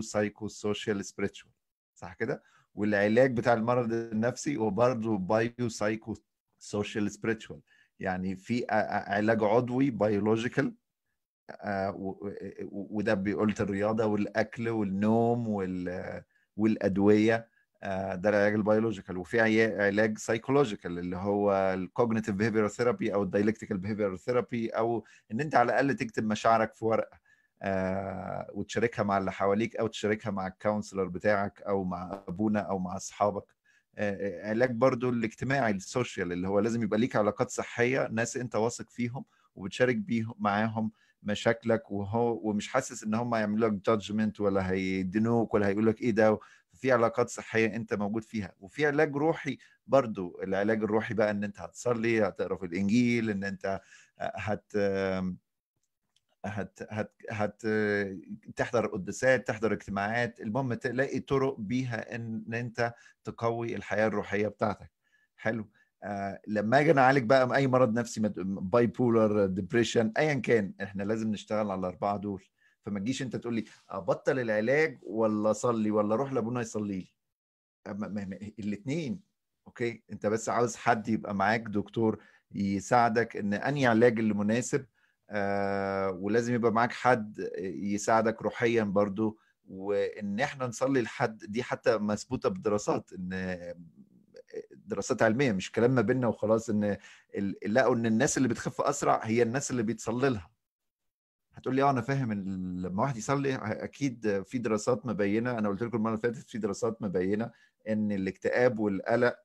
سايكو سوشيال سبريتشوال صح كده والعلاج بتاع المرض النفسي هو برضه بايو سايكو سوشيال سبريتشوال يعني في علاج عضوي بيولوجيكال آه، وده قلت الرياضه والاكل والنوم والادويه آه، ده العلاج البيولوجيكال وفي علاج سايكولوجيكال اللي هو الكوجنيتيف بيهيفير ثيرابي او الدايلكتيكال بيهيفير ثيرابي او ان انت على الاقل تكتب مشاعرك في ورقه آه، وتشاركها مع اللي حواليك او تشاركها مع الكونسلر بتاعك او مع ابونا او مع اصحابك آه، آه، علاج برضو الاجتماعي السوشيال اللي هو لازم يبقى ليك علاقات صحيه ناس انت واثق فيهم وبتشارك بيهم معاهم مشاكلك وهو ومش حاسس ان هم يعملوا لك جادجمنت ولا هيدنوك ولا هيقول لك ايه ده في علاقات صحيه انت موجود فيها وفي علاج روحي برضو العلاج الروحي بقى ان انت هتصلي هتقرا في الانجيل ان انت هت هت هت هت تحضر قداسات تحضر اجتماعات المهم تلاقي طرق بيها ان انت تقوي الحياه الروحيه بتاعتك حلو آه لما اجي انا اعالج بقى اي مرض نفسي باي بولر ديبريشن ايا كان احنا لازم نشتغل على الاربعه دول فما تجيش انت تقول لي ابطل العلاج ولا اصلي ولا اروح لابونا يصلي لي آه، الاثنين اوكي انت بس عاوز حد يبقى معاك دكتور يساعدك ان انهي علاج اللي مناسب آه، ولازم يبقى معاك حد يساعدك روحيا برضو وان احنا نصلي لحد دي حتى مثبوته بدراسات ان دراسات علميه مش كلام ما بيننا وخلاص ان لقوا ان الناس اللي بتخف اسرع هي الناس اللي بيتصلي لها هتقول لي اه انا فاهم لما واحد يصلي اكيد في دراسات مبينه انا قلت لكم المره اللي فاتت في دراسات مبينه ان الاكتئاب والقلق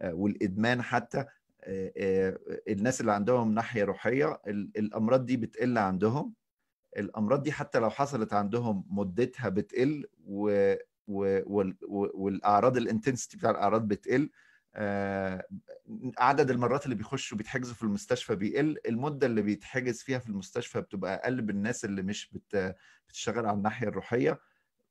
آه، والادمان حتى آه، آه، الناس اللي عندهم ناحيه روحيه الامراض دي بتقل عندهم الامراض دي حتى لو حصلت عندهم مدتها بتقل و... و... والاعراض الانتنسيتي بتاع الاعراض بتقل آه، عدد المرات اللي بيخشوا بيتحجزوا في المستشفى بيقل المده اللي بيتحجز فيها في المستشفى بتبقى اقل بالناس اللي مش بت... بتشتغل على الناحيه الروحيه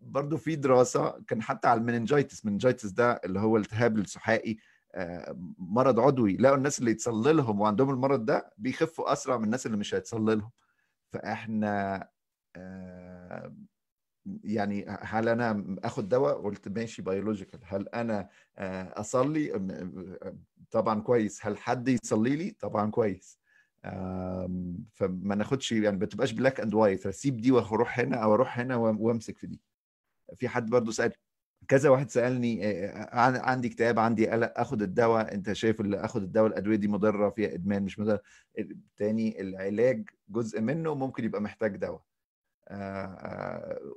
برضو في دراسه كان حتى على المننجايتس المننجايتس ده اللي هو التهاب السحائي آه، مرض عضوي لقوا الناس اللي يتصلي لهم وعندهم المرض ده بيخفوا اسرع من الناس اللي مش هيتصلي لهم فاحنا آه، يعني هل انا اخد دواء قلت ماشي بيولوجيكال هل انا آه، اصلي طبعا كويس هل حد يصلي لي طبعا كويس فما ناخدش يعني ما تبقاش بلاك اند وايت اسيب دي واروح هنا او اروح هنا وامسك في دي في حد برضه سال كذا واحد سالني عندي اكتئاب عندي قلق اخد الدواء انت شايف اللي اخد الدواء الادويه دي مضره فيها ادمان مش مضره تاني العلاج جزء منه ممكن يبقى محتاج دواء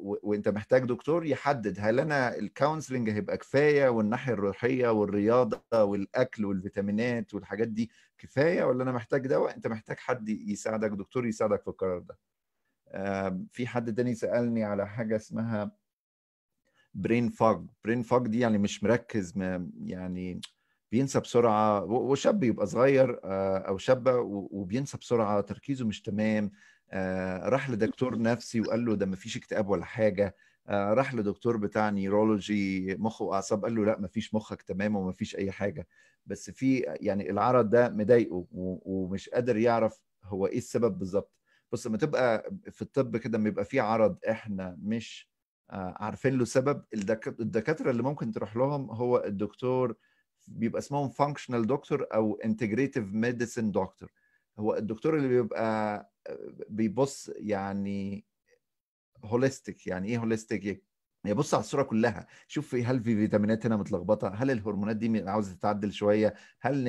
وانت محتاج دكتور يحدد هل انا الكونسلنج هيبقى كفايه والناحيه الروحيه والرياضه والاكل والفيتامينات والحاجات دي كفايه ولا انا محتاج دواء انت محتاج حد يساعدك دكتور يساعدك في القرار ده في حد تاني سالني على حاجه اسمها برين فاج برين فاج دي يعني مش مركز ما يعني بينسى بسرعه وشاب يبقى صغير آه، او شابه وبينسى بسرعه تركيزه مش تمام آه، راح لدكتور نفسي وقال له ده مفيش اكتئاب ولا حاجه آه، راح لدكتور بتاع نيرولوجي مخ واعصاب قال له لا مفيش مخك تمام ومفيش اي حاجه بس في يعني العرض ده مضايقه ومش قادر يعرف هو ايه السبب بالظبط بص لما تبقى في الطب كده لما يبقى في عرض احنا مش آه، عارفين له سبب الدكاتره اللي ممكن تروح لهم هو الدكتور بيبقى اسمهم فانكشنال دكتور او انتجريتيف ميديسن دكتور هو الدكتور اللي بيبقى آه، بيبص يعني هوليستيك يعني ايه هوليستيك هي بص على الصوره كلها شوف هل في فيتامينات هنا متلخبطه هل الهرمونات دي عاوزه تتعدل شويه هل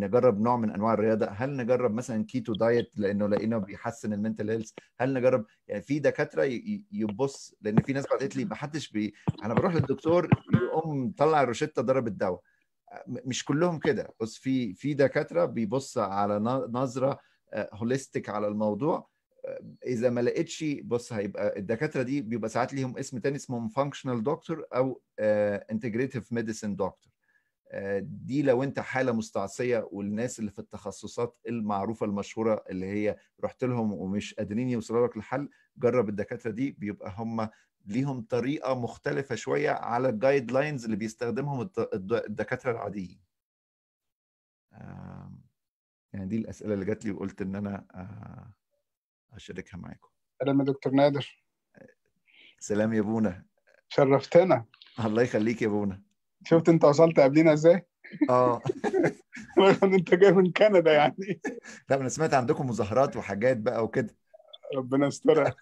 نجرب نوع من انواع الرياضه هل نجرب مثلا كيتو دايت لانه لقينا بيحسن المنتل هيلث هل نجرب يعني في دكاتره يبص لان في ناس بعتت لي ما حدش بي انا بروح للدكتور يقوم طلع الروشته ضرب الدواء مش كلهم كده بص في في دكاتره بيبص على نظره هوليستيك آه، على الموضوع اذا ما لقيتش بص هيبقى الدكاتره دي بيبقى ساعات ليهم اسم تاني اسمهم فانكشنال دكتور او انتجريتيف ميديسن دكتور دي لو انت حاله مستعصيه والناس اللي في التخصصات المعروفه المشهوره اللي هي رحت لهم ومش قادرين يوصلوا لك الحل جرب الدكاتره دي بيبقى هم ليهم طريقه مختلفه شويه على الجايد لاينز اللي بيستخدمهم الدكاتره العاديين يعني دي الاسئله اللي جات لي وقلت ان انا آه، هشاركها معاكم سلام يا دكتور نادر سلام يا بونا شرفتنا الله يخليك يا بونا شفت انت وصلت قبلنا ازاي؟ اه انت جاي من كندا يعني لا انا سمعت عندكم مظاهرات وحاجات بقى وكده ربنا يسترها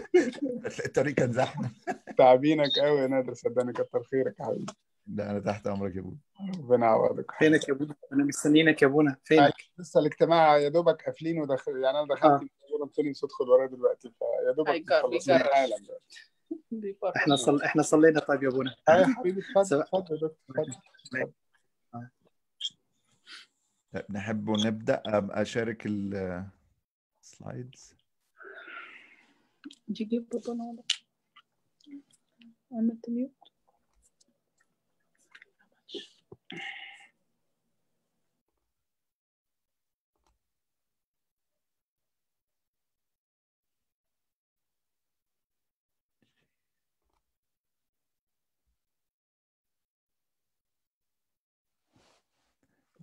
الطريق كان زحمه تعبينك قوي يا نادر صدقني كتر خيرك يا حبيبي لا انا تحت امرك يا بونا ربنا يعوضك فينك يا بونا انا مستنيينك يا بونا فينك لسه الاجتماع يا دوبك قافلين ودخل يعني انا دخلت آه. انا الفيلمز تدخل ورايا دلوقتي فيا دوبك العالم يعني. احنا صل... احنا صلينا طيب يا ابونا يا حبيبي اتفضل اتفضل طيب نحب نبدا اشارك السلايدز دي جيب بطل عملت ميوت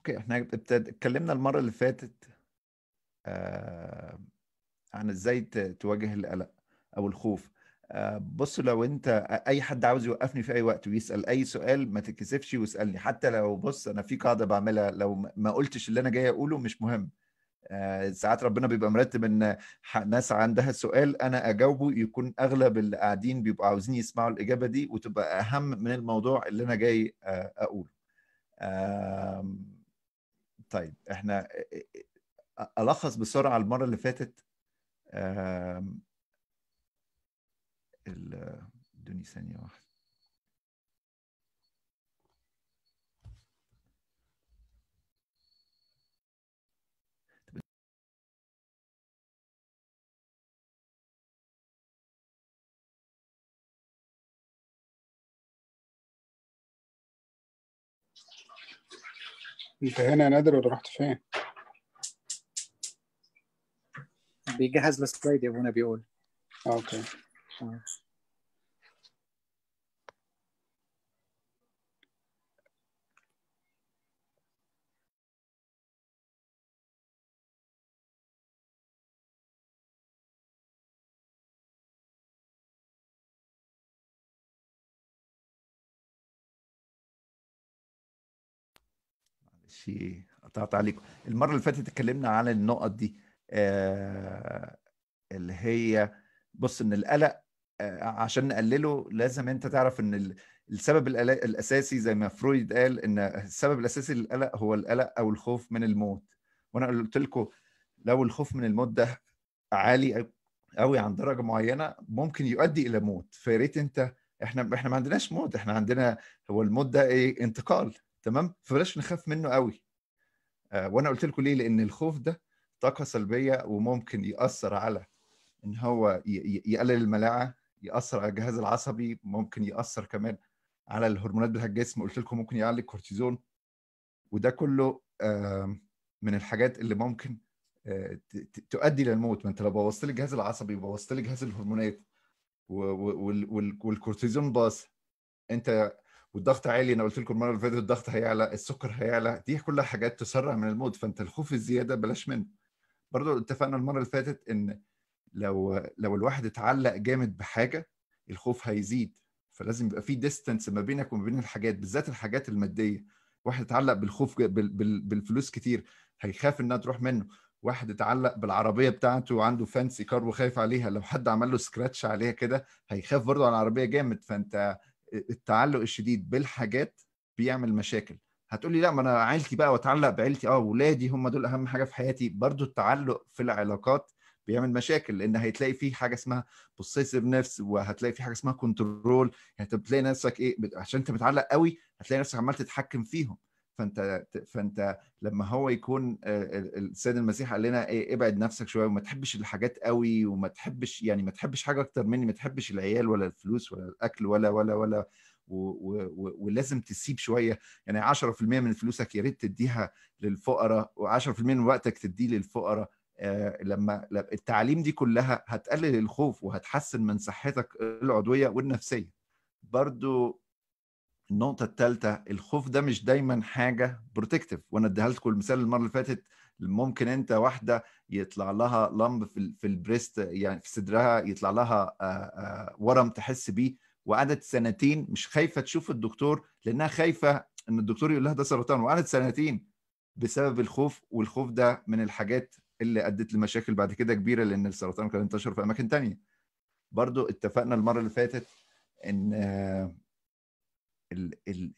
اوكي احنا اتكلمنا المره اللي فاتت آه عن ازاي تواجه القلق او الخوف آه بص لو انت اي حد عاوز يوقفني في اي وقت ويسال اي سؤال ما تتكسفش واسالني حتى لو بص انا في قاعده بعملها لو ما قلتش اللي انا جاي اقوله مش مهم آه ساعات ربنا بيبقى مرتب ان ناس عندها سؤال انا اجاوبه يكون اغلب اللي قاعدين بيبقوا عاوزين يسمعوا الاجابه دي وتبقى اهم من الموضوع اللي انا جاي آه، اقوله طيب احنا الخص بسرعه المره اللي فاتت ادوني ثانيه واحده انت هنا يا نادر ولا رحت فين؟ بيجهز السلايد يا ابونا بيقول آه، اوكي آه. معلش قطعت عليكم المره اللي فاتت اتكلمنا عن النقط دي آه اللي هي بص ان القلق آه عشان نقلله لازم انت تعرف ان السبب الاساسي زي ما فرويد قال ان السبب الاساسي للقلق هو القلق او الخوف من الموت وانا قلت لكم لو الخوف من الموت ده عالي قوي عند درجه معينه ممكن يؤدي الى موت فيا ريت انت احنا احنا ما عندناش موت احنا عندنا هو الموت ده ايه انتقال تمام فبلاش نخاف منه قوي آه وانا قلت لكم ليه لان الخوف ده طاقه سلبيه وممكن ياثر على ان هو يقلل الملاعه ياثر على الجهاز العصبي ممكن ياثر كمان على الهرمونات بتاع الجسم قلت لكم ممكن يعلي الكورتيزون وده كله آه من الحاجات اللي ممكن آه، تؤدي تؤدي للموت ما انت لو بوظت لي الجهاز العصبي وبوظت لي جهاز الهرمونات والكورتيزون باظ انت والضغط عالي انا قلت لكم المره اللي فاتت الضغط هيعلى السكر هيعلى دي كلها حاجات تسرع من الموت فانت الخوف الزياده بلاش منه برضو اتفقنا المره اللي فاتت ان لو لو الواحد اتعلق جامد بحاجه الخوف هيزيد فلازم يبقى في ديستنس ما بينك وما بين الحاجات بالذات الحاجات الماديه واحد اتعلق بالخوف بالفلوس كتير هيخاف انها تروح منه واحد اتعلق بالعربيه بتاعته وعنده فانسي كار وخايف عليها لو حد عمل له سكراتش عليها كده هيخاف برضه على العربيه جامد فانت التعلق الشديد بالحاجات بيعمل مشاكل هتقولي لا ما انا عيلتي بقى واتعلق بعيلتي اه ولادي هم دول اهم حاجه في حياتي برضو التعلق في العلاقات بيعمل مشاكل لان هتلاقي في حاجه اسمها بوسيسيف نفس وهتلاقي في حاجه اسمها كنترول يعني انت بتلاقي نفسك ايه عشان انت متعلق قوي هتلاقي نفسك عمال تتحكم فيهم فانت فانت لما هو يكون السيد المسيح قال لنا ايه ابعد نفسك شويه وما تحبش الحاجات قوي وما تحبش يعني ما تحبش حاجه اكتر مني ما تحبش العيال ولا الفلوس ولا الاكل ولا ولا ولا ولازم تسيب شويه يعني 10% من فلوسك يا ريت تديها للفقراء و10% من وقتك تديه للفقراء لما التعليم دي كلها هتقلل الخوف وهتحسن من صحتك العضويه والنفسيه برضو النقطه الثالثه الخوف ده مش دايما حاجه بروتكتيف وانا اديها لكم المثال المره اللي فاتت ممكن انت واحده يطلع لها لمب في في البريست يعني في صدرها يطلع لها ورم تحس بيه وقعدت سنتين مش خايفه تشوف الدكتور لانها خايفه ان الدكتور يقول لها ده سرطان وقعدت سنتين بسبب الخوف والخوف ده من الحاجات اللي ادت لمشاكل بعد كده كبيره لان السرطان كان انتشر في اماكن تانية برضو اتفقنا المره اللي فاتت ان ال ال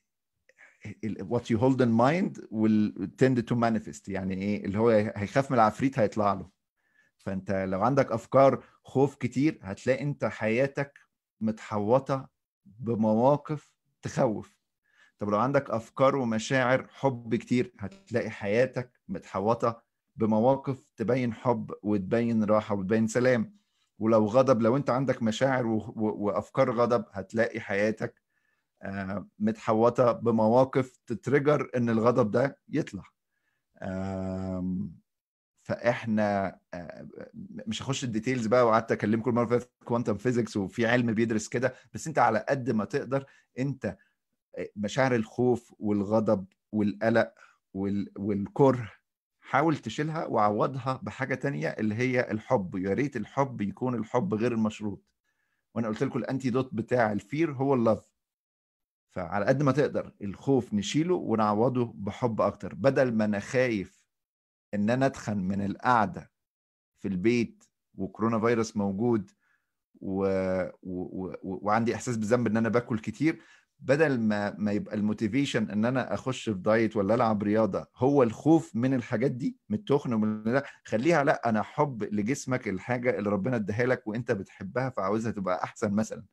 وات يو هولد ان مايند will tend to manifest يعني ايه اللي هو هيخاف من العفريت هيطلع له فانت لو عندك افكار خوف كتير هتلاقي انت حياتك متحوطه بمواقف تخوف طب لو عندك افكار ومشاعر حب كتير هتلاقي حياتك متحوطه بمواقف تبين حب وتبين راحه وتبين سلام ولو غضب لو انت عندك مشاعر وافكار غضب هتلاقي حياتك آه، متحوطه بمواقف تترجر ان الغضب ده يطلع فاحنا آه، مش هخش الديتيلز بقى وقعدت اكلم كل مره في كوانتم فيزيكس وفي علم بيدرس كده بس انت على قد ما تقدر انت آه، مشاعر الخوف والغضب والقلق والكره حاول تشيلها وعوضها بحاجه تانية اللي هي الحب يا ريت الحب يكون الحب غير المشروط وانا قلت لكم الانتي دوت بتاع الفير هو اللف فعلى قد ما تقدر الخوف نشيله ونعوضه بحب اكتر بدل ما انا خايف ان انا اتخن من القعده في البيت وكورونا فيروس موجود و... و... و... وعندي احساس بالذنب ان انا باكل كتير بدل ما ما يبقى الموتيفيشن ان انا اخش في دايت ولا العب رياضه هو الخوف من الحاجات دي من التخن ومن لا خليها لا انا حب لجسمك الحاجه اللي ربنا اداها لك وانت بتحبها فعاوزها تبقى احسن مثلا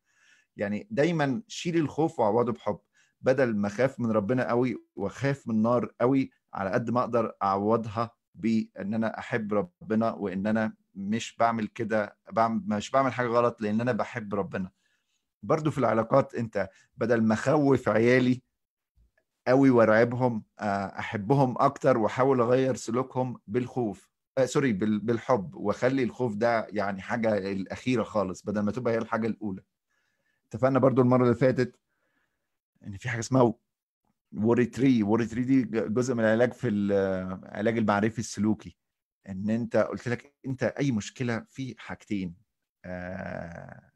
يعني دايما شيل الخوف وعوضه بحب بدل ما اخاف من ربنا قوي واخاف من النار قوي على قد ما اقدر اعوضها بان انا احب ربنا وان انا مش بعمل كده بعمل مش بعمل حاجه غلط لان انا بحب ربنا برضو في العلاقات انت بدل ما اخوف عيالي قوي وارعبهم آه، احبهم اكتر واحاول اغير سلوكهم بالخوف آه سوري بالحب واخلي الخوف ده يعني حاجه الاخيره خالص بدل ما تبقى هي الحاجه الاولى اتفقنا برضو المره اللي فاتت ان في حاجه اسمها ووري تري ووري تري دي جزء من العلاج في العلاج المعرفي السلوكي ان انت قلت لك انت اي مشكله في حاجتين آه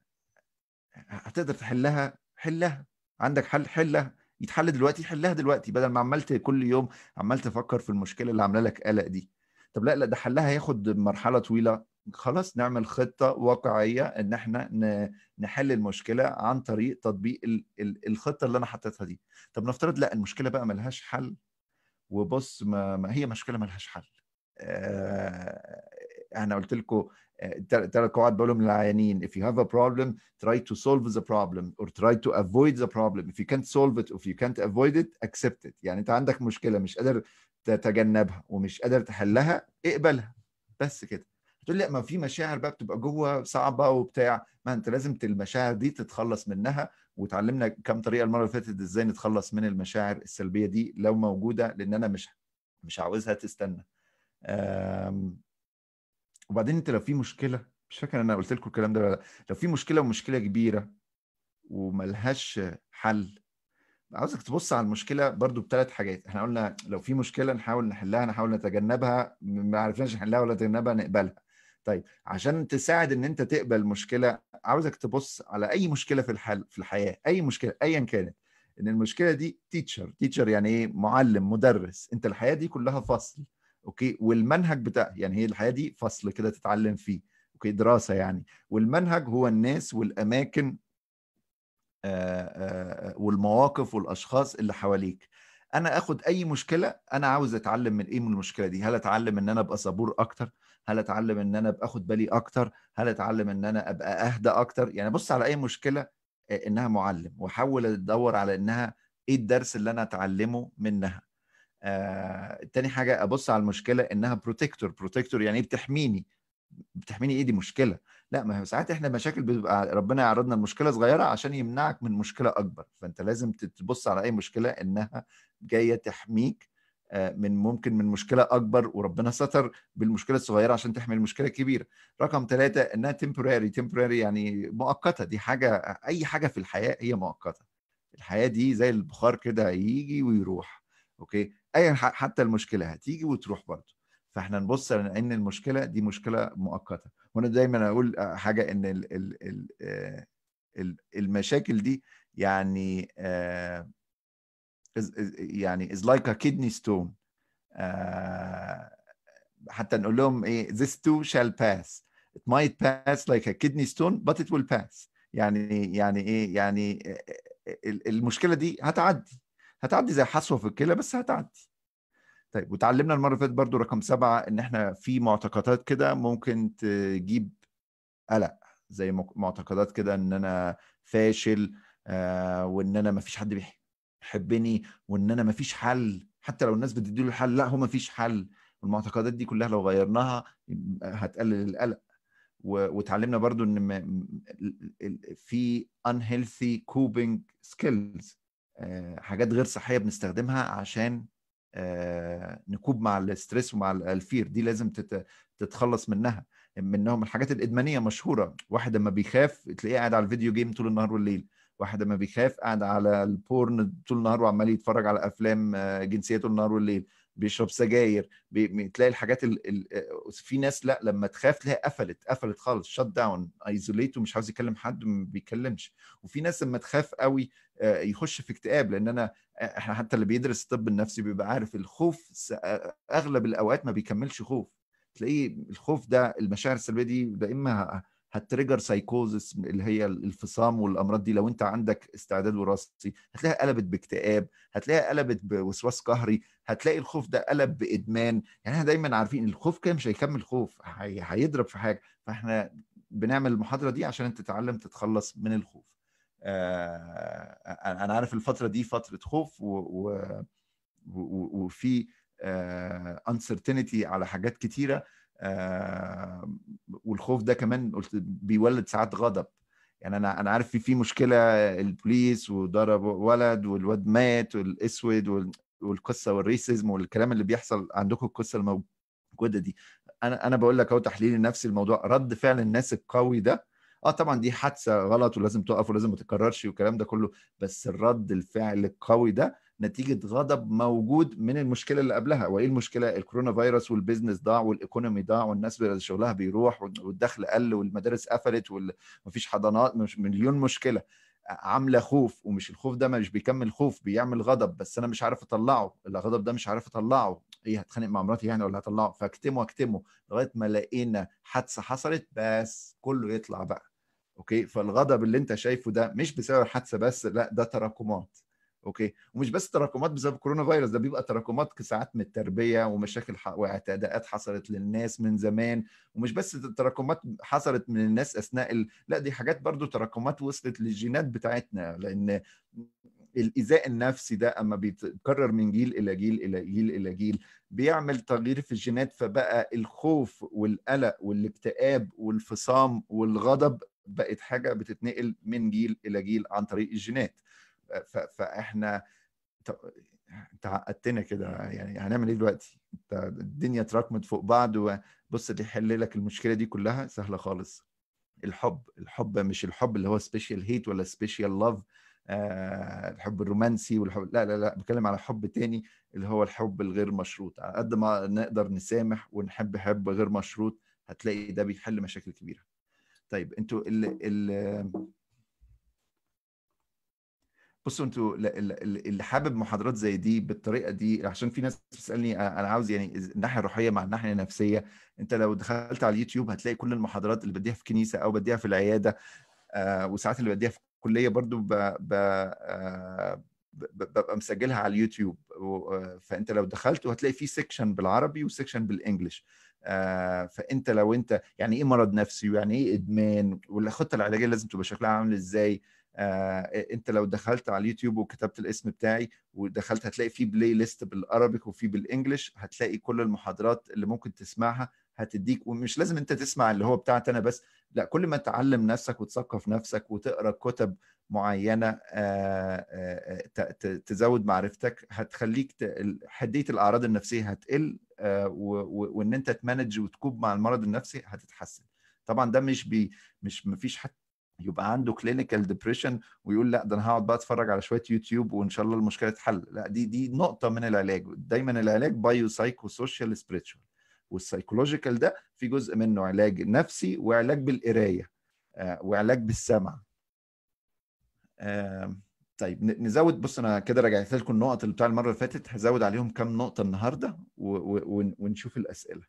هتقدر تحلها حلها عندك حل حلها يتحل دلوقتي حلها دلوقتي بدل ما عملت كل يوم عمال تفكر في المشكله اللي عامله لك قلق دي طب لا لا ده حلها هياخد مرحله طويله خلاص نعمل خطه واقعيه ان احنا نحل المشكله عن طريق تطبيق الخطه اللي انا حطيتها دي طب نفترض لا المشكله بقى ملهاش حل وبص ما, ما هي مشكله ملهاش حل آه، انا قلت لكم ثلاث آه، قواعد بقولهم للعيانين if you have a problem try to solve the problem or try to avoid the problem if you can't solve it if you can't avoid it accept it يعني انت عندك مشكله مش قادر تتجنبها ومش قادر تحلها اقبلها بس كده تقول لي ما في مشاعر بقى بتبقى جوه صعبه وبتاع ما انت لازم المشاعر دي تتخلص منها وتعلمنا كم طريقه المره اللي فاتت ازاي نتخلص من المشاعر السلبيه دي لو موجوده لان انا مش مش عاوزها تستنى وبعدين انت لو في مشكله مش فاكر انا قلت لكم الكلام ده ولا لا لو في مشكله ومشكله كبيره وملهاش حل عاوزك تبص على المشكله برضو بثلاث حاجات احنا قلنا لو في مشكله نحاول نحلها نحاول نتجنبها ما عرفناش نحلها ولا نتجنبها نقبلها طيب عشان تساعد ان انت تقبل مشكله عاوزك تبص على اي مشكله في الحل في الحياه اي مشكله ايا كانت ان المشكله دي تيتشر تيتشر يعني ايه معلم مدرس انت الحياه دي كلها فصل اوكي والمنهج بتاع يعني هي الحياه دي فصل كده تتعلم فيه اوكي دراسه يعني والمنهج هو الناس والاماكن آآ آه، آآ آه، آه، والمواقف والاشخاص اللي حواليك انا اخد اي مشكله انا عاوز اتعلم من ايه من المشكله دي هل اتعلم ان انا ابقى صبور اكتر هل اتعلم ان انا ابقى بالي اكتر هل اتعلم ان انا ابقى اهدى اكتر يعني بص على اي مشكله انها معلم واحاول ادور على انها ايه الدرس اللي انا اتعلمه منها آه، تاني حاجه ابص على المشكله انها بروتكتور بروتكتور يعني ايه بتحميني بتحميني ايه دي مشكله لا ما هي ساعات احنا مشاكل بتبقى ربنا يعرضنا لمشكله صغيره عشان يمنعك من مشكله اكبر فانت لازم تبص على اي مشكله انها جايه تحميك آه، من ممكن من مشكله اكبر وربنا ستر بالمشكله الصغيره عشان تحمي المشكله الكبيره. رقم ثلاثه انها تمبوراري تمبوراري يعني مؤقته دي حاجه اي حاجه في الحياه هي مؤقته. الحياه دي زي البخار كده يجي ويروح اوكي ايا حتى المشكله هتيجي وتروح برضه. فاحنا نبص على ان المشكله دي مشكله مؤقته وانا دايما اقول حاجه ان الـ الـ الـ آه، المشاكل دي يعني آه، يعني از لايك ا كيدني ستون حتى نقول لهم ايه this too shall pass it might pass like a kidney stone but it will pass يعني يعني ايه يعني آه، المشكله دي هتعدي هتعدي زي حصوه في الكلى بس هتعدي طيب وتعلمنا المره اللي فاتت برضه رقم سبعه ان احنا في معتقدات كده ممكن تجيب قلق زي معتقدات كده ان انا فاشل آه وان انا مفيش حد بيحبني وان انا مفيش حل حتى لو الناس بتدي له الحل لا هو مفيش حل المعتقدات دي كلها لو غيرناها هتقلل القلق وتعلمنا برضو ان في unhealthy coping skills آه، حاجات غير صحيه بنستخدمها عشان آه، نكوب مع الاسترس ومع الفير دي لازم تتخلص منها منهم الحاجات الادمانيه مشهوره واحد لما بيخاف تلاقيه قاعد على الفيديو جيم طول النهار والليل واحد لما بيخاف قاعد على البورن طول النهار وعمال يتفرج على افلام آه، جنسيه طول النهار والليل بيشرب سجاير بي... تلاقي الحاجات ال... ال... في ناس لا لما تخاف تلاقي قفلت قفلت خالص شت داون ايزوليت ومش عاوز يكلم حد ما بيتكلمش وفي ناس لما تخاف قوي آه، يخش في اكتئاب لان انا آه، احنا حتى اللي بيدرس الطب النفسي بيبقى عارف الخوف آه، اغلب الاوقات ما بيكملش خوف تلاقيه الخوف ده المشاعر السلبيه دي يا اما هتريجر سايكوزس اللي هي الفصام والامراض دي لو انت عندك استعداد وراثي هتلاقيها قلبت باكتئاب هتلاقيها قلبت بوسواس قهري هتلاقي الخوف ده قلب بادمان يعني احنا دايما عارفين الخوف كده مش هيكمل خوف هيضرب في حاجه فاحنا بنعمل المحاضره دي عشان انت تتعلم تتخلص من الخوف آه انا عارف الفتره دي فتره خوف و, و, و, وفي انسرتينتي آه، على حاجات كتيره آه، والخوف ده كمان قلت بيولد ساعات غضب يعني انا انا عارف في في مشكله البوليس وضرب ولد والواد مات والاسود والقصه والريسيزم والكلام اللي بيحصل عندكم القصه الموجوده دي انا انا بقول لك اهو تحليلي النفسي الموضوع رد فعل الناس القوي ده اه طبعا دي حادثه غلط ولازم تقف ولازم ما تتكررش والكلام ده كله بس الرد الفعل القوي ده نتيجه غضب موجود من المشكله اللي قبلها وايه المشكله الكورونا فيروس والبيزنس ضاع والايكونومي ضاع والناس شغلها بيروح والدخل قل والمدارس قفلت ومفيش حضانات مش مليون مشكله عامله خوف ومش الخوف ده مش بيكمل خوف بيعمل غضب بس انا مش عارف اطلعه الغضب ده مش عارف اطلعه ايه هتخانق مع مراتي يعني ولا هطلعه فاكتمه اكتمه لغايه ما لقينا حادثه حصلت بس كله يطلع بقى اوكي فالغضب اللي انت شايفه ده مش بسبب الحادثه بس لا ده تراكمات اوكي ومش بس تراكمات بسبب كورونا فيروس ده بيبقى تراكمات ساعات من التربيه ومشاكل واعتداءات حصلت للناس من زمان ومش بس تراكمات حصلت من الناس اثناء ال... لا دي حاجات برضو تراكمات وصلت للجينات بتاعتنا لان الايذاء النفسي ده اما بيتكرر من جيل الى جيل الى جيل الى جيل بيعمل تغيير في الجينات فبقى الخوف والقلق والاكتئاب والفصام والغضب بقت حاجه بتتنقل من جيل الى جيل عن طريق الجينات فاحنا انت عقدتنا كده يعني هنعمل ايه دلوقتي؟ الدنيا تراكمت فوق بعض وبص اللي يحل لك المشكله دي كلها سهله خالص الحب الحب مش الحب اللي هو سبيشال هيت ولا سبيشال لاف آه الحب الرومانسي والحب لا لا لا بتكلم على حب تاني اللي هو الحب الغير مشروط على قد ما نقدر نسامح ونحب حب غير مشروط هتلاقي ده بيحل مشاكل كبيره طيب انتوا ال ال بصوا انتوا اللي حابب محاضرات زي دي بالطريقه دي عشان في ناس بتسالني انا عاوز يعني الناحيه الروحيه مع الناحيه النفسيه انت لو دخلت على اليوتيوب هتلاقي كل المحاضرات اللي بديها في كنيسه او بديها في العياده آه وساعات اللي بديها في الكليه برضو آه، ببقى مسجلها على اليوتيوب آه، فانت لو دخلت وهتلاقي في سيكشن بالعربي وسيكشن بالانجلش آه، فانت لو انت يعني ايه مرض نفسي ويعني ايه ادمان والخطه العلاجيه لازم تبقى شكلها عامل ازاي آه، انت لو دخلت على اليوتيوب وكتبت الاسم بتاعي ودخلت هتلاقي في بلاي ليست بالعربي وفي بالانجلش هتلاقي كل المحاضرات اللي ممكن تسمعها هتديك ومش لازم انت تسمع اللي هو بتاعت انا بس لا كل ما تعلم نفسك وتثقف نفسك وتقرا كتب معينه آه، آه، تزود معرفتك هتخليك حديه الاعراض النفسيه هتقل وان انت تمانج وتكوب مع المرض النفسي هتتحسن طبعا ده مش بي مش مفيش حتى يبقى عنده كلينيكال ديبريشن ويقول لا ده انا هقعد بقى اتفرج على شويه يوتيوب وان شاء الله المشكله تتحل لا دي دي نقطه من العلاج دايما العلاج بايو سايكو سوشيال سبريتشوال والسايكولوجيكال ده في جزء منه علاج نفسي وعلاج بالقرايه آه، وعلاج بالسمع طيب نزود بص انا كده رجعت لكم النقط اللي بتاع المره اللي فاتت هزود عليهم كام نقطه النهارده ونشوف الاسئله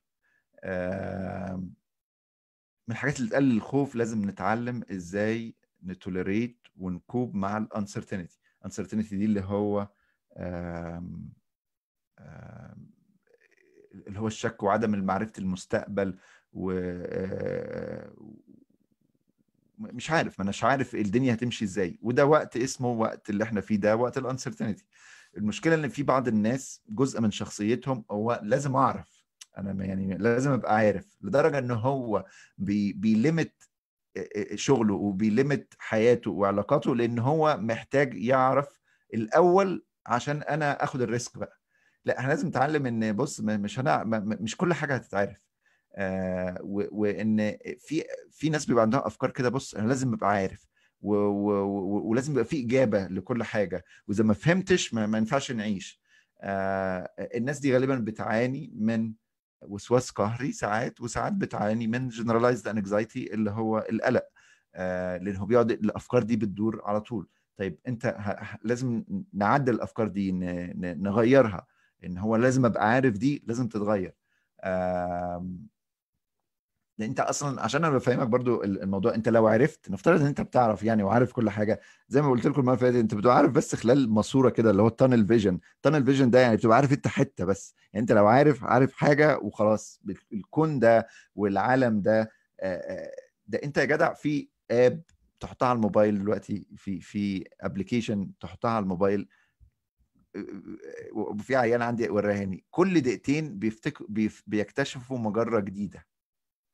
من الحاجات اللي تقلل الخوف لازم نتعلم ازاي نتوليريت ونكوب مع الانسرتينتي الانسرتينتي دي اللي هو آم آم اللي هو الشك وعدم معرفه المستقبل و آه، مش عارف ما اناش عارف الدنيا هتمشي ازاي وده وقت اسمه وقت اللي احنا فيه ده وقت الانسرتينتي المشكله ان في بعض الناس جزء من شخصيتهم هو لازم اعرف انا يعني لازم ابقى عارف لدرجه ان هو بي بيلمت شغله وبيلمت حياته وعلاقاته لان هو محتاج يعرف الاول عشان انا اخد الريسك بقى لا احنا لازم نتعلم ان بص مش انا مش كل حاجه هتتعرف آه وان في في ناس بيبقى عندها افكار كده بص انا لازم ابقى عارف و و و ولازم يبقى في اجابه لكل حاجه واذا ما فهمتش ما, ما ينفعش نعيش آه الناس دي غالبا بتعاني من وسواس قهري ساعات وساعات بتعاني من جنراليزد انكزايتي اللي هو القلق آه، لان هو بيقعد الافكار دي بتدور على طول طيب انت لازم نعدل الافكار دي نغيرها ان هو لازم ابقى عارف دي لازم تتغير انت اصلا عشان انا بفهمك برضو الموضوع انت لو عرفت نفترض ان انت بتعرف يعني وعارف كل حاجه زي ما قلت لكم المره اللي انت بتبقى عارف بس خلال ماسوره كده اللي هو التانل فيجن التانل فيجن ده يعني بتبقى عارف انت حته بس يعني انت لو عارف عارف حاجه وخلاص الكون ده والعالم ده ده انت يا جدع في اب تحطها على الموبايل دلوقتي في في ابلكيشن تحطها على الموبايل وفي عيال عندي وراهاني كل دقيقتين بيفتك بيكتشفوا مجره جديده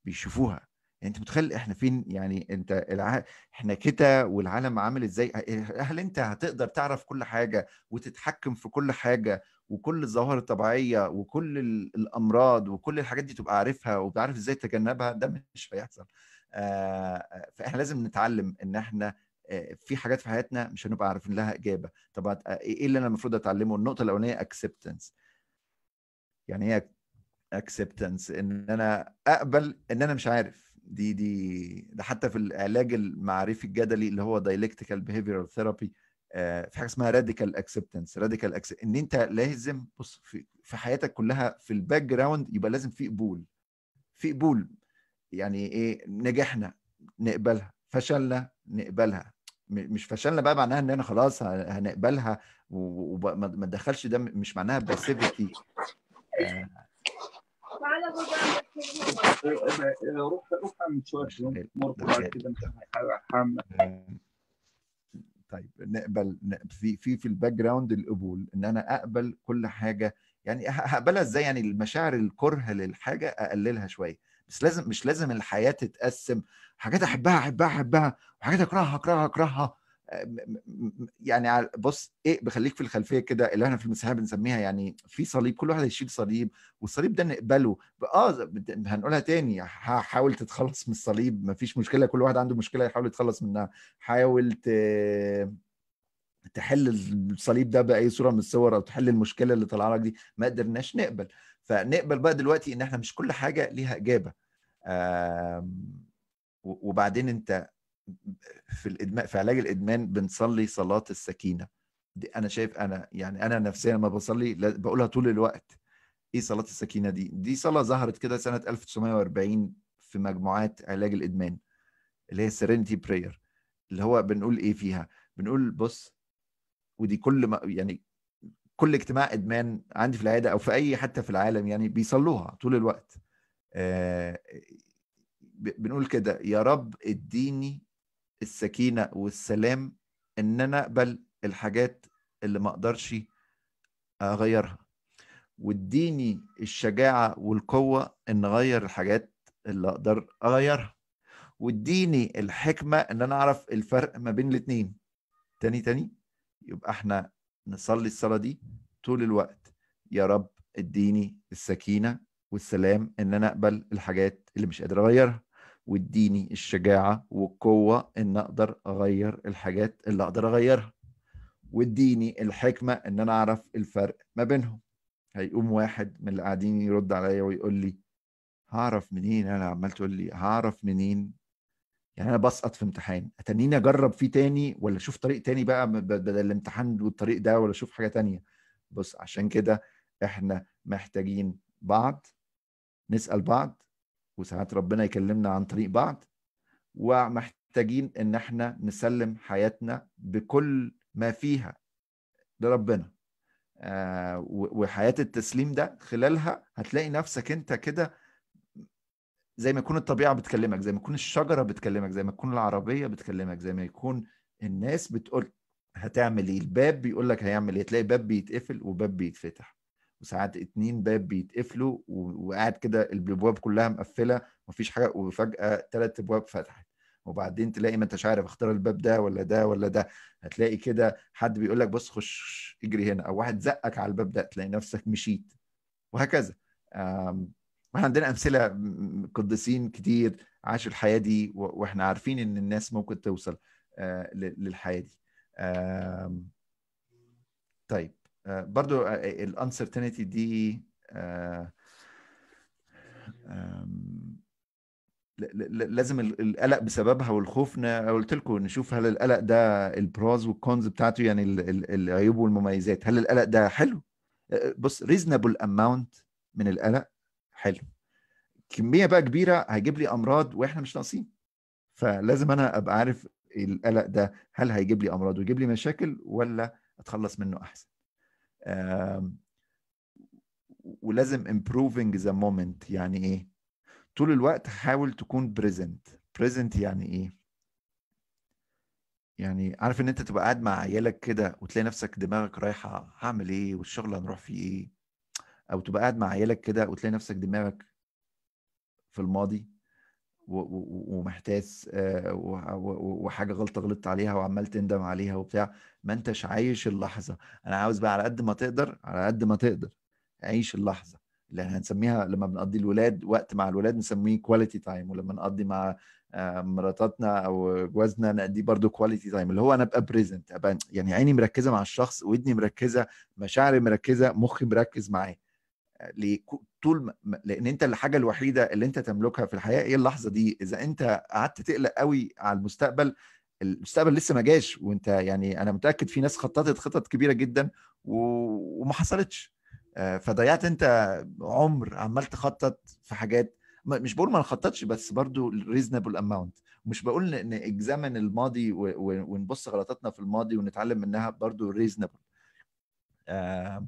بيشوفوها يعني انت متخيل احنا فين يعني انت الع... احنا كده والعالم عامل ازاي هل انت هتقدر تعرف كل حاجه وتتحكم في كل حاجه وكل الظواهر الطبيعيه وكل الامراض وكل الحاجات دي تبقى عارفها وبتعرف ازاي تتجنبها ده مش هيحصل آه فاحنا لازم نتعلم ان احنا في حاجات في حياتنا مش هنبقى عارفين لها اجابه طب ايه اللي انا المفروض اتعلمه النقطه الاولانيه اكسبتنس يعني هي اكسبتنس ان انا اقبل ان انا مش عارف دي دي ده حتى في العلاج المعرفي الجدلي اللي هو دايلكتيكال بيهيفيرال ثيرابي في حاجه اسمها راديكال اكسبتنس راديكال ان انت لازم بص في, في حياتك كلها في الباك جراوند يبقى لازم في قبول في قبول يعني ايه نجحنا نقبلها فشلنا نقبلها مش فشلنا بقى معناها ان انا خلاص هنقبلها وما تدخلش ده مش معناها باسيفيتي طيب نقبل في في في الباك جراوند القبول ان انا اقبل كل حاجه يعني أه، هقبلها ازاي يعني المشاعر الكره للحاجه اقللها شويه بس لازم مش لازم الحياه تتقسم حاجات احبها احبها احبها وحاجات اكرهها اكرهها اكرهها آه، يعني بص ايه بخليك في الخلفيه كده اللي احنا في المسيحيه بنسميها يعني في صليب كل واحد هيشيل صليب والصليب ده نقبله اه هنقولها تاني حاول تتخلص من الصليب مفيش مشكله كل واحد عنده مشكله يحاول يتخلص منها حاول تحل الصليب ده باي صوره من الصور او تحل المشكله اللي طالعه لك دي ما قدرناش نقبل فنقبل بقى دلوقتي ان احنا مش كل حاجه ليها اجابه وبعدين انت في الادمان في علاج الادمان بنصلي صلاه السكينه دي انا شايف انا يعني انا نفسيا لما بصلي بقولها طول الوقت ايه صلاه السكينه دي دي صلاه ظهرت كده سنه 1940 في مجموعات علاج الادمان اللي هي سيرينتي براير اللي هو بنقول ايه فيها بنقول بص ودي كل ما يعني كل اجتماع ادمان عندي في العياده او في اي حتى في العالم يعني بيصلوها طول الوقت آه بنقول كده يا رب اديني السكينه والسلام ان انا اقبل الحاجات اللي ما اقدرش اغيرها واديني الشجاعه والقوه ان اغير الحاجات اللي اقدر اغيرها واديني الحكمه ان انا اعرف الفرق ما بين الاثنين تاني تاني يبقى احنا نصلي الصلاه دي طول الوقت يا رب اديني السكينه والسلام ان انا اقبل الحاجات اللي مش قادر اغيرها واديني الشجاعة والقوة إن أقدر أغير الحاجات اللي أقدر أغيرها واديني الحكمة إن أنا أعرف الفرق ما بينهم هيقوم واحد من اللي قاعدين يرد عليا ويقول لي هعرف منين أنا عمال تقول لي هعرف منين يعني أنا بسقط في امتحان أتنيني أجرب فيه تاني ولا أشوف طريق تاني بقى بدل الامتحان والطريق ده ولا أشوف حاجة تانية بص عشان كده إحنا محتاجين بعض نسأل بعض وساعات ربنا يكلمنا عن طريق بعض ومحتاجين ان احنا نسلم حياتنا بكل ما فيها لربنا آه وحياة التسليم ده خلالها هتلاقي نفسك انت كده زي ما يكون الطبيعة بتكلمك زي ما يكون الشجرة بتكلمك زي ما يكون العربية بتكلمك زي ما يكون الناس بتقول هتعمل ايه الباب بيقول لك هيعمل ايه تلاقي باب بيتقفل وباب بيتفتح وساعات اتنين باب بيتقفلوا وقاعد كده الابواب كلها مقفله مفيش حاجه وفجاه ثلاث ابواب فتحت وبعدين تلاقي ما انتش عارف اختار الباب ده ولا ده ولا ده هتلاقي كده حد بيقول لك بص خش اجري هنا او واحد زقك على الباب ده تلاقي نفسك مشيت وهكذا احنا عندنا امثله قديسين كتير عاشوا الحياه دي واحنا عارفين ان الناس ممكن توصل آه، للحياه دي طيب آه، برضو آه، آه، الانسرتينيتي دي لازم القلق بسببها والخوف قلت لكم نشوف هل القلق ده البروز والكونز بتاعته يعني العيوب والمميزات هل القلق ده حلو بص ريزنبل اماونت من القلق حلو كميه بقى كبيره هيجيب لي امراض واحنا مش ناقصين فلازم انا ابقى عارف القلق ده هل هيجيب لي امراض ويجيب لي مشاكل ولا اتخلص منه احسن ولازم improving the moment يعني ايه طول الوقت حاول تكون present present يعني ايه يعني عارف ان انت تبقى قاعد مع عيالك كده وتلاقي نفسك دماغك رايحه هعمل ايه والشغل هنروح فيه ايه او تبقى قاعد مع عيالك كده وتلاقي نفسك دماغك في الماضي ومحتاس آه، وحاجه غلطه غلطت عليها وعمال تندم عليها وبتاع ما انتش عايش اللحظه انا عاوز بقى على قد ما تقدر على قد ما تقدر عيش اللحظه اللي احنا هنسميها لما بنقضي الولاد وقت مع الولاد نسميه كواليتي تايم ولما نقضي مع آه، مراتاتنا او جوازنا نقضي برضه كواليتي تايم اللي هو انا ابقى بريزنت ابقى يعني عيني مركزه مع الشخص ودني مركزه مشاعري مركزه مخي مركز معاه طول ما لان انت الحاجه الوحيده اللي انت تملكها في الحياه هي اللحظه دي اذا انت قعدت تقلق قوي على المستقبل المستقبل لسه ما جاش وانت يعني انا متاكد في ناس خططت خطط كبيره جدا وما حصلتش آه، فضيعت انت عمر عمال تخطط في حاجات مش بقول ما نخططش بس برضو ريزنبل اماونت مش بقول ان نجزمن الماضي ونبص غلطاتنا في الماضي ونتعلم منها برضو ريزنبل آه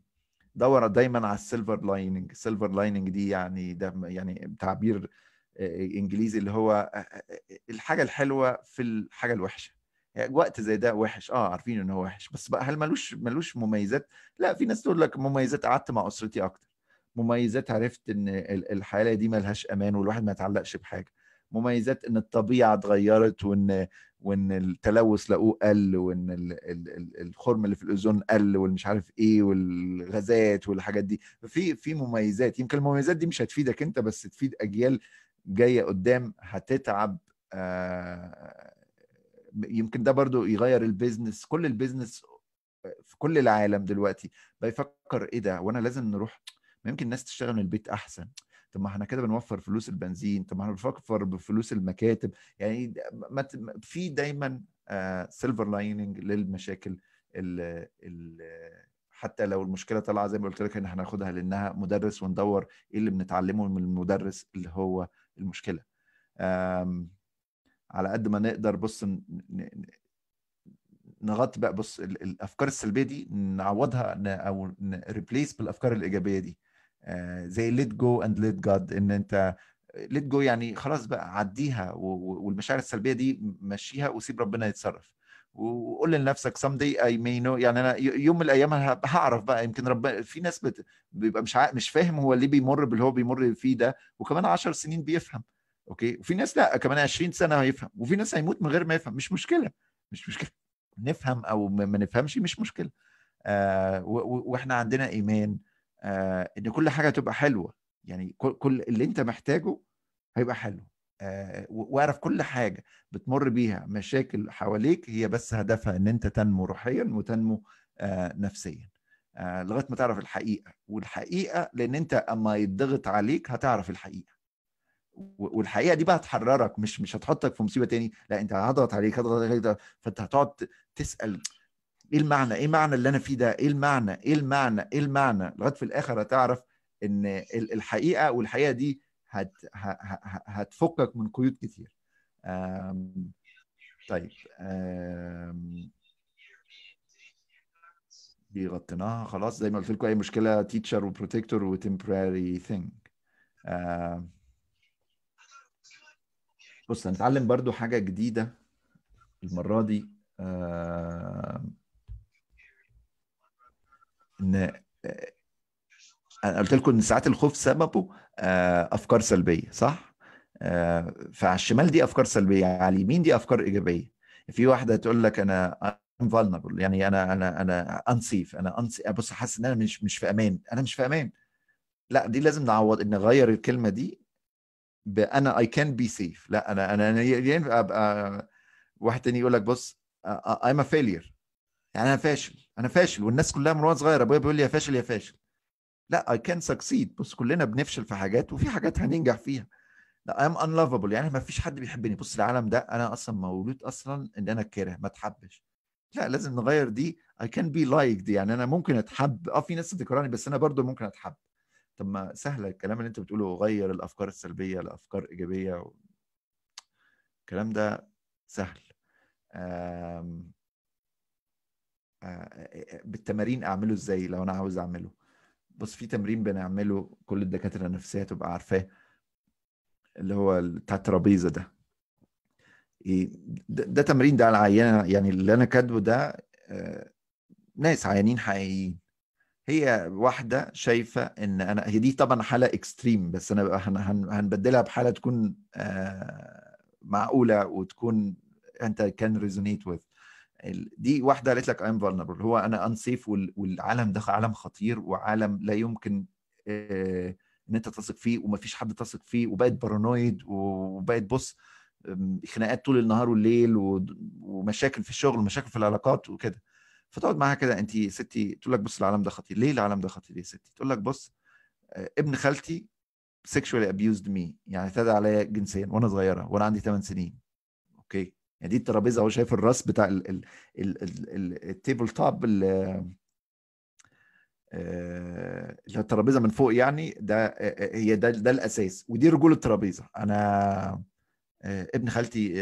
دور دايما على السيلفر لايننج السيلفر لايننج دي يعني ده يعني تعبير آه، انجليزي اللي هو آه، آه، الحاجه الحلوه في الحاجه الوحشه يعني وقت زي ده وحش اه عارفين ان هو وحش بس بقى هل ملوش ملوش مميزات لا في ناس تقول لك مميزات قعدت مع اسرتي اكتر مميزات عرفت ان الحاله دي ملهاش امان والواحد ما يتعلقش بحاجه مميزات ان الطبيعه اتغيرت وان وان التلوث لقوه قل وان الخرم اللي في الاوزون قل والمش عارف ايه والغازات والحاجات دي ففي في مميزات يمكن المميزات دي مش هتفيدك انت بس تفيد اجيال جايه قدام هتتعب آه، يمكن ده برضو يغير البيزنس كل البيزنس في كل العالم دلوقتي بيفكر ايه ده وانا لازم نروح ممكن يمكن الناس تشتغل من البيت احسن طب ما احنا كده بنوفر فلوس البنزين طب ما احنا بنوفر بفلوس المكاتب يعني في دايما سيلفر آه، لايننج للمشاكل حتى لو المشكله طالعه زي ما قلت لك ان احنا هناخدها لانها مدرس وندور ايه اللي بنتعلمه من المدرس اللي هو المشكله على قد ما نقدر بص نغطي بقى بص الافكار السلبيه دي نعوضها او نريبليس بالافكار الايجابيه دي آه، زي ليت جو اند ليت جاد ان انت ليت جو يعني خلاص بقى عديها والمشاعر السلبيه دي مشيها وسيب ربنا يتصرف وقول لنفسك داي اي مي نو يعني انا يوم من الايام هعرف بقى يمكن ربنا في ناس بت... بيبقى مش ع... مش فاهم هو ليه بيمر باللي هو بيمر فيه ده وكمان 10 سنين بيفهم اوكي وفي ناس لا كمان 20 سنه هيفهم وفي ناس هيموت من غير ما يفهم مش مشكله مش مشكله نفهم او ما نفهمش مش مشكله آه و... واحنا عندنا ايمان آه ان كل حاجه تبقى حلوه يعني كل اللي انت محتاجه هيبقى حلو آه واعرف كل حاجه بتمر بيها مشاكل حواليك هي بس هدفها ان انت تنمو روحيا وتنمو آه نفسيا آه لغايه ما تعرف الحقيقه والحقيقه لان انت اما يضغط عليك هتعرف الحقيقه والحقيقه دي بقى هتحررك مش مش هتحطك في مصيبه تاني لا انت هضغط عليك هضغط عليك فانت هتقعد تسال ايه المعنى ايه معنى اللي انا فيه ده ايه المعنى ايه المعنى ايه المعنى لغايه في الاخر هتعرف ان الحقيقه والحقيقه دي هت هتفكك من قيود كتير آم... طيب آم... دي غطيناها خلاص زي ما قلت لكم اي مشكله تيتشر وبروتكتور وتمبراري ثينج بص هنتعلم برضو حاجه جديده المره دي ان آه، انا قلت لكم ان ساعات الخوف سببه آه، افكار سلبيه صح آه، فعلى الشمال دي افكار سلبيه على اليمين دي افكار ايجابيه في واحده تقول لك انا فالنبل يعني انا انا انا انسيف انا انسي بص حاسس ان انا مش مش في امان انا مش في امان لا دي لازم نعوض ان نغير الكلمه دي بانا اي كان بي سيف لا انا انا ينفع ابقى واحد تاني يقول لك بص I'm ا فيلير يعني انا فاشل انا فاشل والناس كلها من وانا صغير ابويا بيقول لي يا فاشل يا فاشل لا اي كان سكسيد بص كلنا بنفشل في حاجات وفي حاجات هننجح فيها لا ام انلافبل يعني ما فيش حد بيحبني بص العالم ده انا اصلا مولود اصلا ان انا كاره ما اتحبش لا لازم نغير دي اي كان بي لايك دي يعني انا ممكن اتحب اه في ناس بتكرهني بس انا برضو ممكن اتحب طب ما سهله الكلام اللي انت بتقوله غير الافكار السلبيه لافكار ايجابيه و... الكلام ده سهل آم... آه، آه، آه، بالتمارين اعمله ازاي لو انا عاوز اعمله بص في تمرين بنعمله كل الدكاتره النفسيه تبقى عارفاه اللي هو بتاع الترابيزه ده ده, ده تمرين ده على عيانه يعني اللي انا كاتبه ده ناس عيانين حقيقيين هي واحده شايفه ان انا هي دي طبعا حاله اكستريم بس انا هنبدلها بحاله تكون معقوله وتكون انت كان ريزونيت وذ دي واحده قالت لك ايم فولنربل هو انا انسيف والعالم ده عالم خطير وعالم لا يمكن آه، ان انت تثق فيه ومفيش حد تثق فيه وبقت بارانويد وبقت بص خناقات طول النهار والليل ومشاكل في الشغل ومشاكل في العلاقات وكده فتقعد معاها كده انت ستي تقول لك بص العالم ده خطير ليه العالم ده خطير يا ستي تقول لك بص آه، ابن خالتي sexually abused me يعني اعتدى عليا جنسيا وانا صغيره وانا عندي 8 سنين اوكي يعني دي الترابيزه هو شايف الراس بتاع التيبل توب آه، اللي هو الترابيزه من فوق يعني ده آه، آه، هي ده ده الاساس ودي رجول الترابيزه انا ابن خالتي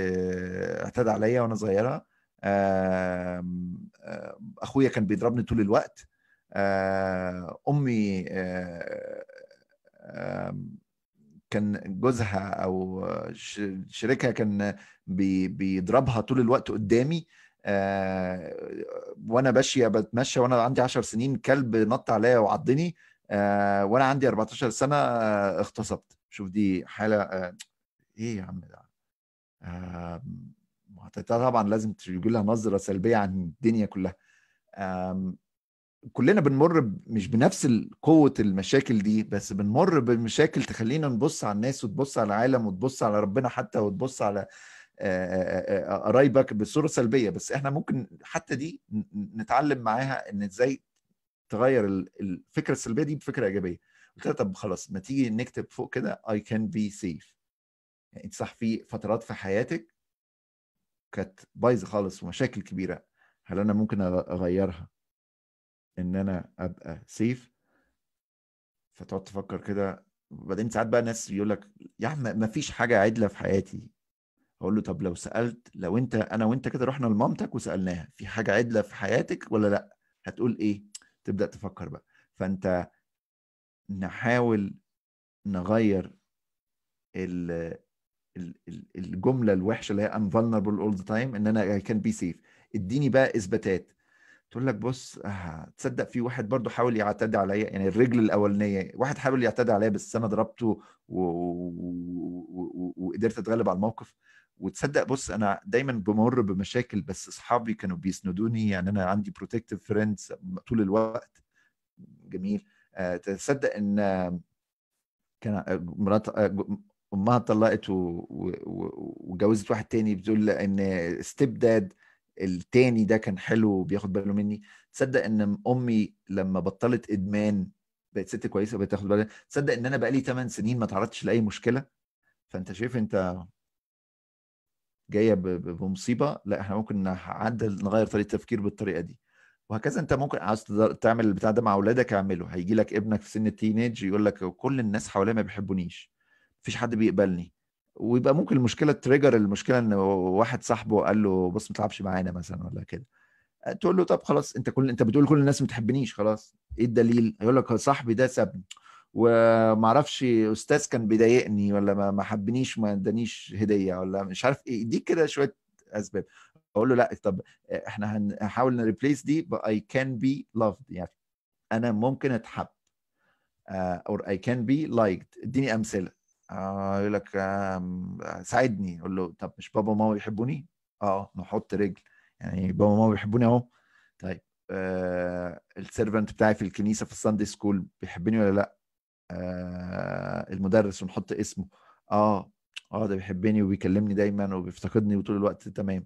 اعتدى عليا وانا صغيره اخويا كان بيضربني طول الوقت امي كان جوزها او شريكها كان بي بيضربها طول الوقت قدامي آه وانا ماشيه بتمشى وانا عندي 10 سنين كلب نط عليا وعضني آه وانا عندي 14 سنه آه اغتصبت شوف دي حاله آه ايه يا عم ده آه طبعا لازم تقول لها نظره سلبيه عن الدنيا كلها آه كلنا بنمر مش بنفس قوه المشاكل دي بس بنمر بمشاكل تخلينا نبص على الناس وتبص على العالم وتبص على ربنا حتى وتبص على قرايبك بصوره سلبيه بس احنا ممكن حتى دي نتعلم معاها ان ازاي تغير الفكره السلبيه دي بفكره ايجابيه قلت لها طب خلاص ما تيجي نكتب فوق كده اي كان بي سيف يعني انت صح في فترات في حياتك كانت بايظه خالص ومشاكل كبيره هل انا ممكن اغيرها ان انا ابقى سيف فتقعد تفكر كده وبعدين ساعات بقى ناس يقول لك يا عم ما فيش حاجه عدله في حياتي اقول له طب لو سالت لو انت انا وانت كده رحنا لمامتك وسالناها في حاجه عدله في حياتك ولا لا هتقول ايه تبدا تفكر بقى فانت نحاول نغير ال الجمله الوحشه اللي هي ان vulnerable all the time ان انا كان بي سيف اديني بقى اثباتات تقول لك بص آه تصدق في واحد برضو حاول يعتدي عليا يعني الرجل الاولانيه واحد حاول يعتدي عليا بس انا ضربته وقدرت اتغلب على الموقف وتصدق بص انا دايما بمر بمشاكل بس اصحابي كانوا بيسندوني يعني انا عندي بروتكتيف فريندز طول الوقت جميل آه تصدق ان كان آه، مرات آه، امها اتطلقت وجوزت واحد تاني بتقول ان ستيب داد التاني ده كان حلو وبياخد باله مني تصدق ان امي لما بطلت ادمان بقت ست كويسه وبقت تاخد بالها تصدق ان انا بقالي 8 سنين ما تعرضتش لاي مشكله فانت شايف انت جايه بمصيبه لا احنا ممكن نعدل نغير طريقه التفكير بالطريقه دي وهكذا انت ممكن عاوز تعمل البتاع ده مع اولادك اعمله هيجي لك ابنك في سن التينيج يقول لك كل الناس حواليا ما بيحبونيش مفيش حد بيقبلني ويبقى ممكن المشكله تريجر المشكله ان واحد صاحبه قال له بص ما تلعبش معانا مثلا ولا كده أه، تقول له طب خلاص انت كل انت بتقول كل الناس ما بتحبنيش خلاص ايه الدليل هيقول لك صاحبي ده سابني ومعرفش استاذ كان بيضايقني ولا ما ما حبنيش ما ادانيش هديه ولا مش عارف ايه يديك كده شويه اسباب اقول له لا طب احنا هنحاول نريبليس دي ب كان بي لافد يعني انا ممكن اتحب اور اي كان بي لايكد اديني امثله آه يقول لك آه ساعدني اقول له طب مش بابا وماما بيحبوني اه نحط رجل يعني بابا وماما بيحبوني اهو طيب آه السيرفنت بتاعي في الكنيسه في الساندي سكول بيحبني ولا لا آه المدرس ونحط اسمه اه اه ده بيحبني وبيكلمني دايما وبيفتقدني وطول الوقت تمام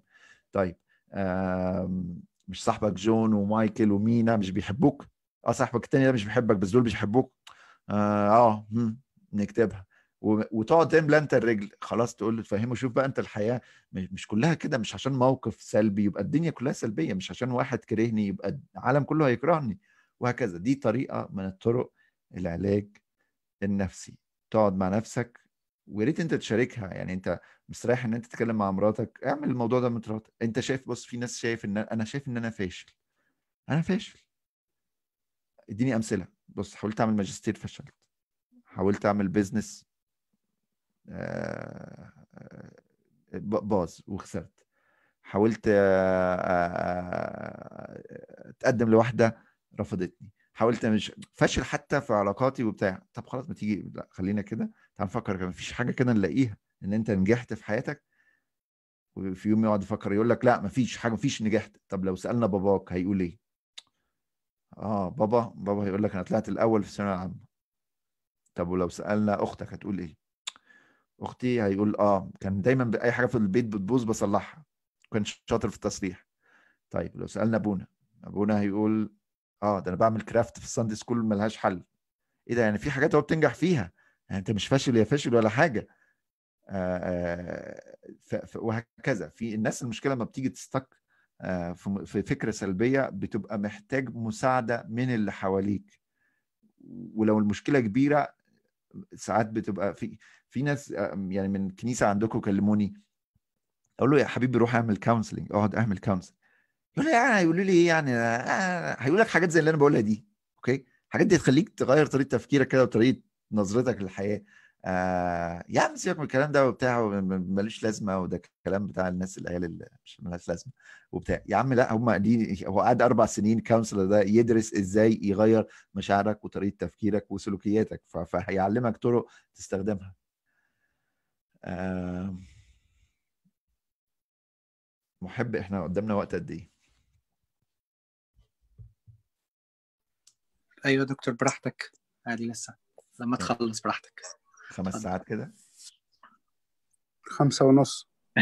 طيب آه مش صاحبك جون ومايكل ومينا مش بيحبوك اه صاحبك التاني ده مش بيحبك بس دول بيحبوك اه, آه نكتبها وتقعد تملى انت الرجل خلاص تقول له تفهمه شوف بقى انت الحياه مش كلها كده مش عشان موقف سلبي يبقى الدنيا كلها سلبيه مش عشان واحد كرهني يبقى العالم كله هيكرهني وهكذا دي طريقه من الطرق العلاج النفسي تقعد مع نفسك ويا ريت انت تشاركها يعني انت مستريح ان انت تتكلم مع مراتك اعمل الموضوع ده مراتك انت شايف بص في ناس شايف ان انا شايف ان انا فاشل انا فاشل اديني امثله بص حاولت اعمل ماجستير فشلت حاولت اعمل بيزنس آه، آه، باظ وخسرت حاولت اتقدم آه، لواحده رفضتني حاولت مش فاشل حتى في علاقاتي وبتاع طب خلاص ما تيجي لا خلينا كده تعال نفكر كان مفيش حاجه كده نلاقيها ان انت نجحت في حياتك وفي يوم يقعد يفكر يقول لك لا مفيش حاجه مفيش نجحت طب لو سالنا باباك هيقول ايه؟ اه بابا بابا هيقول لك انا طلعت الاول في الثانويه العامه طب ولو سالنا اختك هتقول ايه؟ اختي هيقول اه كان دايما اي حاجه في البيت بتبوظ بصلحها كان شاطر في التصليح طيب لو سالنا ابونا ابونا هيقول اه ده انا بعمل كرافت في الساندي سكول ملهاش حل ايه ده يعني في حاجات هو بتنجح فيها يعني انت مش فاشل يا فاشل ولا حاجه آه, آه، ف وهكذا في الناس المشكله لما بتيجي تستك آه في فكره سلبيه بتبقى محتاج مساعده من اللي حواليك ولو المشكله كبيره ساعات بتبقى في في ناس آه، يعني من كنيسه عندكم كلموني اقول له يا حبيبي روح اعمل كونسلنج اقعد اعمل كونسلنج يقول لي يعني هيقولوا لي ايه يعني آه، آه، هيقول لك حاجات زي اللي انا بقولها دي اوكي الحاجات دي تخليك تغير طريقه تفكيرك كده وطريقه نظرتك للحياه آه يا عم سيبك من الكلام ده وبتاع ملوش لازمه وده الكلام بتاع الناس العيال اللي مش ملهاش لازمه وبتاع يا عم لا هم دي هو قعد اربع سنين كونسلر ده يدرس ازاي يغير مشاعرك وطريقه تفكيرك وسلوكياتك فهيعلمك طرق تستخدمها محب احنا قدامنا وقت قد ايه ايوه دكتور براحتك عادي يعني لسه لما تخلص براحتك خمس ساعات كده خمسة ونص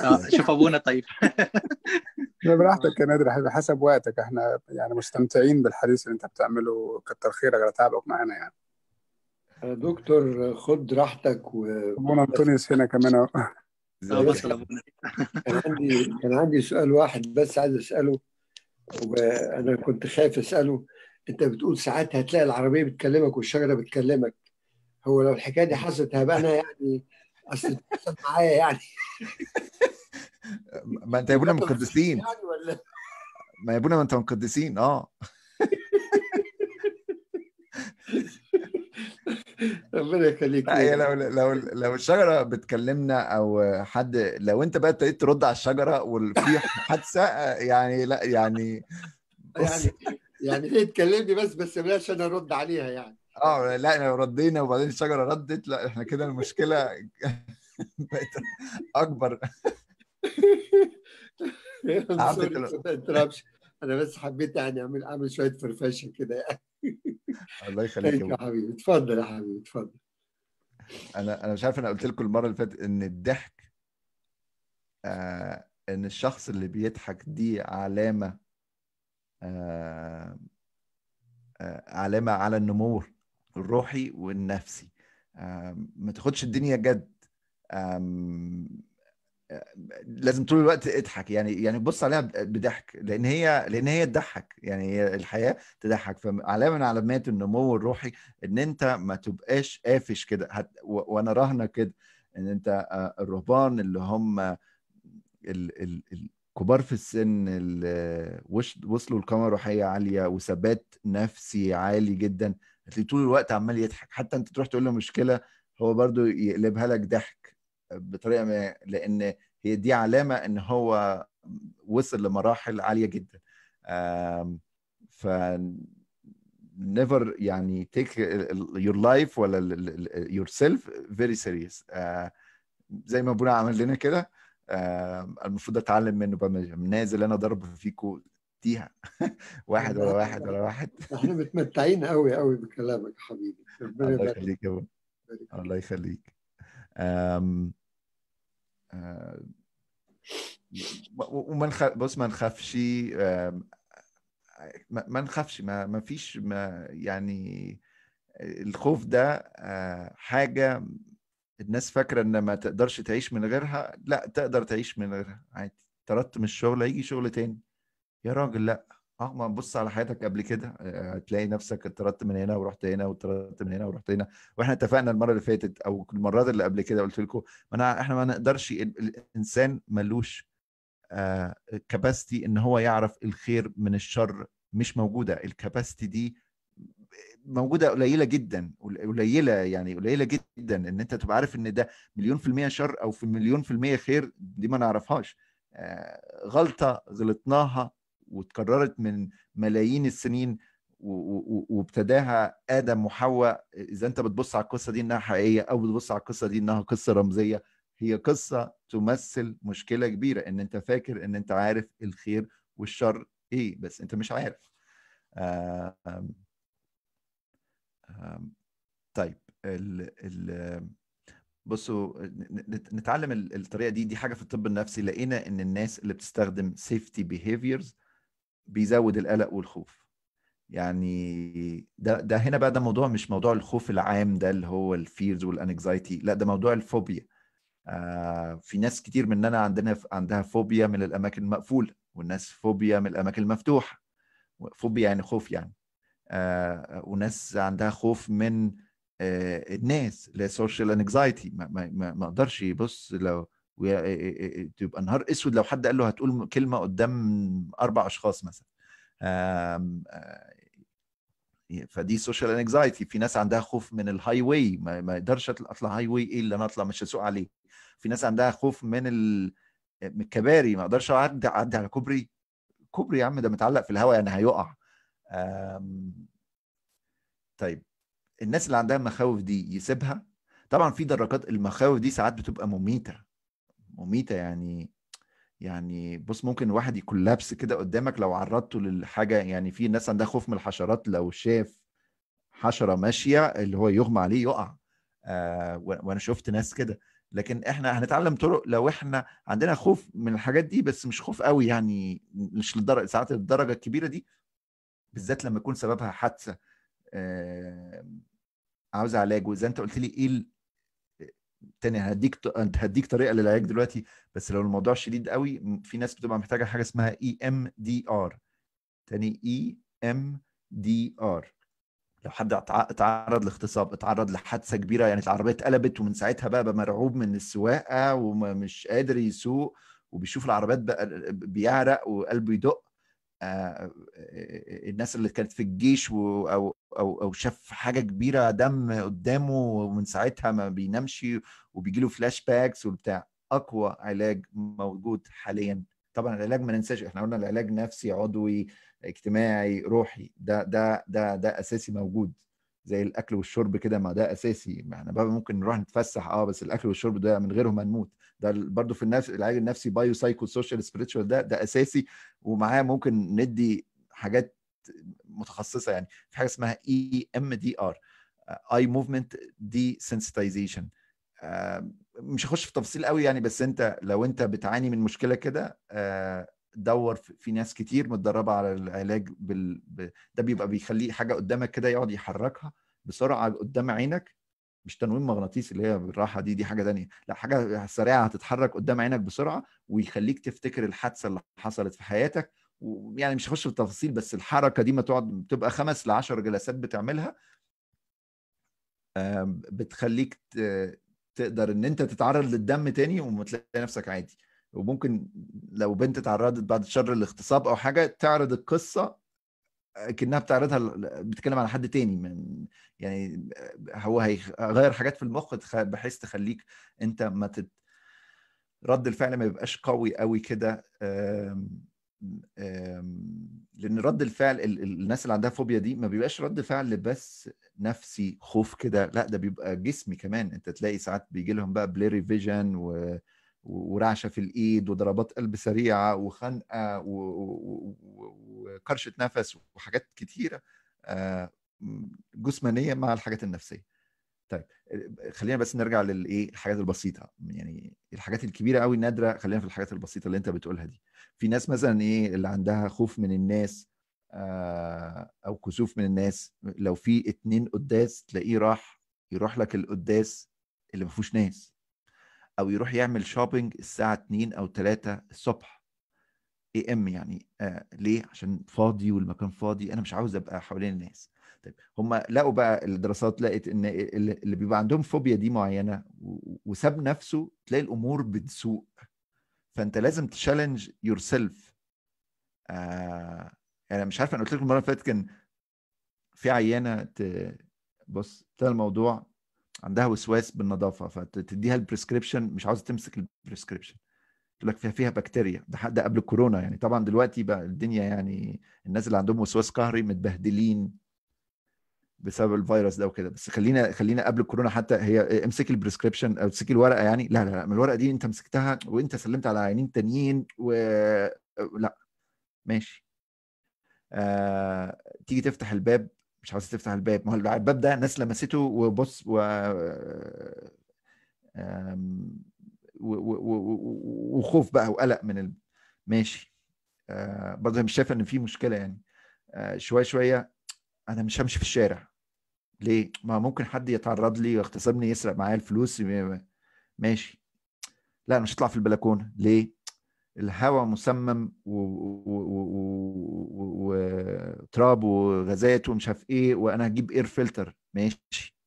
آه، شوف ابونا طيب براحتك يا نادر حسب وقتك احنا يعني مستمتعين بالحديث اللي انت بتعمله كتر خيرك على تعبك معانا يعني دكتور خد راحتك و ابونا انطونيوس هنا كمان اهو كان عندي كان عندي سؤال واحد بس عايز اساله وانا كنت خايف اساله انت بتقول ساعات هتلاقي العربيه بتكلمك والشجره بتكلمك هو لو الحكايه دي حصلت هبقى انا يعني اصل معايا يعني ما انت يا ابونا مقدسين يعني ما يا ابونا ما انت مقدسين اه ربنا يخليك لو لو لو الشجره بتكلمنا او حد لو انت بقى ابتديت ترد على الشجره وفي حادثه آه، يعني لا يعني يعني يعني هي تكلمني بس بس بلاش انا ارد عليها يعني اه لا لو ردينا وبعدين الشجره ردت لا احنا كده المشكله بقت اكبر انا بس حبيت يعني اعمل اعمل شويه فرفشه كده يعني الله يخليك يا حبيبي اتفضل يا حبيبي اتفضل انا انا مش عارف انا قلت لكم المره اللي فاتت ان الضحك آه ان الشخص اللي بيضحك دي علامه آه آه علامه على النمو الروحي والنفسي آه ما تاخدش الدنيا جد آه لازم طول الوقت اضحك يعني يعني بص عليها بضحك لان هي لان هي تضحك يعني الحياه تضحك فعلامه من علامات النمو الروحي ان انت ما تبقاش قافش كده هت... و... وانا راهنه كده ان انت آه، الرهبان اللي هم ال... ال... الكبار في السن اللي وصلوا لقمه روحيه عاليه وثبات نفسي عالي جدا هتلاقيه طول الوقت عمال يضحك حتى انت تروح تقول له مشكله هو برضو يقلبها لك ضحك بطريقه ما لان هي دي علامه ان هو وصل لمراحل عاليه جدا ف نيفر يعني تيك يور لايف ولا يور سيلف فيري سيريس زي ما ابونا عمل لنا كده المفروض اتعلم منه بقى نازل انا ضرب فيكو تيها واحد ورا واحد ورا واحد احنا متمتعين قوي قوي بكلامك يا حبيبي الله يخليك يا الله يخليك آه، وما بص ما نخافش ما نخافش ما, ما فيش ما يعني آه، الخوف ده آه، حاجه الناس فاكره ان ما تقدرش تعيش من غيرها لا تقدر تعيش من غيرها عادي طردت من الشغل هيجي شغل تاني يا راجل لا اه ما بص على حياتك قبل كده آه، هتلاقي نفسك اتردت من هنا ورحت هنا واتردت من هنا ورحت هنا واحنا اتفقنا المره اللي فاتت او المرات اللي قبل كده قلت لكم احنا ما نقدرش الانسان ملوش آه كباستي ان هو يعرف الخير من الشر مش موجوده الكباستي دي موجوده قليله جدا قليله يعني قليله جدا ان انت تبقى عارف ان ده مليون في الميه شر او في مليون في الميه خير دي ما نعرفهاش آه، غلطه غلطناها واتكررت من ملايين السنين وابتداها ادم وحواء اذا انت بتبص على القصه دي انها حقيقيه او بتبص على القصه دي انها قصه رمزيه هي قصه تمثل مشكله كبيره ان انت فاكر ان انت عارف الخير والشر ايه بس انت مش عارف آم آم طيب ال ال بصوا نتعلم الطريقه دي دي حاجه في الطب النفسي لقينا ان الناس اللي بتستخدم سيفتي بيهيفيرز بيزود القلق والخوف يعني ده ده هنا بقى ده موضوع مش موضوع الخوف العام ده اللي هو الفيرز والانكزايتي لا ده موضوع الفوبيا آه في ناس كتير مننا عندنا عندها فوبيا من الاماكن المقفوله والناس فوبيا من الاماكن المفتوحه فوبيا يعني خوف يعني آه وناس عندها خوف من آه الناس لسوشيال سوشيال انكزايتي ما اقدرش بص لو وتبقى نهار اسود لو حد قال له هتقول كلمه قدام اربع اشخاص مثلا آمم، فدي سوشيال انكزايتي في ناس عندها خوف من الهاي واي ما يقدرش اطلع هاي واي ايه اللي انا اطلع مش هسوق عليه في ناس عندها خوف من ال... من الكباري ما اقدرش اعدي اعدي على كوبري كوبري يا عم ده متعلق في الهواء يعني هيقع آمم، طيب الناس اللي عندها المخاوف دي يسيبها طبعا في دراجات المخاوف دي ساعات بتبقى مميته مميته يعني يعني بص ممكن الواحد يكون لابس كده قدامك لو عرضته للحاجه يعني في ناس عندها خوف من الحشرات لو شاف حشره ماشيه اللي هو يغمى عليه يقع آه وانا شفت ناس كده لكن احنا هنتعلم طرق لو احنا عندنا خوف من الحاجات دي بس مش خوف قوي يعني مش للدرجه ساعات الدرجه الكبيره دي بالذات لما يكون سببها حادثه آه عاوز علاج واذا انت قلت لي ايه تاني هديك هديك طريقه للعلاج دلوقتي بس لو الموضوع شديد قوي في ناس بتبقى محتاجه حاجه اسمها اي ام دي ار تاني اي ام دي ار لو حد اتعرض لاغتصاب اتعرض لحادثه كبيره يعني العربيه اتقلبت ومن ساعتها بقى بقى مرعوب من السواقه ومش قادر يسوق وبيشوف العربيات بقى بيعرق وقلبه يدق آه، آه، آه، الناس اللي كانت في الجيش او او او شاف حاجه كبيره دم قدامه ومن ساعتها ما بينامش وبيجي له فلاش باكس وبتاع اقوى علاج موجود حاليا طبعا العلاج ما ننساش احنا قلنا العلاج نفسي عضوي اجتماعي روحي ده ده ده ده اساسي موجود زي الاكل والشرب كده ما ده اساسي ما احنا بقى ممكن نروح نتفسح اه بس الاكل والشرب ده من غيرهم هنموت ده برضو في النفس العلاج النفسي بايو سايكو سوشيال سبيريتشوال ده ده اساسي ومعاه ممكن ندي حاجات متخصصه يعني في حاجه اسمها اي ام دي ار اي موفمنت دي سنسيتايزيشن مش هخش في تفصيل قوي يعني بس انت لو انت بتعاني من مشكله كده آه، دور في ناس كتير متدربه على العلاج بال... ده بيبقى بيخليه حاجه قدامك كده يقعد يحركها بسرعه قدام عينك مش تنويم مغناطيسي اللي هي بالراحه دي دي حاجه ثانيه لا حاجه سريعه هتتحرك قدام عينك بسرعه ويخليك تفتكر الحادثه اللي حصلت في حياتك ويعني مش هخش في التفاصيل بس الحركه دي ما تقعد تبقى خمس ل 10 جلسات بتعملها بتخليك تقدر ان انت تتعرض للدم تاني وما تلاقي نفسك عادي وممكن لو بنت تعرضت بعد شر الاغتصاب او حاجه تعرض القصه كانها بتعرضها بتتكلم على حد تاني من يعني هو هيغير حاجات في المخ بحيث تخليك انت ما تت... رد الفعل ما يبقاش قوي قوي كده لان رد الفعل الناس اللي عندها فوبيا دي ما بيبقاش رد فعل بس نفسي خوف كده لا ده بيبقى جسمي كمان انت تلاقي ساعات بيجي لهم بقى بليري فيجن و ورعشه في الايد وضربات قلب سريعه وخنقه وكرشه نفس وحاجات كتيره آه، جسمانيه مع الحاجات النفسيه طيب آه، خلينا بس نرجع للايه الحاجات البسيطه يعني الحاجات الكبيره قوي نادره خلينا في الحاجات البسيطه اللي انت بتقولها دي في ناس مثلا ايه اللي عندها خوف من الناس آه، او كسوف من الناس لو في اتنين قداس تلاقيه راح يروح لك القداس اللي ما فيهوش ناس او يروح يعمل شوبينج الساعه 2 او 3 الصبح اي ام يعني آه ليه عشان فاضي والمكان فاضي انا مش عاوز ابقى حوالين الناس طيب هم لقوا بقى الدراسات لقت ان اللي بيبقى عندهم فوبيا دي معينه وساب نفسه تلاقي الامور بتسوء فانت لازم تشالنج يور سيلف انا مش عارف انا قلت لكم المره اللي فاتت كان في عيانه بص بتاع الموضوع عندها وسواس بالنظافه فتديها البريسكريبشن مش عاوزه تمسك البريسكريبشن تقول لك فيها فيها بكتيريا ده ده قبل الكورونا يعني طبعا دلوقتي بقى الدنيا يعني الناس اللي عندهم وسواس قهري متبهدلين بسبب الفيروس ده وكده بس خلينا خلينا قبل الكورونا حتى هي امسكي البريسكريبشن او امسكي الورقه يعني لا لا لا ما الورقه دي انت مسكتها وانت سلمت على عينين تانيين و لا ماشي آه... تيجي تفتح الباب مش عاوز تفتح الباب ما هو الباب ده ناس لمسته وبص و وخوف بقى وقلق من ال... ماشي آه، برضه مش شايف ان في مشكله يعني آه، شويه شويه انا مش همشي في الشارع ليه ما ممكن حد يتعرض لي ويغتصبني يسرق معايا الفلوس ماشي لا انا مش هطلع في البلكونه ليه الهواء مسمم وتراب وغازات ومش عارف ايه وانا هجيب اير فلتر ماشي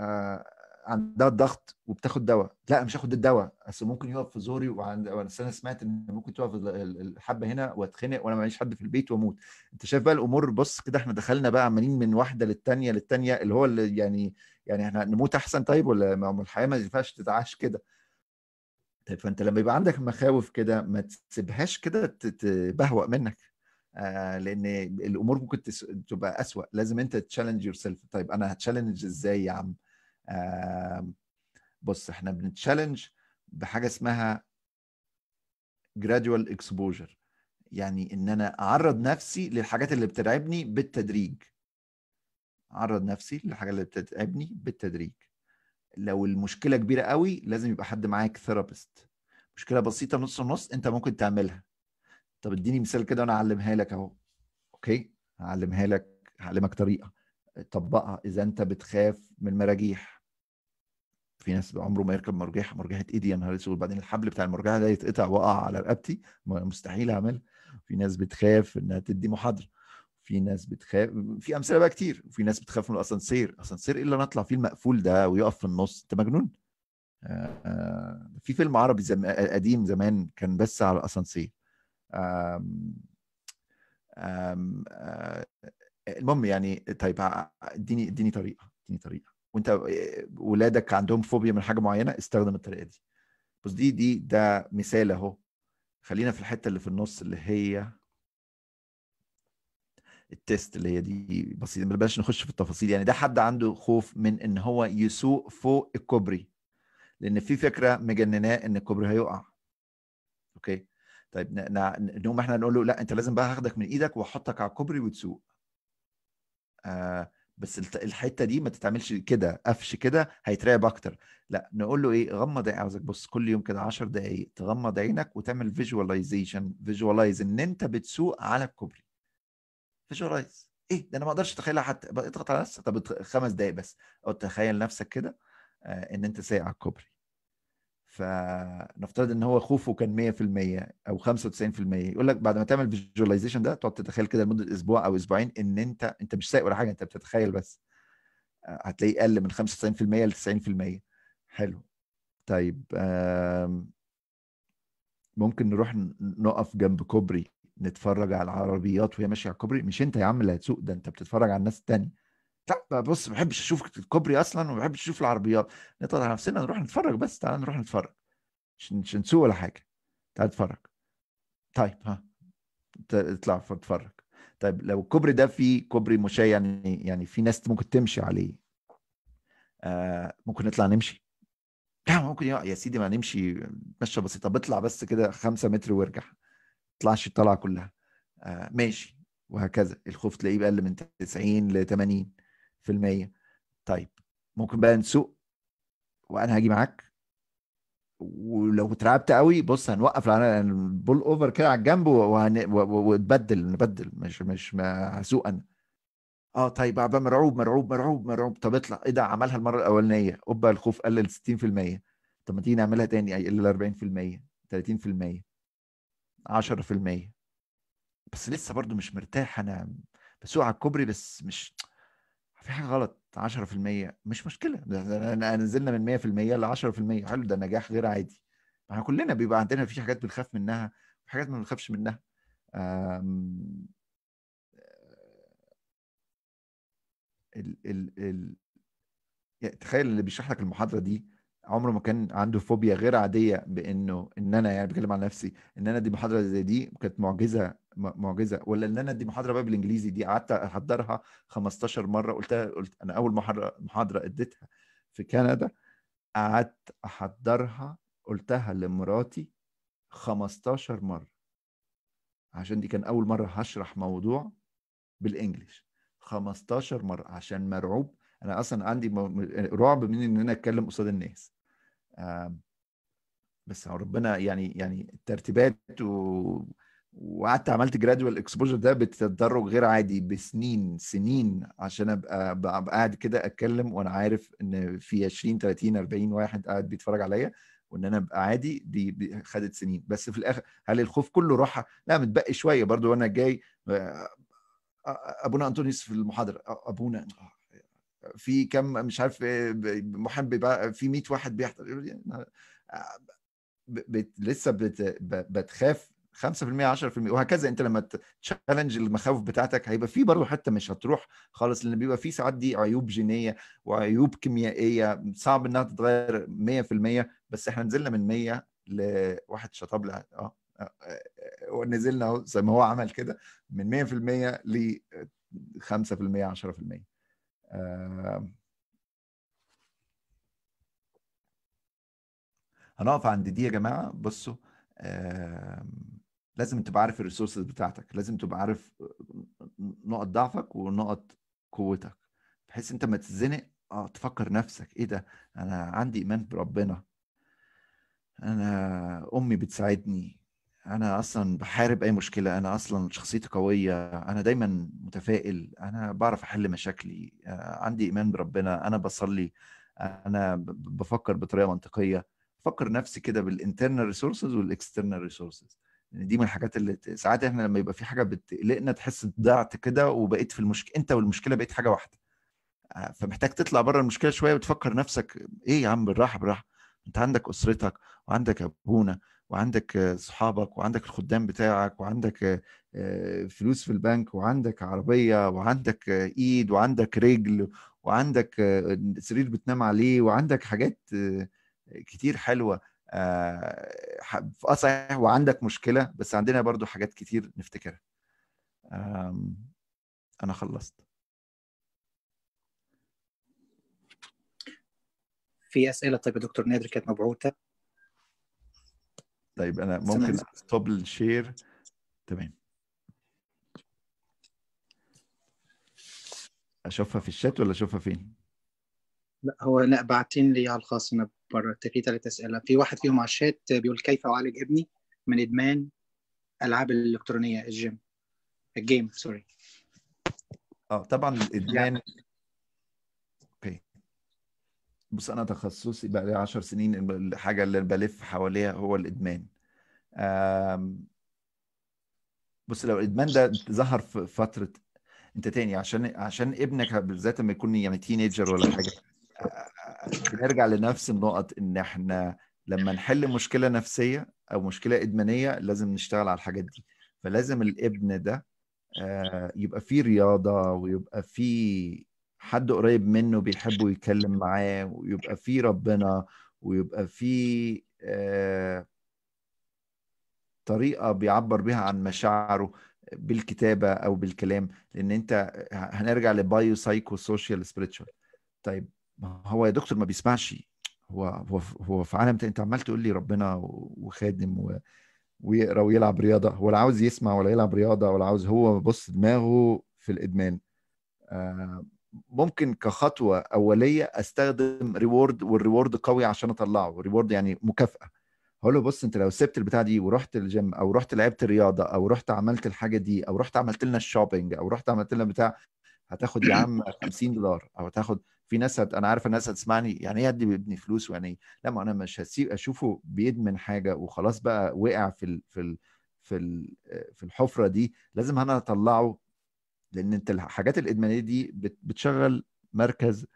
آه عندها ضغط وبتاخد دواء لا مش هاخد الدواء اصل ممكن يقف في زوري وعند انا سمعت ان ممكن تقف الحبه هنا واتخنق وانا معيش حد في البيت واموت انت شايف بقى الامور بص كده احنا دخلنا بقى عمالين من واحده للثانيه للثانيه اللي هو اللي يعني يعني احنا نموت احسن طيب ولا الحياه ما ينفعش تتعاش كده طيب فانت لما يبقى عندك مخاوف كده ما تسيبهاش كده تبهوأ منك آه لان الامور ممكن تبقى اسوأ لازم انت تشالنج يور سيلف طيب انا هتشالنج ازاي يا عم آه بص احنا بنتشالنج بحاجه اسمها جراديوال اكسبوجر يعني ان انا اعرض نفسي للحاجات اللي بترعبني بالتدريج اعرض نفسي للحاجات اللي بتتعبني بالتدريج لو المشكله كبيره قوي لازم يبقى حد معاك ثيرابيست مشكله بسيطه نص ونص انت ممكن تعملها طب اديني مثال كده وانا اعلمها لك اهو اوكي هعلمها لك هعلمك طريقه طبقها اذا انت بتخاف من المراجيح في ناس عمره ما يركب مرجحه مرجحه ايدي يا نهار اسود وبعدين الحبل بتاع المرجحه ده يتقطع وقع على رقبتي مستحيل اعملها في ناس بتخاف انها تدي محاضره في ناس بتخاف في امثله بقى كتير في ناس بتخاف من الاسانسير اسانسير الا إيه نطلع فيه المقفول ده ويقف في النص انت مجنون آه، آه، في فيلم عربي زم... آه، قديم زمان كان بس على الاسانسير المهم يعني طيب اديني اديني طريقه اديني طريقه وانت ولادك عندهم فوبيا من حاجه معينه استخدم الطريقه دي بص دي دي ده مثال اهو خلينا في الحته اللي في النص اللي هي التيست اللي هي دي بسيطه بلاش نخش في التفاصيل يعني ده حد عنده خوف من ان هو يسوق فوق الكوبري لان في فكره مجنناه ان الكوبري هيقع اوكي طيب نقوم احنا نقول له لا انت لازم بقى هاخدك من ايدك واحطك على الكوبري وتسوق آه بس الحته دي ما تتعملش كده قفش كده هيتراقب اكتر لا نقول له ايه غمض عاوزك بص كل يوم كده 10 دقائق تغمض عينك وتعمل فيجواليزيشن فيجوالايز ان انت بتسوق على الكوبري فيجوالايز ايه ده انا ما اقدرش اتخيلها حتى اضغط على نفسك طب خمس دقايق بس او تخيل نفسك كده آه، ان انت سايق على الكوبري فنفترض ان هو خوفه كان 100% او 95% يقول لك بعد ما تعمل فيجواليزيشن ده تقعد تتخيل كده لمده اسبوع او اسبوعين ان انت انت مش سايق ولا حاجه انت بتتخيل بس آه، هتلاقيه قل من 95% ل 90% حلو طيب ممكن نروح نقف جنب كوبري نتفرج على العربيات وهي ماشيه على الكوبري مش انت يا عم اللي هتسوق ده انت بتتفرج على الناس التانية لا بص ما بحبش اشوف الكوبري اصلا وما بحبش اشوف العربيات نطلع على نفسنا نروح نتفرج بس تعالى نروح نتفرج مش نسوق ولا حاجه تعالى نتفرج طيب ها اطلع اتفرج طيب لو الكوبري ده فيه كوبري مشاة يعني يعني في ناس ممكن تمشي عليه آه ممكن نطلع نمشي لا ممكن يا سيدي ما نمشي مشة بسيطه بطلع بس كده خمسة متر وارجع تطلعش الطلعه كلها آه ماشي وهكذا الخوف تلاقيه بقل من 90 ل 80 في المية طيب ممكن بقى نسوق وانا هاجي معاك ولو اترعبت قوي بص هنوقف البول اوفر يعني كده على الجنب ونتبدل نبدل مش مش هسوق انا اه طيب بقى مرعوب مرعوب مرعوب مرعوب طب اطلع ايه ده عملها المره الاولانيه اوبا الخوف قلل 60% طب ما تيجي نعملها تاني يقلل 40% 30% 10% بس لسه برضو مش مرتاح انا بسوق على الكوبري بس مش في حاجه غلط 10% مش مشكله انا نزلنا من 100% ل 10% حلو ده نجاح غير عادي احنا كلنا بيبقى عندنا في حاجات بنخاف منها في حاجات ما بنخافش منها أم... ال ال ال يعني تخيل اللي بيشرح لك المحاضره دي عمره ما كان عنده فوبيا غير عاديه بانه ان انا يعني بتكلم عن نفسي ان انا دي محاضره زي دي كانت معجزه معجزه ولا ان انا دي محاضره بقى بالانجليزي دي قعدت احضرها 15 مره قلتها قلت انا اول محاضره محاضره اديتها في كندا قعدت احضرها قلتها لمراتي 15 مره عشان دي كان اول مره هشرح موضوع بالانجلش 15 مره عشان مرعوب انا اصلا عندي رعب من ان انا اتكلم قصاد الناس بس هو ربنا يعني يعني الترتيبات و... وقعدت عملت جرادوال اكسبوجر ده بتدرج غير عادي بسنين سنين عشان ابقى ابقى قاعد كده اتكلم وانا عارف ان في 20 30 40 واحد قاعد بيتفرج عليا وان انا ابقى عادي دي خدت سنين بس في الاخر هل الخوف كله راح لا متبقي شويه برضو وانا جاي آه، آه، ابونا انطونيوس في المحاضره آه، ابونا في كم مش عارف آه، محب بقى في 100 واحد بيحضر آه، لسه بتخاف 5% 10% وهكذا انت لما تشالنج المخاوف بتاعتك هيبقى في برضه حته مش هتروح خالص لان بيبقى في ساعات دي عيوب جينيه وعيوب كيميائيه صعب انها تتغير 100% بس احنا نزلنا من 100 لواحد شطاب اه ونزلنا آه، زي ما هو عمل كده من 100% ل 5% 10% آه، هنقف عند دي يا جماعه بصوا آه، لازم تبقى عارف الريسورسز بتاعتك لازم تبقى عارف نقط ضعفك ونقط قوتك بحيث انت ما تتزنق اه تفكر نفسك ايه ده انا عندي ايمان بربنا انا امي بتساعدني انا اصلا بحارب اي مشكله انا اصلا شخصيتي قويه انا دايما متفائل انا بعرف احل مشاكلي آه، عندي ايمان بربنا انا بصلي انا بفكر بطريقه منطقيه فكر نفسي كده بالانترنال ريسورسز والاكسترنال ريسورسز دي من الحاجات اللي ساعات احنا لما يبقى في حاجه بتقلقنا تحس ضعت كده وبقيت في المشكله انت والمشكله بقيت حاجه واحده آه، فمحتاج تطلع بره المشكله شويه وتفكر نفسك ايه يا عم بالراحه بالراحه انت عندك اسرتك وعندك ابونا وعندك صحابك وعندك الخدام بتاعك وعندك آه، فلوس في البنك وعندك عربية وعندك ايد وعندك رجل وعندك آه، سرير بتنام عليه وعندك حاجات آه، كتير حلوه اه صحيح وعندك مشكله بس عندنا برضو حاجات كتير نفتكرها انا خلصت في اسئله طيب يا دكتور نادر كانت مبعوثه طيب انا ممكن استوب الشير تمام اشوفها في الشات ولا اشوفها فين؟ لا هو لا باعتين لي على الخاص انا بره في ثلاث اسئله في واحد فيهم على الشات بيقول كيف اعالج ابني من ادمان الالعاب الالكترونيه الجيم الجيم سوري اه طبعا الادمان يعني بص انا تخصصي بقى لي 10 سنين الحاجه اللي بلف حواليها هو الادمان بص لو الادمان ده ظهر في فتره انت تاني عشان عشان ابنك بالذات لما يكون يعني تينيجر ولا حاجه آه، آه، بنرجع لنفس النقط ان احنا لما نحل مشكله نفسيه او مشكله ادمانيه لازم نشتغل على الحاجات دي فلازم الابن ده آه، يبقى فيه رياضه ويبقى فيه حد قريب منه بيحبه يتكلم معاه ويبقى في ربنا ويبقى في آه، طريقة بيعبر بها عن مشاعره بالكتابة أو بالكلام لأن أنت هنرجع لبايو سايكو سوشيال سبريتشوال طيب هو يا دكتور ما بيسمعش هو هو هو في عالم أنت عمال تقول لي ربنا وخادم و... ويقرا ويلعب رياضة هو لا عاوز يسمع ولا يلعب رياضة ولا عاوز هو بص دماغه في الإدمان آه ممكن كخطوه اوليه استخدم ريورد والريورد قوي عشان اطلعه ريورد يعني مكافاه هقول له بص انت لو سبت البتاع دي ورحت الجيم او رحت لعبت رياضه او رحت عملت الحاجه دي او رحت عملت لنا الشوبينج او رحت عملت لنا بتاع هتاخد يا عم 50 دولار او هتاخد في ناس هت... انا عارف الناس هتسمعني يعني ايه ادي بيدني فلوس ويعني لا ما انا مش هسيب اشوفه بيدمن حاجه وخلاص بقى وقع في في ال... في ال... في الحفره دي لازم انا اطلعه لان انت الحاجات الادمانيه دي بتشغل مركز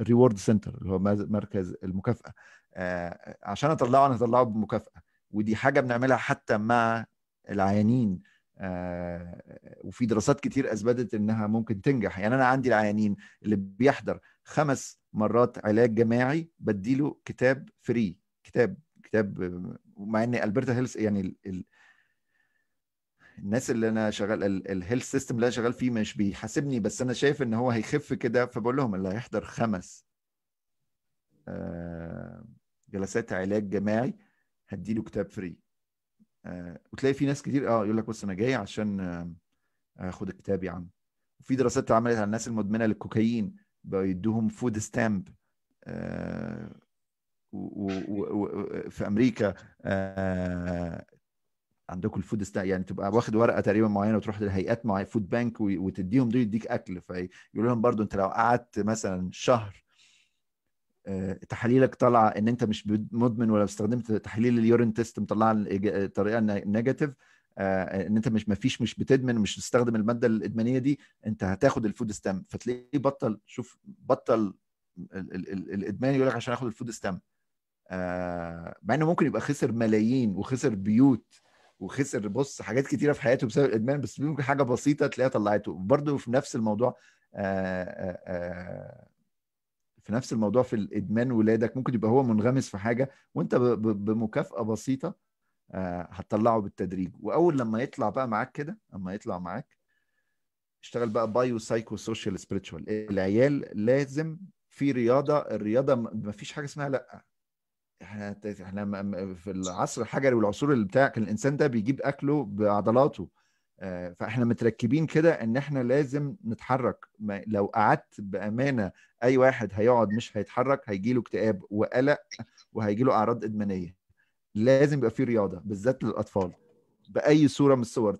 الريورد سنتر اللي هو مركز المكافاه آه، عشان اطلعه انا هطلعه بمكافاه ودي حاجه بنعملها حتى مع العيانين آه، وفي دراسات كتير اثبتت انها ممكن تنجح يعني انا عندي العيانين اللي بيحضر خمس مرات علاج جماعي بديله كتاب فري كتاب كتاب مع ان البرتا هيلث يعني الناس اللي انا شغال الهيلث سيستم اللي انا شغال فيه مش بيحاسبني بس انا شايف ان هو هيخف كده فبقول لهم اللي هيحضر خمس آه، جلسات علاج جماعي هديله كتاب فري آه، وتلاقي في ناس كتير اه يقول لك بص انا جاي عشان آه، اخد الكتاب يا عم وفي دراسات اتعملت على الناس المدمنه للكوكايين بقوا يدوهم فود ستامب في امريكا عندكم الفود ستا يعني تبقى واخد ورقه تقريبا معينه وتروح للهيئات مع فود بانك وتديهم دول يديك اكل فيقول لهم برضو انت لو قعدت مثلا شهر آه، تحاليلك طالعه ان انت مش مدمن ولو استخدمت تحليل اليورين تيست مطلعه الطريقه نيجاتيف آه، ان انت مش مفيش مش بتدمن مش بتستخدم الماده الادمانيه دي انت هتاخد الفود ستام فتلاقيه بطل شوف بطل الادمان يقول لك عشان اخد الفود ستام آه، مع انه ممكن يبقى خسر ملايين وخسر بيوت وخسر بص حاجات كتيره في حياته بسبب الادمان بس ممكن حاجه بسيطه تلاقيها طلعته برضه في نفس الموضوع آآ آه، آآ آه، آه، في نفس الموضوع في الادمان ولادك ممكن يبقى هو منغمس في حاجه وانت بمكافاه بسيطه هتطلعه بالتدريج واول لما يطلع بقى معاك كده اما يطلع معاك اشتغل بقى بايو سايكو سوشيال سبيريتشوال العيال لازم في رياضه الرياضه ما فيش حاجه اسمها لا احنا احنا في العصر الحجري والعصور اللي بتاع كان الانسان ده بيجيب اكله بعضلاته آه، فاحنا متركبين كده ان احنا لازم نتحرك لو قعدت بامانه اي واحد هيقعد مش هيتحرك هيجيله اكتئاب وقلق وهيجيله اعراض ادمانيه لازم يبقى في رياضه بالذات للاطفال باي صوره من الصور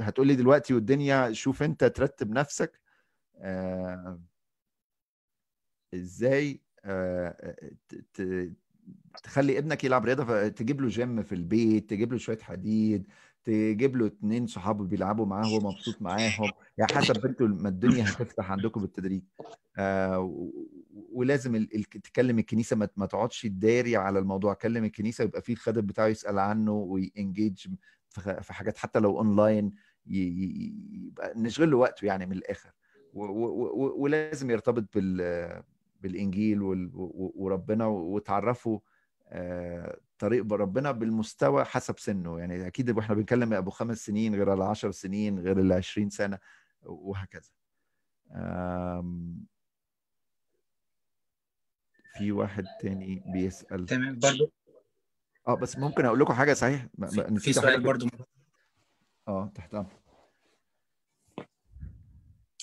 هتقولي دلوقتي والدنيا شوف انت ترتب نفسك آه، ازاي آه، تخلي ابنك يلعب رياضه تجيب له جيم في البيت تجيب له شويه حديد تجيب له اتنين صحابه بيلعبوا معاه وهو مبسوط معاهم يعني حسب انتوا ما الدنيا هتفتح عندكم بالتدريج آه ولازم ال... ال... تكلم الكنيسه ما, ما تقعدش تداري على الموضوع كلم الكنيسه يبقى في الخادم بتاعه يسال عنه وينجيج في حاجات حتى لو اونلاين ي... نشغل له وقته يعني من الاخر و... و... و... ولازم يرتبط بال بالانجيل وربنا وتعرفوا آه، طريق ربنا بالمستوى حسب سنه يعني اكيد واحنا بنتكلم ابو خمس سنين غير ال 10 سنين غير ال 20 سنه وهكذا في واحد تاني بيسال تمام برضو اه بس ممكن اقول لكم حاجه صحيح في سؤال برضه برضو اه تحت امرك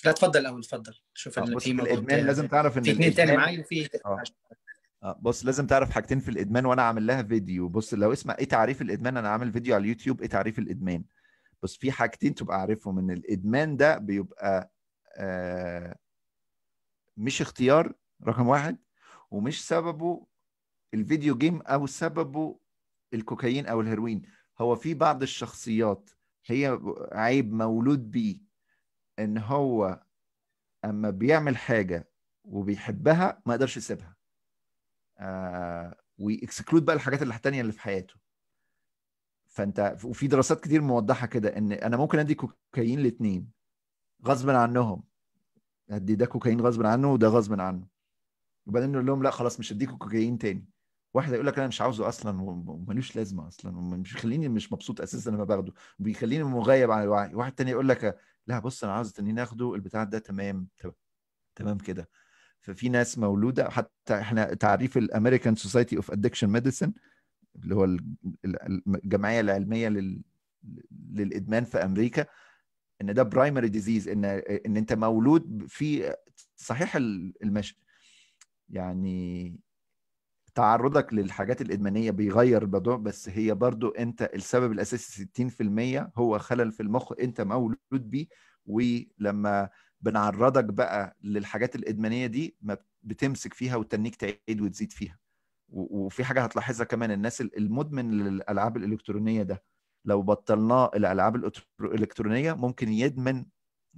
لا اتفضل الاول اتفضل شوف آه، اللي في الادمان لازم تعرف ان في اثنين آه. تاني معايا وفي آه، بص لازم تعرف حاجتين في الادمان وانا عامل لها فيديو بص لو اسمع ايه تعريف الادمان انا عامل فيديو على اليوتيوب ايه تعريف الادمان بص في حاجتين تبقى عارفهم ان الادمان ده بيبقى آه مش اختيار رقم واحد ومش سببه الفيديو جيم او سببه الكوكايين او الهيروين هو في بعض الشخصيات هي عيب مولود بيه ان هو اما بيعمل حاجه وبيحبها ما يقدرش يسيبها آه ويكسكلود بقى الحاجات اللي التانية اللي في حياته فانت وفي دراسات كتير موضحه كده ان انا ممكن ادي كوكايين الاثنين غصب عنهم ادي ده كوكايين غصب عنه وده غصب عنه وبعدين نقول لهم لا خلاص مش هديكوا كوكايين تاني واحد يقول لك انا مش عاوزه اصلا وملوش لازمه اصلا ومش بيخليني مش مبسوط اساسا لما باخده بيخليني مغيب عن الوعي واحد تاني يقول لك لا بص انا عاوز التنين اخده البتاع ده تمام تمام كده ففي ناس مولوده حتى احنا تعريف الامريكان سوسايتي اوف ادكشن ميديسن اللي هو الجمعيه العلميه لل... للادمان في امريكا ان ده برايمري ديزيز ان ان انت مولود في صحيح المش يعني تعرضك للحاجات الادمانيه بيغير الموضوع بس هي برضو انت السبب الاساسي 60% هو خلل في المخ انت مولود بيه ولما بنعرضك بقى للحاجات الادمانيه دي ما بتمسك فيها وتنيك تعيد وتزيد فيها وفي حاجه هتلاحظها كمان الناس المدمن للالعاب الالكترونيه ده لو بطلناه الالعاب الالكترونيه ممكن يدمن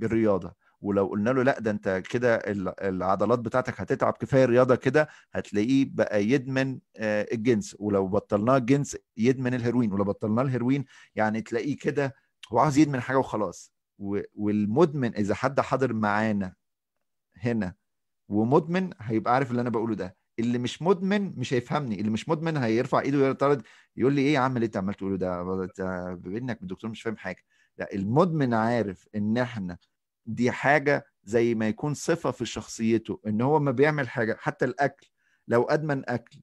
الرياضه ولو قلنا له لا ده انت كده العضلات بتاعتك هتتعب كفايه رياضه كده هتلاقيه بقى يدمن آه، الجنس ولو بطلناه الجنس يدمن الهيروين ولو بطلناه الهيروين يعني تلاقيه كده هو عاوز يدمن حاجه وخلاص والمدمن اذا حد حاضر معانا هنا ومدمن هيبقى عارف اللي انا بقوله ده اللي مش مدمن مش هيفهمني اللي مش مدمن هيرفع ايده ويعترض يقول لي ايه يا عم اللي انت عمال تقوله ده بينك الدكتور مش فاهم حاجه لا المدمن عارف ان احنا دي حاجه زي ما يكون صفه في شخصيته ان هو ما بيعمل حاجه حتى الاكل لو ادمن اكل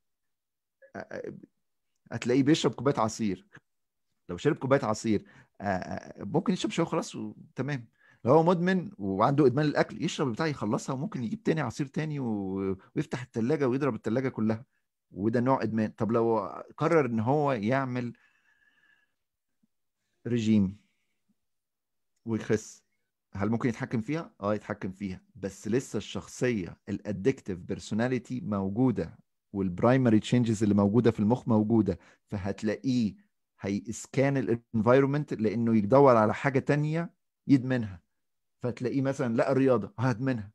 هتلاقيه بيشرب كوبايه عصير لو شرب كوبايه عصير ممكن يشرب شويه خلاص وتمام لو هو مدمن وعنده ادمان الاكل يشرب بتاع يخلصها وممكن يجيب تاني عصير تاني ويفتح التلاجة ويضرب التلاجة كلها وده نوع ادمان طب لو قرر ان هو يعمل رجيم ويخس هل ممكن يتحكم فيها؟ اه يتحكم فيها بس لسه الشخصيه الادكتيف بيرسوناليتي موجوده والبرايمري تشينجز اللي موجوده في المخ موجوده فهتلاقيه هيسكان الانفايرمنت لانه يدور على حاجه تانية يدمنها فتلاقيه مثلا لقى الرياضه هدمنها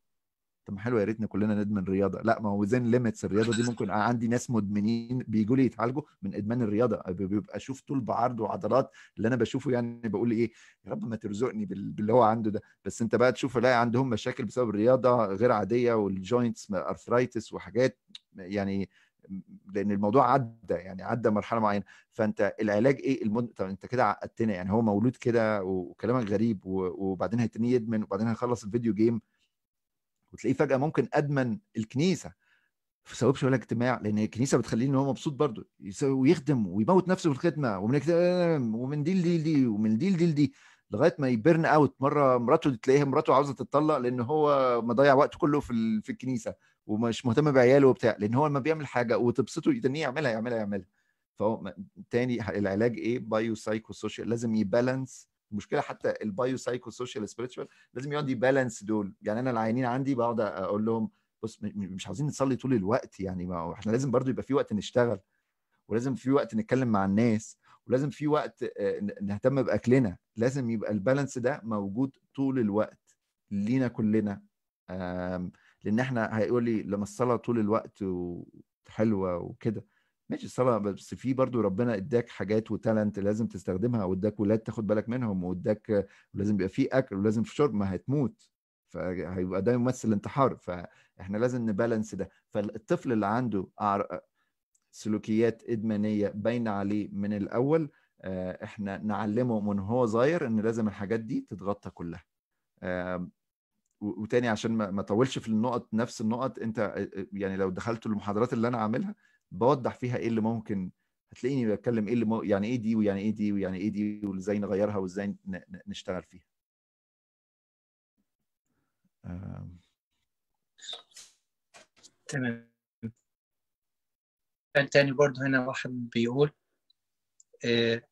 طب ما حلو يا ريتنا كلنا ندمن رياضه لا ما هو زين ليميتس الرياضه دي ممكن آه، عندي ناس مدمنين بيجوا لي يتعالجوا من ادمان الرياضه بيبقى اشوف طول بعرض وعضلات اللي انا بشوفه يعني بقول ايه يا رب ما ترزقني باللي هو عنده ده بس انت بقى تشوف الاقي عندهم مشاكل بسبب الرياضه غير عاديه والجوينتس ارثرايتس وحاجات يعني لان الموضوع عدى يعني عدى مرحله معينه فانت العلاج ايه المد... طب انت كده عقدتنا يعني هو مولود كده وكلامك غريب وبعدين هيتني يدمن وبعدين هيخلص الفيديو جيم وتلاقيه فجاه ممكن ادمن الكنيسه في ثوابش ولا اجتماع لان الكنيسه بتخليه ان هو مبسوط برضه ويخدم ويموت نفسه في الخدمه ومن ومن دي لدي لدي ومن دي لدي لدي لغايه ما يبرن اوت مره مراته تلاقيها مراته عاوزه تتطلق لان هو مضيع وقته كله في في الكنيسه ومش مهتم بعياله وبتاع لان هو لما بيعمل حاجه وتبسطه يتنيه يعملها يعملها يعملها فهو تاني العلاج ايه بايو سايكو سوشيال لازم يبالانس المشكله حتى البايو سايكو سوشيال سبيريتشوال لازم يقعد يبالانس دول يعني انا العيانين عندي بقعد اقول لهم بص مش عاوزين نصلي طول الوقت يعني ما احنا لازم برضو يبقى في وقت نشتغل ولازم في وقت نتكلم مع الناس ولازم في وقت آه، نهتم باكلنا لازم يبقى البالانس ده موجود طول الوقت لينا كلنا لان احنا هيقول لي لما الصلاه طول الوقت حلوه وكده ماشي الصلاه بس في برضو ربنا اداك حاجات وتالنت لازم تستخدمها واداك ولاد تاخد بالك منهم واداك ولازم يبقى في اكل ولازم في شرب ما هتموت فهيبقى ده يمثل انتحار فاحنا لازم نبالانس ده فالطفل اللي عنده سلوكيات ادمانيه باينه عليه من الاول آه، احنا نعلمه من هو صغير ان لازم الحاجات دي تتغطى كلها وتاني عشان ما اطولش في النقط نفس النقط انت آه، آه، يعني لو دخلت المحاضرات اللي انا عاملها بوضح فيها ايه اللي ممكن هتلاقيني بتكلم ايه اللي مو... يعني ايه دي ويعني ايه دي ويعني ايه دي وازاي نغيرها وازاي نشتغل فيها تمام كان تاني برضه هنا واحد بيقول آه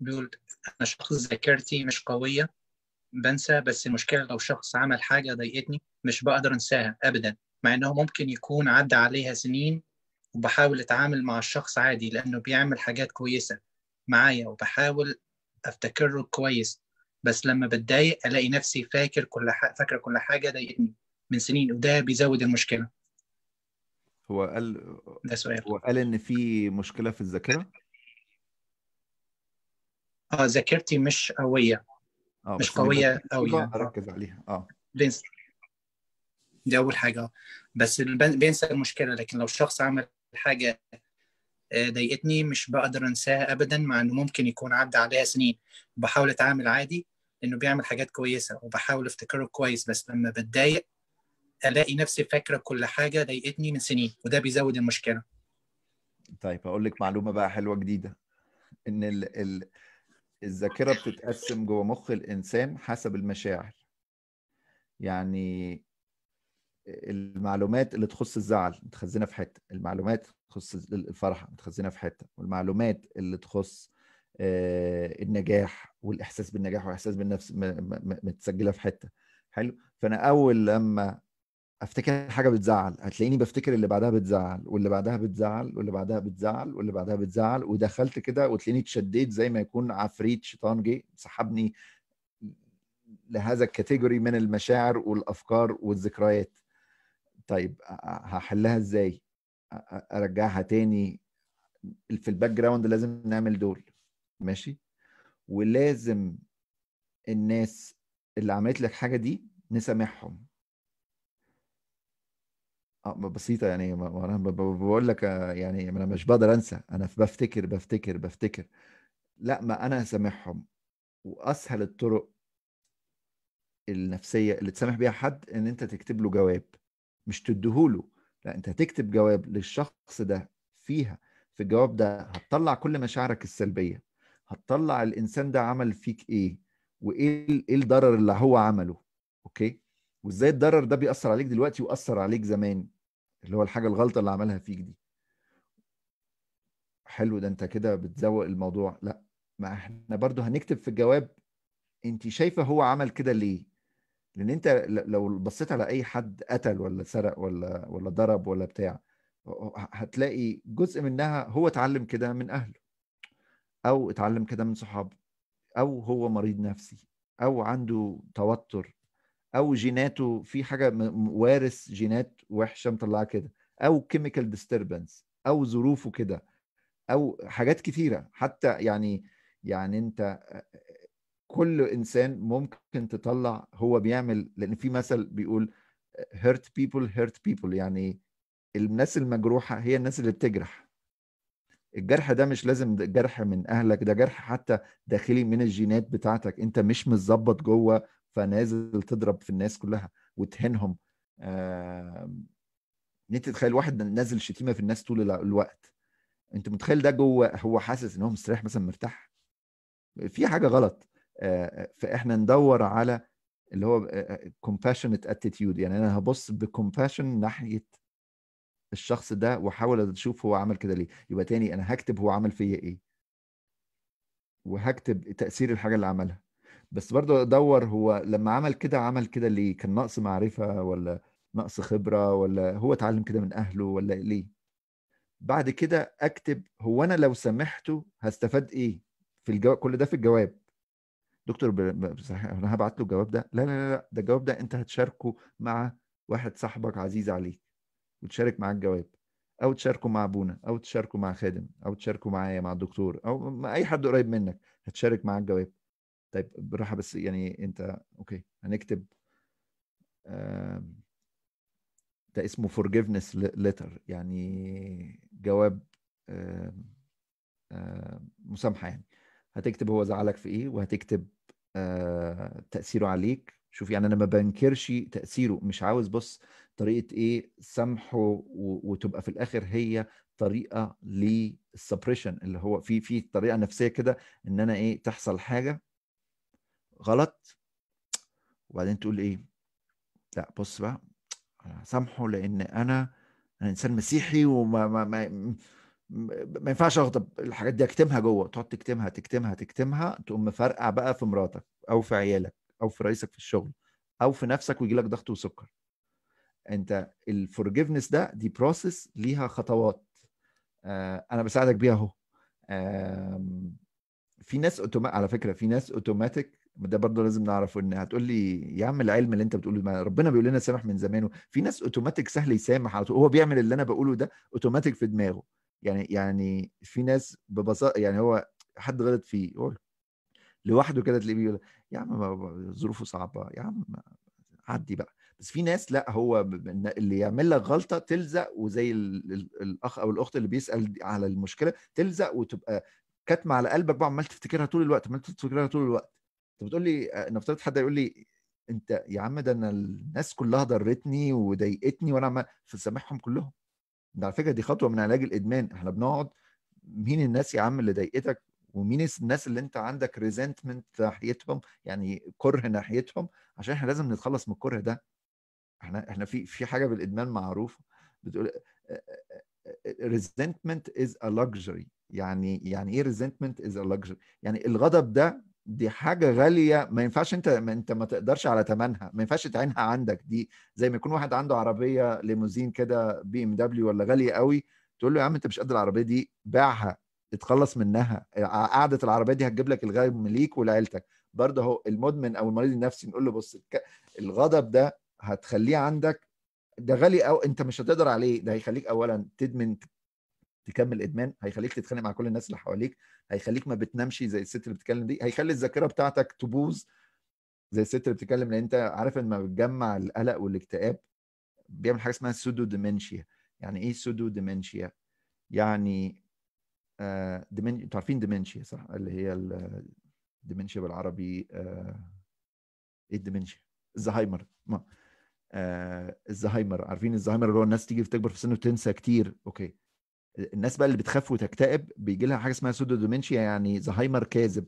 بيقول انا شخص ذاكرتي مش قويه بنسى بس المشكله لو شخص عمل حاجه ضايقتني مش بقدر انساها ابدا مع انه ممكن يكون عدى عليها سنين وبحاول اتعامل مع الشخص عادي لانه بيعمل حاجات كويسه معايا وبحاول افتكره كويس بس لما بتضايق الاقي نفسي فاكر كل حاجه فاكره كل حاجه ضايقتني من سنين وده بيزود المشكله هو قال ده سؤال هو قال ان في مشكله في الذاكره اه ذاكرتي مش قويه آه مش قويه قوي اركز يعني. عليها اه بنسى دي اول حاجه بس بنسى المشكله لكن لو شخص عمل حاجه آه، ضايقتني مش بقدر انساها ابدا مع انه ممكن يكون عدى عليها سنين بحاول اتعامل عادي لانه بيعمل حاجات كويسه وبحاول افتكره كويس بس لما بتضايق الاقي نفسي فاكره كل حاجه ضايقتني من سنين وده بيزود المشكله طيب هقول لك معلومه بقى حلوه جديده ان ال... ال... الذاكره بتتقسم جوه مخ الانسان حسب المشاعر يعني المعلومات اللي تخص الزعل متخزنه في حته المعلومات تخص الفرحه متخزنه في حته والمعلومات اللي تخص آه، النجاح والاحساس بالنجاح والاحساس بالنفس متسجله في حته حلو فانا اول لما افتكر حاجه بتزعل هتلاقيني بفتكر اللي بعدها بتزعل واللي بعدها بتزعل واللي بعدها بتزعل واللي بعدها بتزعل ودخلت كده وتلاقيني اتشديت زي ما يكون عفريت شيطان جه سحبني لهذا الكاتيجوري من المشاعر والافكار والذكريات طيب هحلها ازاي ارجعها تاني في الباك جراوند لازم نعمل دول ماشي ولازم الناس اللي عملت لك حاجه دي نسامحهم بسيطة يعني أنا بقول لك يعني أنا مش بقدر أنسى أنا بفتكر بفتكر بفتكر لا ما أنا هسامحهم وأسهل الطرق النفسية اللي تسامح بيها حد إن أنت تكتب له جواب مش تديهوله لا انت هتكتب جواب للشخص ده فيها في الجواب ده هتطلع كل مشاعرك السلبيه هتطلع الانسان ده عمل فيك ايه وايه ايه الضرر اللي هو عمله اوكي وازاي الضرر ده بيأثر عليك دلوقتي واثر عليك زمان اللي هو الحاجه الغلطه اللي عملها فيك دي حلو ده انت كده بتزوق الموضوع لا ما احنا برضو هنكتب في الجواب انت شايفه هو عمل كده ليه لان انت لو بصيت على اي حد قتل ولا سرق ولا ولا ضرب ولا بتاع هتلاقي جزء منها هو اتعلم كده من اهله او اتعلم كده من صحابه او هو مريض نفسي او عنده توتر او جيناته في حاجه وارث جينات وحشه مطلعه كده او كيميكال ديستربنس او ظروفه كده او حاجات كتيره حتى يعني يعني انت كل انسان ممكن تطلع هو بيعمل لان في مثل بيقول hurt people hurt people يعني الناس المجروحه هي الناس اللي بتجرح الجرح ده مش لازم جرح من اهلك ده جرح حتى داخلي من الجينات بتاعتك انت مش متظبط جوه فنازل تضرب في الناس كلها وتهنهم آه... انت تتخيل واحد نازل شتيمه في الناس طول الوقت انت متخيل ده جوه هو حاسس ان هو مستريح مثلا مرتاح في حاجه غلط فاحنا ندور على اللي هو آه، آه، compassionate attitude يعني انا هبص بكومباشن ناحيه الشخص ده واحاول اشوف هو عمل كده ليه يبقى تاني انا هكتب هو عمل فيا ايه وهكتب تاثير الحاجه اللي عملها بس برضه ادور هو لما عمل كده عمل كده ليه كان نقص معرفه ولا نقص خبره ولا هو اتعلم كده من اهله ولا ليه بعد كده اكتب هو انا لو سامحته هستفاد ايه في الجواب كل ده في الجواب دكتور ب... انا هبعت له الجواب ده لا لا لا, لا. ده الجواب ده انت هتشاركه مع واحد صاحبك عزيز عليك وتشارك معاه الجواب او تشاركه مع ابونا او تشاركه مع خادم او تشاركه معايا مع الدكتور او مع اي حد قريب منك هتشارك معاه الجواب طيب بالراحه بس يعني انت اوكي هنكتب ده اسمه forgiveness letter يعني جواب مسامحه يعني هتكتب هو زعلك في ايه وهتكتب تاثيره عليك شوف يعني انا ما بنكرش تاثيره مش عاوز بص طريقه ايه سامحه وتبقى في الاخر هي طريقه للسبريشن اللي هو في في طريقه نفسيه كده ان انا ايه تحصل حاجه غلط وبعدين تقول ايه لا بص بقى سامحه لان انا انا انسان مسيحي وما ما ما ما ينفعش اغضب الحاجات دي اكتمها جوه تقعد تكتمها تكتمها تكتمها تقوم مفرقع بقى في مراتك او في عيالك او في رئيسك في الشغل او في نفسك ويجي لك ضغط وسكر انت الفورجيفنس ده دي بروسيس ليها خطوات آه، انا بساعدك بيها اهو في ناس اوتوما على فكره في ناس اوتوماتيك ده برضه لازم نعرفه ان هتقول لي يا عم العلم اللي انت بتقوله ما ربنا بيقول لنا سامح من زمان في ناس اوتوماتيك سهل يسامح على طول هو بيعمل اللي انا بقوله ده اوتوماتيك في دماغه يعني يعني في ناس ببساطه يعني هو حد غلط فيه هو لوحده كده تلاقيه بيقول يا عم ظروفه صعبه يا عم عدي بقى بس في ناس لا هو اللي يعمل لك غلطه تلزق وزي الاخ او الاخت اللي بيسال على المشكله تلزق وتبقى كاتمه على قلبك بقى عمال تفتكرها طول الوقت عمال تفتكرها طول الوقت انت بتقول لي نفترض حد يقول لي انت يا عم ده انا الناس كلها ضرتني وضايقتني وانا عمال فسامحهم كلهم ده على فكره دي خطوه من علاج الادمان احنا بنقعد مين الناس يا عم اللي ضايقتك ومين الناس اللي انت عندك ريزنتمنت ناحيتهم يعني كره ناحيتهم عشان احنا لازم نتخلص من الكره ده احنا احنا في في حاجه بالادمان معروفه بتقول ريزنتمنت از ا لكجري يعني يعني ايه ريزنتمنت از ا لكجري يعني الغضب ده دي حاجه غاليه ما ينفعش انت ما انت ما تقدرش على ثمنها ما ينفعش تعينها عندك دي زي ما يكون واحد عنده عربيه ليموزين كده بي ام دبليو ولا غاليه قوي تقول له يا عم انت مش قد العربيه دي باعها اتخلص منها قعده العربيه دي هتجيب لك الغالي ليك ولعيلتك برضه اهو المدمن او المريض النفسي نقول له بص الغضب ده هتخليه عندك ده غالي او انت مش هتقدر عليه ده هيخليك اولا تدمن تكمل ادمان هيخليك تتخانق مع كل الناس اللي حواليك هيخليك ما بتنامش زي الست اللي بتتكلم دي هيخلي الذاكره بتاعتك تبوظ زي الست اللي بتتكلم لان انت عارف لما بتجمع القلق والاكتئاب بيعمل حاجه اسمها سودو ديمنشيا يعني ايه سودو ديمنشيا يعني آه ديمن... انتوا عارفين ديمنشيا صح اللي هي الديمنشيا بالعربي آه، ايه الديمنشيا الزهايمر ما آه الزهايمر عارفين الزهايمر اللي هو الناس تيجي تكبر في السن وتنسى كتير اوكي الناس بقى اللي بتخاف وتكتئب بيجي لها حاجه اسمها سودو دومينشيا يعني زهايمر كاذب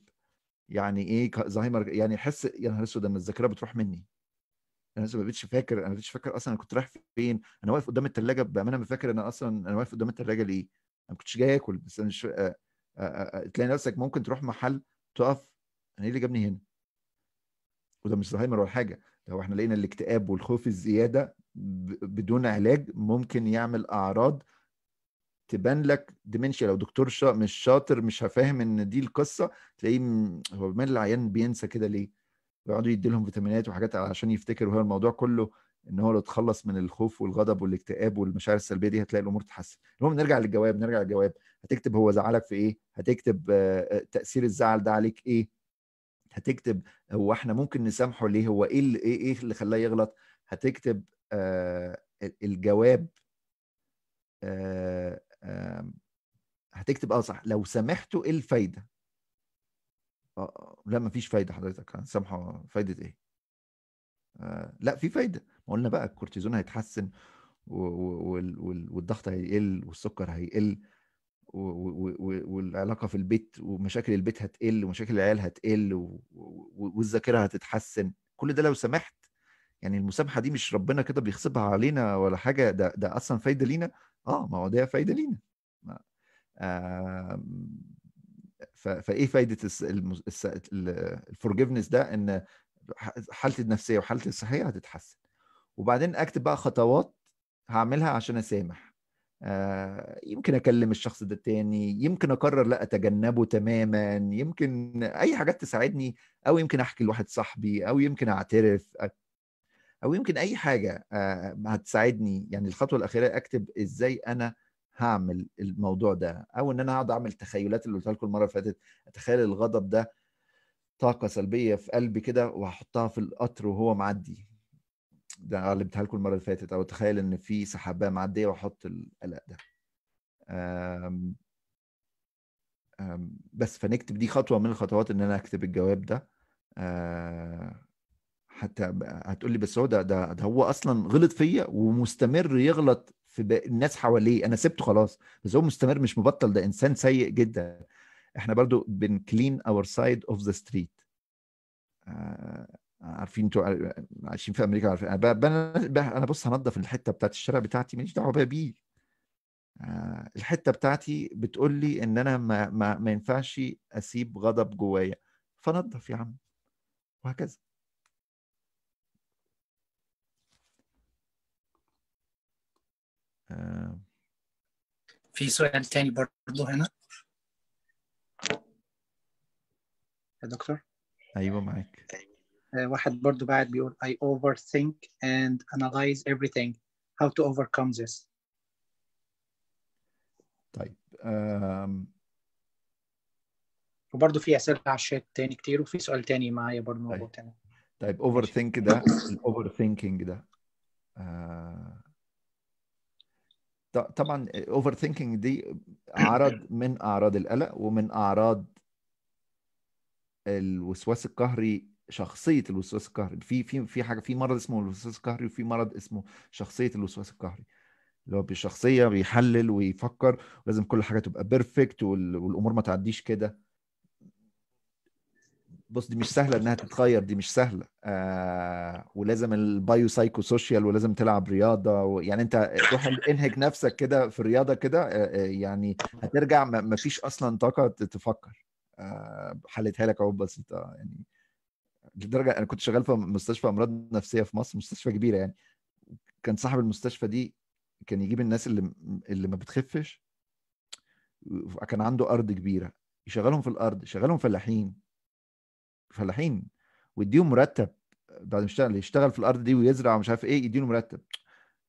يعني ايه زهايمر يعني حس يا نهار اسود انا الذاكره بتروح مني انا لسه ما بقتش فاكر انا ما بقتش فاكر اصلا انا كنت رايح فين انا واقف قدام الثلاجه بامانه ما فاكر انا اصلا انا واقف قدام الثلاجه ليه انا ما كنتش جاي اكل بس انا مش آه، آه، آه، تلاقي نفسك ممكن تروح محل تقف انا ايه اللي جابني هنا وده مش زهايمر ولا حاجه لو احنا لقينا الاكتئاب والخوف الزياده بدون علاج ممكن يعمل اعراض تبان لك ديمنشيا لو دكتور شا مش شاطر مش هفهم ان دي القصه تلاقيه هو مال العيان بينسى كده ليه بيقعدوا يديلهم فيتامينات وحاجات عشان يفتكروا هو الموضوع كله ان هو لو اتخلص من الخوف والغضب والاكتئاب والمشاعر السلبيه دي هتلاقي الامور تتحسن المهم نرجع للجواب نرجع للجواب هتكتب هو زعلك في ايه هتكتب آه، آه، تاثير الزعل ده عليك ايه هتكتب هو احنا ممكن نسامحه ليه هو ايه اللي ايه, إيه اللي خلاه يغلط هتكتب آه، الجواب هتكتب اه صح لو سامحته ايه الفايده آه، آه، لا مفيش فايده حضرتك سامحه فايده ايه آه، لا في فايده ما قلنا بقى الكورتيزون هيتحسن والضغط هيقل والسكر هيقل والعلاقه في البيت ومشاكل البيت هتقل ومشاكل العيال هتقل والذاكره هتتحسن كل ده لو سمحت يعني المسامحه دي مش ربنا كده بيغصبها علينا ولا حاجه ده ده اصلا فايده لينا اه ما هو ده فايده لينا فايه فايده الفورجيفنس ده ان حالتي النفسيه وحالتي الصحيه هتتحسن وبعدين اكتب بقى خطوات هعملها عشان اسامح آه، يمكن اكلم الشخص ده تاني يمكن اقرر لا اتجنبه تماما يمكن اي حاجات تساعدني او يمكن احكي لواحد صاحبي او يمكن اعترف او يمكن اي حاجه هتساعدني يعني الخطوه الاخيره اكتب ازاي انا هعمل الموضوع ده او ان انا اقعد اعمل تخيلات اللي قلتها لكم المره اللي فاتت اتخيل الغضب ده طاقه سلبيه في قلبي كده وهحطها في القطر وهو معدي ده علمتها لكم المره اللي فاتت او اتخيل ان في سحابه معديه واحط القلق ده أم أم بس فنكتب دي خطوه من الخطوات ان انا اكتب الجواب ده أم حتى هتقول لي بس هو ده, ده ده هو اصلا غلط فيا ومستمر يغلط في الناس حواليه انا سبته خلاص بس هو مستمر مش مبطل ده انسان سيء جدا احنا برضو بن كلين اور سايد اوف ذا ستريت عارفين انتوا آه، عايشين في امريكا عارفين انا انا بص هنضف الحته بتاعت الشارع بتاعتي ماليش دعوه بيها بيه آه، الحته بتاعتي بتقول لي ان انا ما, ما, ما ينفعش اسيب غضب جوايا فنضف يا عم وهكذا في سؤال تاني برضه هنا يا دكتور ايوه معاك آه، واحد برضه بعد بيقول I overthink and analyze everything how to overcome this طيب um... وبرضه في اسئله على الشات تاني كتير وفي سؤال تاني معايا برضه طيب. تاني طيب ثينك ده الاوفر ثينكينج ده آه طبعا اوفر ثينكينج دي عرض من اعراض القلق ومن اعراض الوسواس القهري شخصيه الوسواس القهري في في في حاجه في مرض اسمه الوسواس القهري وفي مرض اسمه شخصيه الوسواس القهري اللي هو بشخصيه بيحلل ويفكر ولازم كل حاجه تبقى بيرفكت والامور ما تعديش كده بص دي مش سهله انها تتغير دي مش سهله آه ولازم البايو سايكو سوشيال ولازم تلعب رياضه يعني انت روح انهج نفسك كده في الرياضه كده آه, آه، يعني هترجع ما فيش اصلا طاقه تفكر آه حلتها لك اهو بسيطه يعني لدرجه انا كنت شغال في مستشفى امراض نفسيه في مصر مستشفى كبيره يعني كان صاحب المستشفى دي كان يجيب الناس اللي اللي ما بتخفش كان عنده ارض كبيره يشغلهم في الارض يشغلهم فلاحين فلاحين واديهم مرتب بعد ما يشتغل يشتغل في الارض دي ويزرع ومش عارف ايه يديله مرتب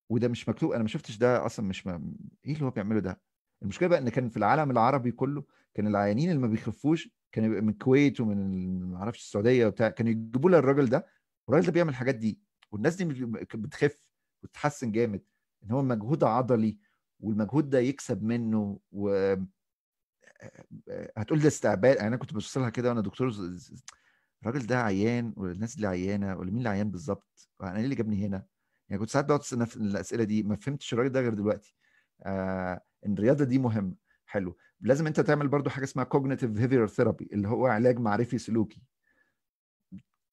وده مش مكتوب انا ما شفتش ده اصلا مش ما... ايه اللي هو بيعمله ده المشكله بقى ان كان في العالم العربي كله كان العيانين اللي ما بيخفوش كان يبقى من الكويت ومن ما اعرفش السعوديه وبتاع كانوا يجيبوا لي الراجل ده والراجل ده بيعمل الحاجات دي والناس دي بتخف وتتحسن جامد ان هو مجهود عضلي والمجهود ده يكسب منه و آه، آه، هتقول ده استعباد يعني انا كنت بصلها كده وانا دكتور الراجل ده عيان والناس اللي عيانه ولا مين اللي عيان بالظبط انا ايه اللي جابني هنا يعني كنت ساعات بقعد في الاسئله دي ما فهمتش الراجل ده غير دلوقتي آه ان الرياضه دي مهمه حلو لازم انت تعمل برضو حاجه اسمها كوجنيتيف بيهيفير ثيرابي اللي هو علاج معرفي سلوكي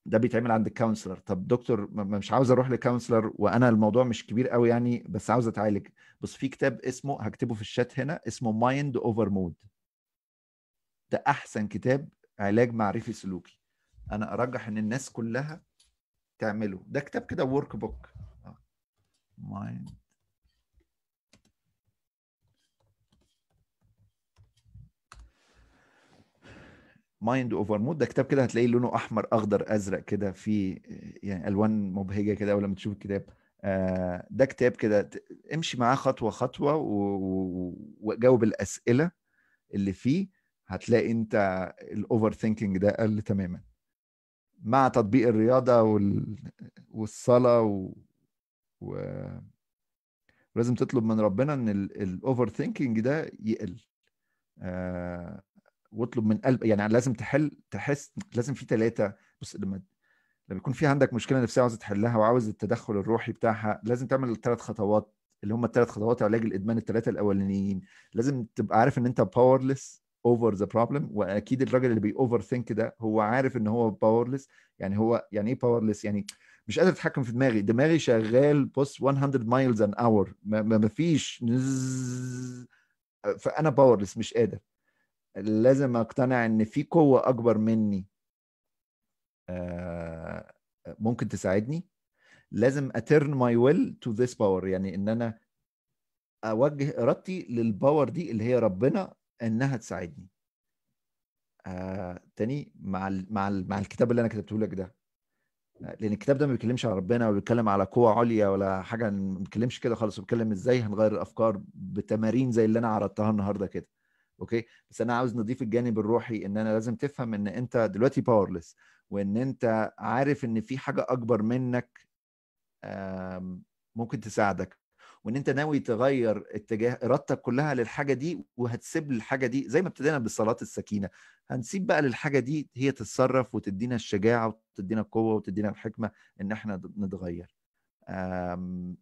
ده بيتعمل عند الكونسلر طب دكتور مش عاوز اروح لكونسلر وانا الموضوع مش كبير قوي يعني بس عاوز اتعالج بص في كتاب اسمه هكتبه في الشات هنا اسمه مايند اوفر مود ده احسن كتاب علاج معرفي سلوكي انا ارجح ان الناس كلها تعمله ده كتاب كده ورك بوك مايند مايند اوفر مود ده كتاب كده هتلاقيه لونه احمر اخضر ازرق كده في آه، يعني الوان مبهجه كده اول ما تشوف الكتاب آه، ده كتاب كده امشي معاه خطوه خطوه وجاوب الاسئله اللي فيه هتلاقي انت الاوفر ثينكينج ده قل تماما مع تطبيق الرياضه وال... والصلاه و... و... لازم تطلب من ربنا ان الاوفر ثينكينج ده يقل آه واطلب من قلب يعني لازم تحل تحس لازم في ثلاثه بص لما لما يكون في عندك مشكله نفسيه عاوز تحلها وعاوز التدخل الروحي بتاعها لازم تعمل الثلاث خطوات اللي هم الثلاث خطوات علاج الادمان الثلاثه الاولانيين لازم تبقى عارف ان انت باورلس اوفر ذا بروبلم واكيد الراجل اللي بيأوفر ثينك ده هو عارف ان هو باورلس يعني هو يعني ايه باورلس يعني مش قادر اتحكم في دماغي دماغي شغال بص 100 مايلز ان اور ما فيش فانا باورلس مش قادر لازم اقتنع ان في قوه اكبر مني آه، ممكن تساعدني لازم اترن ماي ويل تو ذيس باور يعني ان انا اوجه ارادتي للباور دي اللي هي ربنا انها تساعدني آه تاني مع الـ مع الـ مع الكتاب اللي انا كتبته لك ده آه، لان الكتاب ده ما بيتكلمش على ربنا ولا بيتكلم على قوة عليا ولا حاجه ما بيتكلمش كده خالص بيتكلم ازاي هنغير الافكار بتمارين زي اللي انا عرضتها النهارده كده اوكي بس انا عاوز نضيف الجانب الروحي ان انا لازم تفهم ان انت دلوقتي باورلس وان انت عارف ان في حاجه اكبر منك ممكن تساعدك وان انت ناوي تغير اتجاه ارادتك كلها للحاجه دي وهتسيب الحاجه دي زي ما ابتدينا بالصلاه السكينه هنسيب بقى للحاجه دي هي تتصرف وتدينا الشجاعه وتدينا القوه وتدينا الحكمه ان احنا نتغير آم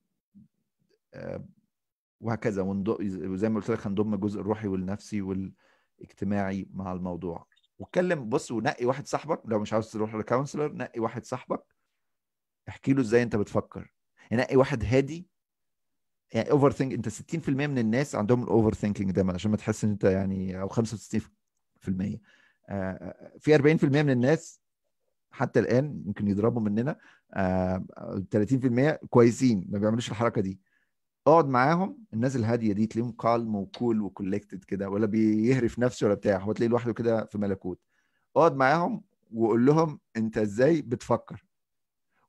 آم وهكذا وزي ما قلت لك هنضم الجزء الروحي والنفسي والاجتماعي مع الموضوع واتكلم بص ونقي واحد صاحبك لو مش عاوز تروح لكونسلر نقي واحد صاحبك احكي له ازاي انت بتفكر يعني نقي واحد هادي يعني اوفر ثينك انت 60% من الناس عندهم الاوفر ثينكينج ده عشان ما تحس ان انت يعني او 65% في 40% آه، آه، من الناس حتى الان يمكن يضربوا مننا 30% آه، كويسين ما بيعملوش الحركه دي اقعد معاهم الناس الهاديه دي تلاقيهم كالم وكول وكولكتد كده ولا بيهرف نفسه ولا بتاع هو تلاقيه لوحده كده في ملكوت اقعد معاهم وقول لهم انت ازاي بتفكر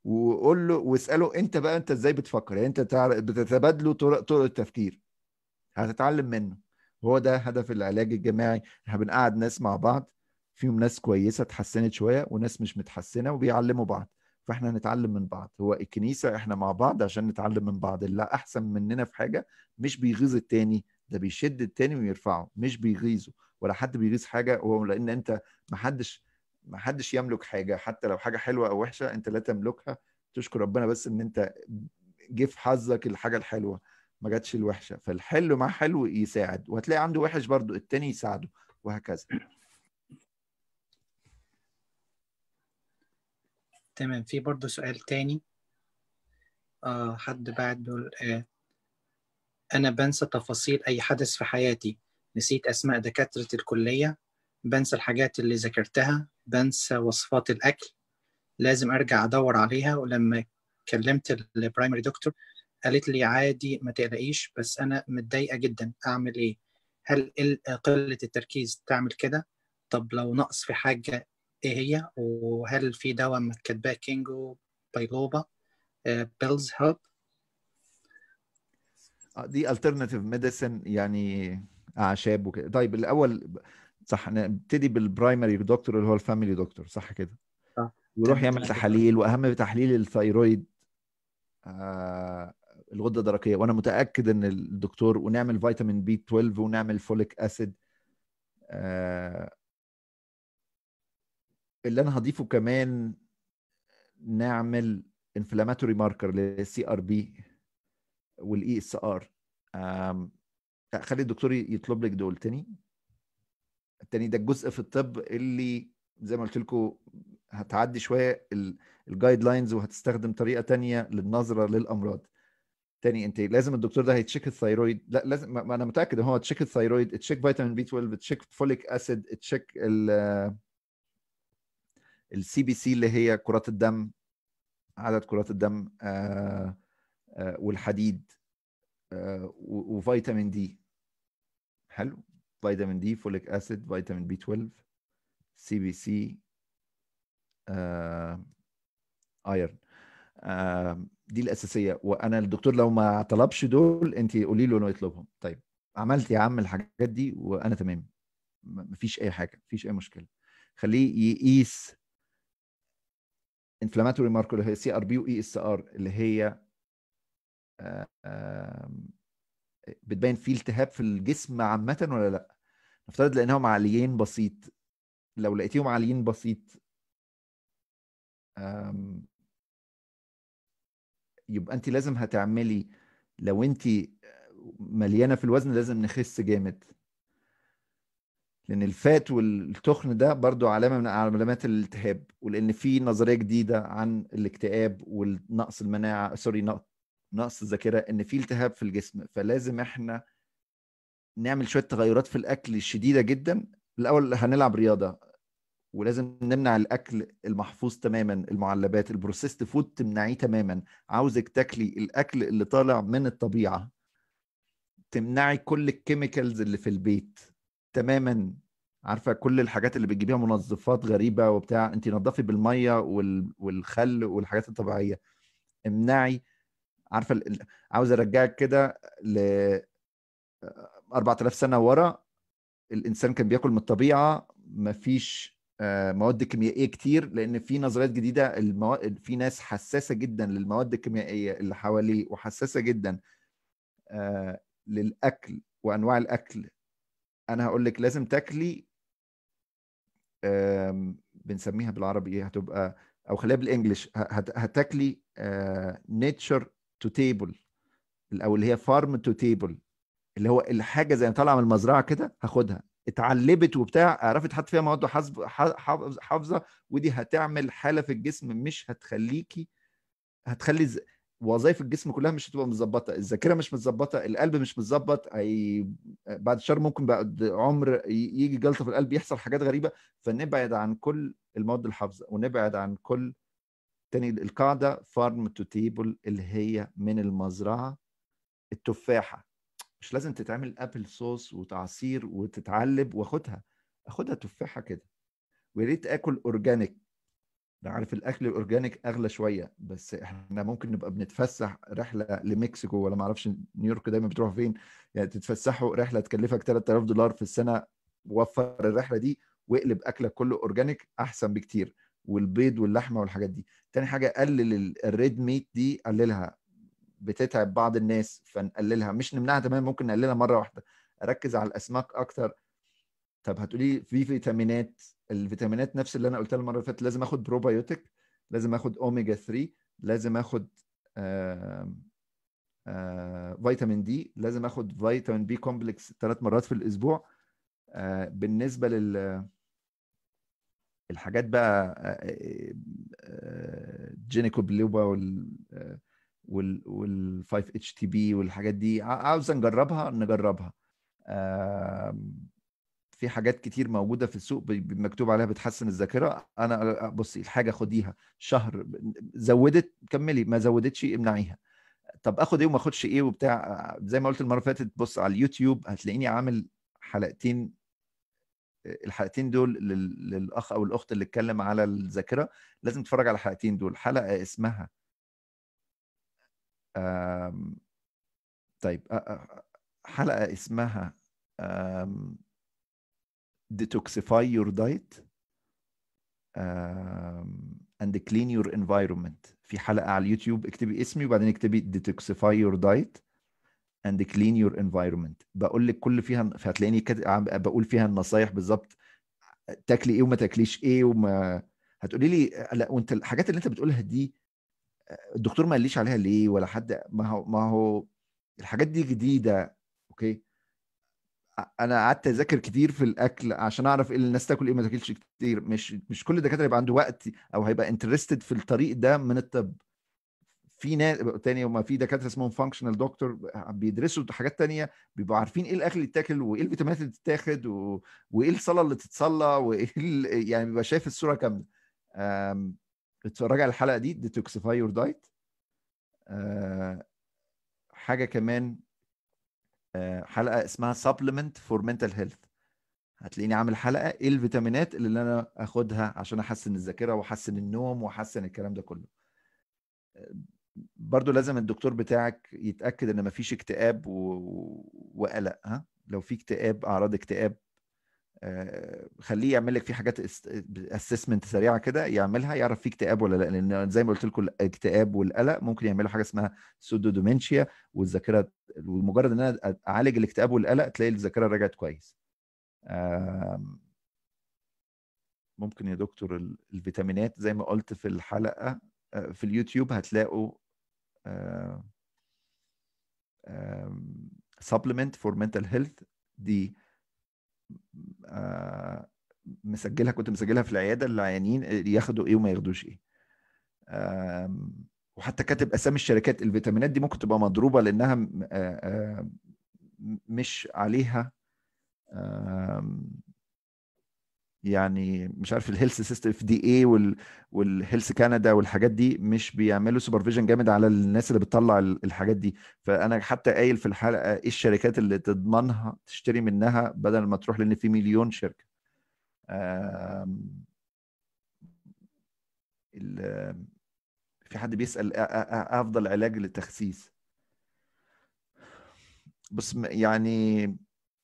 وقول له واساله انت بقى انت ازاي بتفكر يعني انت بتتبادلوا طرق طرق التفكير هتتعلم منه هو ده هدف العلاج الجماعي احنا بنقعد ناس مع بعض فيهم ناس كويسه اتحسنت شويه وناس مش متحسنه وبيعلموا بعض فاحنا نتعلم من بعض هو الكنيسه احنا مع بعض عشان نتعلم من بعض اللي احسن مننا في حاجه مش بيغيظ التاني ده بيشد التاني ويرفعه مش بيغيظه ولا حد بيغيظ حاجه هو لان انت محدش ما حدش يملك حاجه حتى لو حاجه حلوه او وحشه انت لا تملكها تشكر ربنا بس ان انت جه في حظك الحاجه الحلوه ما جاتش الوحشه فالحلو مع حلو يساعد وهتلاقي عنده وحش برضو التاني يساعده وهكذا تمام في برضو سؤال تاني آه حد بعد بيقول آه أنا بنسى تفاصيل أي حدث في حياتي نسيت أسماء دكاترة الكلية بنسى الحاجات اللي ذاكرتها بنسى وصفات الاكل لازم ارجع ادور عليها ولما كلمت البرايمري دكتور قالت لي عادي ما تقلقيش بس انا متضايقه جدا اعمل ايه هل قله التركيز تعمل كده طب لو نقص في حاجه ايه هي وهل في دواء متكتباه كينجو بايلوبا بيلز آه، هوب؟ آه، دي alternative medicine يعني اعشاب وكده طيب الاول صح نبتدي بالبرايمري دكتور اللي هو الفاميلي دكتور صح كده صح آه. ويروح يعمل تحاليل واهم تحليل الثيرويد آه الغده الدرقيه وانا متاكد ان الدكتور ونعمل فيتامين بي 12 ونعمل فوليك اسيد آه اللي انا هضيفه كمان نعمل انفلاماتوري ماركر للسي ار بي والاي اس ار خلي الدكتور يطلب لك دول تاني التاني ده الجزء في الطب اللي زي ما قلت لكم هتعدي شويه الجايد لاينز وهتستخدم طريقه تانية للنظره للامراض تاني انت لازم الدكتور ده هيتشيك الثايرويد لا لازم ما انا متاكد هو تشيك الثايرويد تشيك فيتامين بي 12 تشيك فوليك اسيد تشيك ال السي بي سي اللي هي كرات الدم عدد كرات الدم آآ آه، آآ آه، والحديد آآ آه، وفيتامين دي حلو فيتامين دي فوليك اسيد فيتامين بي 12 سي بي سي ايرن آه، آه، دي الاساسيه وانا الدكتور لو ما طلبش دول انت قولي له انه يطلبهم طيب عملت يا عم الحاجات دي وانا تمام مفيش اي حاجه مفيش اي مشكله خليه يقيس انفلاماتوري ماركر اللي هي سي ار بي واي اس ار اللي هي آه، بتبين فيه التهاب في الجسم عامه ولا لا نفترض لانهم عاليين بسيط لو لقيتيهم عاليين بسيط يبقى انت لازم هتعملي لو انت مليانه في الوزن لازم نخس جامد لان الفات والتخن ده برضو علامه من علامات الالتهاب ولان في نظريه جديده عن الاكتئاب والنقص المناعه سوري نقص الذاكره ان في التهاب في الجسم فلازم احنا نعمل شويه تغيرات في الاكل الشديده جدا الاول هنلعب رياضه ولازم نمنع الاكل المحفوظ تماما المعلبات البروسيست فود تمنعيه تماما عاوزك تاكلي الاكل اللي طالع من الطبيعه تمنعي كل الكيميكالز اللي في البيت تماما عارفه كل الحاجات اللي بتجيبيها منظفات غريبه وبتاع انت نظفي بالميه والخل والحاجات الطبيعيه امنعي عارفه ال... عاوز ارجعك كده ل 4000 سنه ورا الانسان كان بياكل من الطبيعه مفيش آه، مواد كيميائيه كتير لان في نظريات جديده المو... في ناس حساسه جدا للمواد الكيميائيه اللي حواليه وحساسه جدا آه، للاكل وانواع الاكل انا هقول لك لازم تاكلي بنسميها بالعربي إيه، هتبقى او خليها بالانجلش هتاكلي نيتشر آه، تو تيبل او اللي هي فارم تو تيبل اللي هو الحاجه زي طالعه من المزرعه كده هاخدها اتعلبت وبتاع عرفت حط فيها مواد حافظه حافظه ودي هتعمل حاله في الجسم مش هتخليكي هتخلي وظائف الجسم كلها مش هتبقى متظبطه الذاكره مش متظبطه القلب مش متظبط أي... بعد شهر ممكن بعد عمر يجي جلطه في القلب يحصل حاجات غريبه فنبعد عن كل المواد الحافظه ونبعد عن كل تاني القاعدة فارم تو تيبل اللي هي من المزرعة التفاحة مش لازم تتعمل ابل صوص وتعصير وتتعلب واخدها اخدها تفاحة كده ويا ريت اكل اورجانيك عارف الاكل الاورجانيك اغلى شويه بس احنا ممكن نبقى بنتفسح رحله لمكسيكو ولا ما اعرفش نيويورك دايما بتروح فين يعني تتفسحوا رحله تكلفك 3000 دولار في السنه وفر الرحله دي واقلب اكلك كله اورجانيك احسن بكتير والبيض واللحمه والحاجات دي تاني حاجه قلل الريد ميت دي قللها بتتعب بعض الناس فنقللها مش نمنعها تماما ممكن نقللها مره واحده ركز على الاسماك اكتر طب هتقولي في فيتامينات الفيتامينات نفس اللي انا قلتها المره اللي فاتت لازم اخد بروبايوتيك لازم اخد اوميجا 3 لازم اخد آآ آآ فيتامين دي لازم اخد فيتامين بي كومبلكس ثلاث مرات في الاسبوع آه، بالنسبه لل الحاجات بقى آه، آه، آه، جينيكو بلوبا وال وال 5 اتش تي بي والحاجات دي عاوز نجربها نجربها في حاجات كتير موجوده في السوق مكتوب عليها بتحسن الذاكره انا بصي الحاجه خديها شهر زودت كملي ما زودتش امنعيها طب اخد ايه وما اخدش ايه وبتاع زي ما قلت المره اللي فاتت بص على اليوتيوب هتلاقيني عامل حلقتين الحلقتين دول للاخ او الاخت اللي اتكلم على الذاكره لازم تتفرج على الحلقتين دول حلقه اسمها طيب حلقه اسمها ديتوكسيفاي يور دايت اند كلين يور انفايرومنت في حلقه على اليوتيوب اكتبي اسمي وبعدين اكتبي ديتوكسيفاي يور دايت and clean your environment بقول لك كل فيها هتلاقيني كت... بقول فيها النصايح بالظبط تاكلي ايه وما تاكليش ايه وما هتقولي لي لا وانت الحاجات اللي انت بتقولها دي الدكتور ما قاليش عليها ليه ولا حد ما هو ما هو الحاجات دي جديده اوكي انا قعدت اذاكر كتير في الاكل عشان اعرف ايه الناس تاكل ايه ما تاكلش كتير مش مش كل الدكاتره هيبقى عنده وقت او هيبقى انترستد في الطريق ده من الطب في ناس تاني وما في دكاتره اسمهم فانكشنال دكتور بيدرسوا حاجات تانية بيبقوا عارفين ايه الاكل اللي يتاكل وايه الفيتامينات اللي تتاخد و... وايه الصلاه اللي تتصلى وايه ال... يعني بيبقى شايف الصوره كامله أم... اتفرج على الحلقه دي ديتوكسيفاي يور دايت حاجه كمان أه حلقه اسمها سبلمنت فور منتال هيلث هتلاقيني عامل حلقه ايه الفيتامينات اللي انا اخدها عشان احسن الذاكره واحسن النوم واحسن الكلام ده كله برضو لازم الدكتور بتاعك يتاكد ان مفيش اكتئاب و... وقلق ها لو في اكتئاب اعراض اكتئاب آه، خليه يعمل لك في حاجات اسسمنت سريعه كده يعملها يعرف في اكتئاب ولا لا لان زي ما قلت لكم الاكتئاب والقلق ممكن يعملوا حاجه اسمها سودودومنشيا والذاكره ومجرد ان انا اعالج الاكتئاب والقلق تلاقي الذاكره رجعت كويس ممكن يا دكتور الفيتامينات زي ما قلت في الحلقه آه، في اليوتيوب هتلاقوا سبلمنت فور منتال هيلث دي آه، مسجلها كنت مسجلها في العياده للعيانين ياخدوا ايه وما ياخدوش ايه آه، وحتى كاتب اسامي الشركات الفيتامينات دي ممكن تبقى مضروبه لانها آه، مش عليها يعني مش عارف الهيلث سيستم اف دي اي والهيلث كندا والحاجات دي مش بيعملوا سوبرفيجن جامد على الناس اللي بتطلع الحاجات دي فانا حتى قايل في الحلقه ايه الشركات اللي تضمنها تشتري منها بدل ما تروح لان في مليون شركه في حد بيسال افضل علاج للتخسيس بس يعني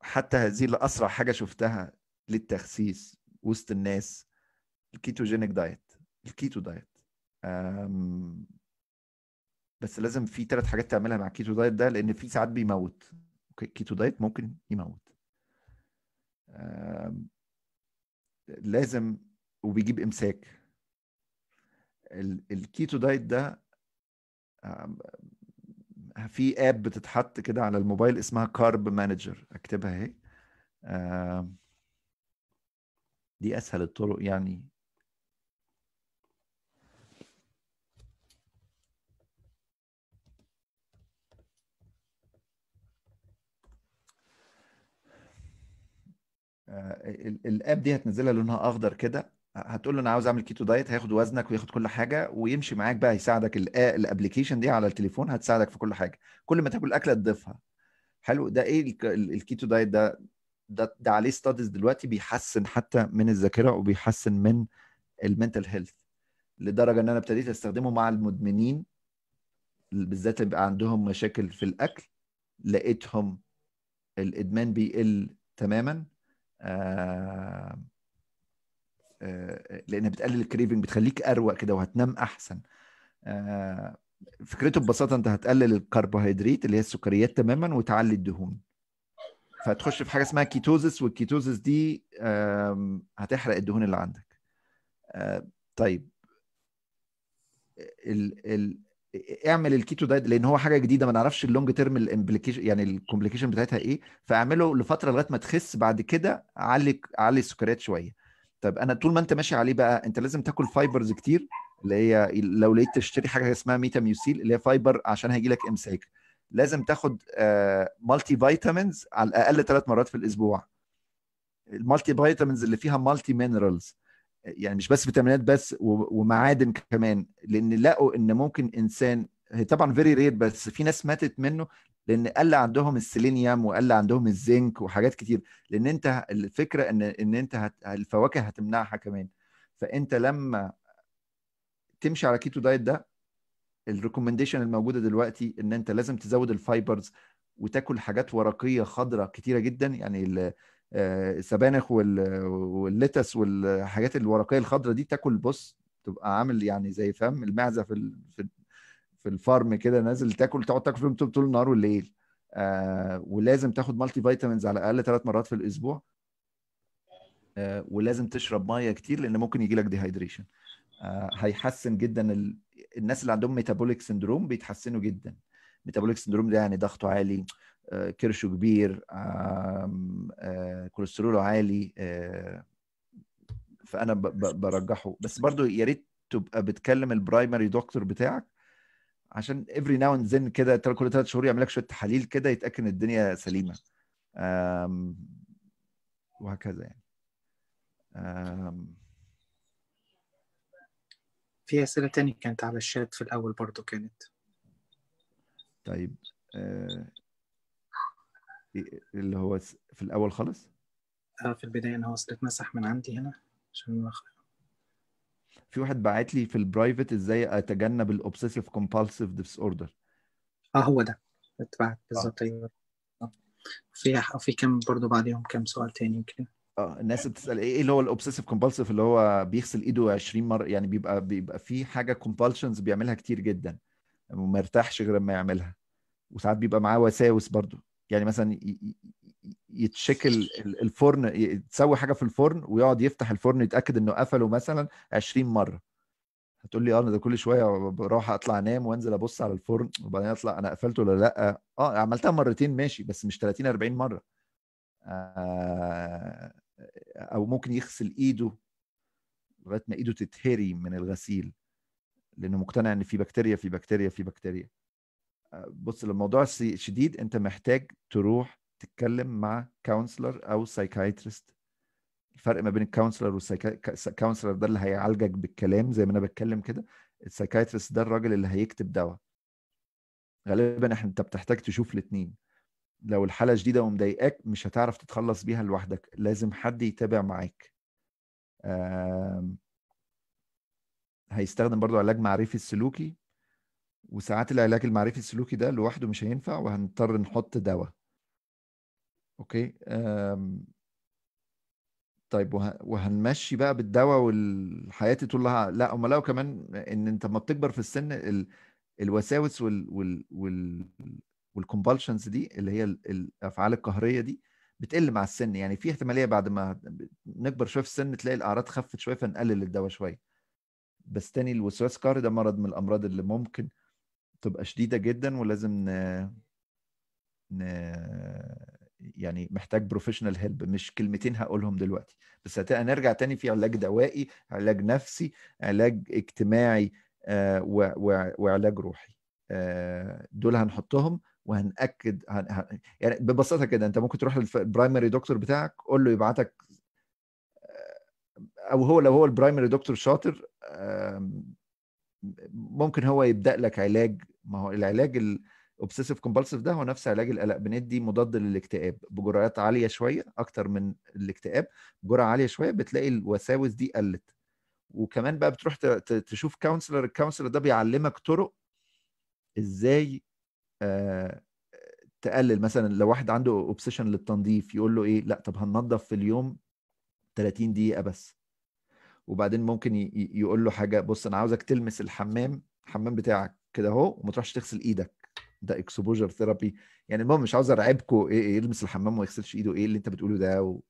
حتى هذه الاسرع حاجه شفتها للتخسيس وسط الناس الكيتوجينيك دايت الكيتو دايت بس لازم في ثلاث حاجات تعملها مع الكيتو دايت ده لان في ساعات بيموت الكيتو دايت ممكن يموت لازم وبيجيب امساك الكيتو دايت ده في اب بتتحط كده على الموبايل اسمها كارب مانجر اكتبها اهي دي اسهل الطرق يعني آه، الاب دي هتنزلها لونها اخضر كده هتقول له انا عاوز اعمل كيتو دايت هياخد وزنك وياخد كل حاجه ويمشي معاك بقى يساعدك الابلكيشن دي على التليفون هتساعدك في كل حاجه كل ما تاكل اكله تضيفها حلو ده ايه الكيتو دايت ده ده ده عليه ستاديز دلوقتي بيحسن حتى من الذاكره وبيحسن من المنتل هيلث لدرجه ان انا ابتديت استخدمه مع المدمنين بالذات اللي بيبقى عندهم مشاكل في الاكل لقيتهم الادمان بيقل تماما آه، آه، لانها بتقلل الكريفنج بتخليك اروق كده وهتنام احسن آه، فكرته ببساطه انت هتقلل الكربوهيدرات اللي هي السكريات تماما وتعلي الدهون فتخش في حاجه اسمها كيتوزس والكيتوزس دي هتحرق الدهون اللي عندك آه، طيب ال ال اعمل الكيتو دايت لان هو حاجه جديده ما نعرفش اللونج تيرم الامبليكيشن يعني الكومبليكيشن بتاعتها ايه فاعمله لفتره لغايه ما تخس بعد كده علي علي السكريات شويه طب انا طول ما انت ماشي عليه بقى انت لازم تاكل فايبرز كتير اللي هي لو لقيت تشتري حاجه اسمها ميتا ميوسيل اللي هي فايبر عشان هيجي لك امساك لازم تاخد مالتي آه، فيتامينز على الاقل ثلاث مرات في الاسبوع المالتي فيتامينز اللي فيها مالتي مينرالز يعني مش بس فيتامينات بس ومعادن كمان لان لقوا ان ممكن انسان هي طبعا فيري رير بس في ناس ماتت منه لان قل عندهم السيلينيوم وقل عندهم الزنك وحاجات كتير لان انت الفكره ان ان انت هت... الفواكه هتمنعها كمان فانت لما تمشي على كيتو دايت ده الريكومنديشن الموجوده دلوقتي ان انت لازم تزود الفايبرز وتاكل حاجات ورقيه خضراء كتيره جدا يعني آه، السبانخ واللتس والحاجات الورقيه الخضراء دي تاكل بص تبقى عامل يعني زي فاهم المعزه في في الفارم كده نازل تاكل تقعد تاكل فيهم طول النهار والليل آه ولازم تاخد مالتي فيتامينز على الاقل ثلاث مرات في الاسبوع آه ولازم تشرب ميه كتير لان ممكن يجي لك ديهايدريشن آه هيحسن جدا الناس اللي عندهم ميتابوليك سندروم بيتحسنوا جدا ميتابوليك سندروم ده يعني ضغطه عالي آه، كرشه كبير كوليستروله آه، عالي آه، فانا برجحه بس برضو يا ريت تبقى بتكلم البرايمري دكتور بتاعك عشان افري ناو اند ذن كده كل ثلاث شهور يعمل لك شويه تحاليل كده يتاكد ان الدنيا سليمه وهكذا يعني في أسئلة تانية كانت على الشات في الأول برضو كانت طيب آه إيه اللي هو في الأول خالص؟ آه في البداية أنا وصلت اتمسح من عندي هنا عشان في واحد بعت لي في البرايفت ازاي اتجنب الاوبسيسيف كومبالسيف ديس اوردر اه هو ده اتبعت آه. بالظبط ايوه آه. في في كام برضه بعديهم كام سؤال تاني يمكن اه الناس بتسال ايه, إيه اللي هو الاوبسيسيف كومبالسيف اللي هو بيغسل ايده 20 مره يعني بيبقى بيبقى في حاجه كومبالشنز بيعملها كتير جدا وما يرتاحش غير لما يعملها وساعات بيبقى معاه وساوس برضو يعني مثلا يتشكل الفرن تسوي حاجه في الفرن ويقعد يفتح الفرن يتاكد انه قفله مثلا 20 مره هتقول لي اه انا ده كل شويه بروح اطلع انام وانزل ابص على الفرن وبعدين اطلع انا قفلته ولا لا اه عملتها مرتين ماشي بس مش 30 40 مره آه، او ممكن يغسل ايده لغايه ما ايده تتهري من الغسيل لانه مقتنع ان في بكتيريا في بكتيريا في بكتيريا آه، بص لو الموضوع شديد انت محتاج تروح تتكلم مع كونسلر او سايكايترست الفرق ما بين الكونسلر والكونسلر ده اللي هيعالجك بالكلام زي ما انا بتكلم كده السايكايترست ده الراجل اللي هيكتب دواء غالبا احنا انت بتحتاج تشوف الاثنين لو الحاله جديده ومضايقاك مش هتعرف تتخلص بيها لوحدك لازم حد يتابع معاك هيستخدم برضو علاج معرفي السلوكي وساعات العلاج المعرفي السلوكي ده لوحده مش هينفع وهنضطر نحط دواء اوكي طيب وهنمشي بقى بالدواء والحياة طولها لا هم لو كمان ان انت ما بتكبر في السن ال... الوساوس وال... وال... وال... والكومبالشنز دي اللي هي الافعال القهريه دي بتقل مع السن يعني في احتماليه بعد ما نكبر شويه في السن تلاقي الاعراض خفت شويه فنقلل الدواء شويه بس تاني الوسواس القهري ده مرض من الامراض اللي ممكن تبقى شديده جدا ولازم ن... ن... يعني محتاج بروفيشنال هيلب مش كلمتين هقولهم دلوقتي بس هنرجع تاني في علاج دوائي علاج نفسي علاج اجتماعي آه، وعلاج روحي آه، دول هنحطهم وهنأكد هن... يعني ببساطه كده انت ممكن تروح للبرايمري دكتور بتاعك قول له يبعتك آه، او هو لو هو البرايمري دكتور شاطر ممكن هو يبدا لك علاج ما هو العلاج الاوبسيسيف كومبالسيف ده هو نفس علاج القلق بندي مضاد للاكتئاب بجرعات عاليه شويه اكتر من الاكتئاب جرعه عاليه شويه بتلاقي الوساوس دي قلت وكمان بقى بتروح تشوف كونسلر الكونسلر ده بيعلمك طرق ازاي تقلل مثلا لو واحد عنده اوبسيشن للتنظيف يقول له ايه لا طب هننظف في اليوم 30 دقيقه بس وبعدين ممكن يقول له حاجه بص انا عاوزك تلمس الحمام الحمام بتاعك كده اهو وما تروحش تغسل ايدك ده اكسبوجر ثيرابي يعني المهم مش عاوز ارعبكم إيه،, ايه يلمس الحمام وما يغسلش ايده ايه اللي انت بتقوله ده و...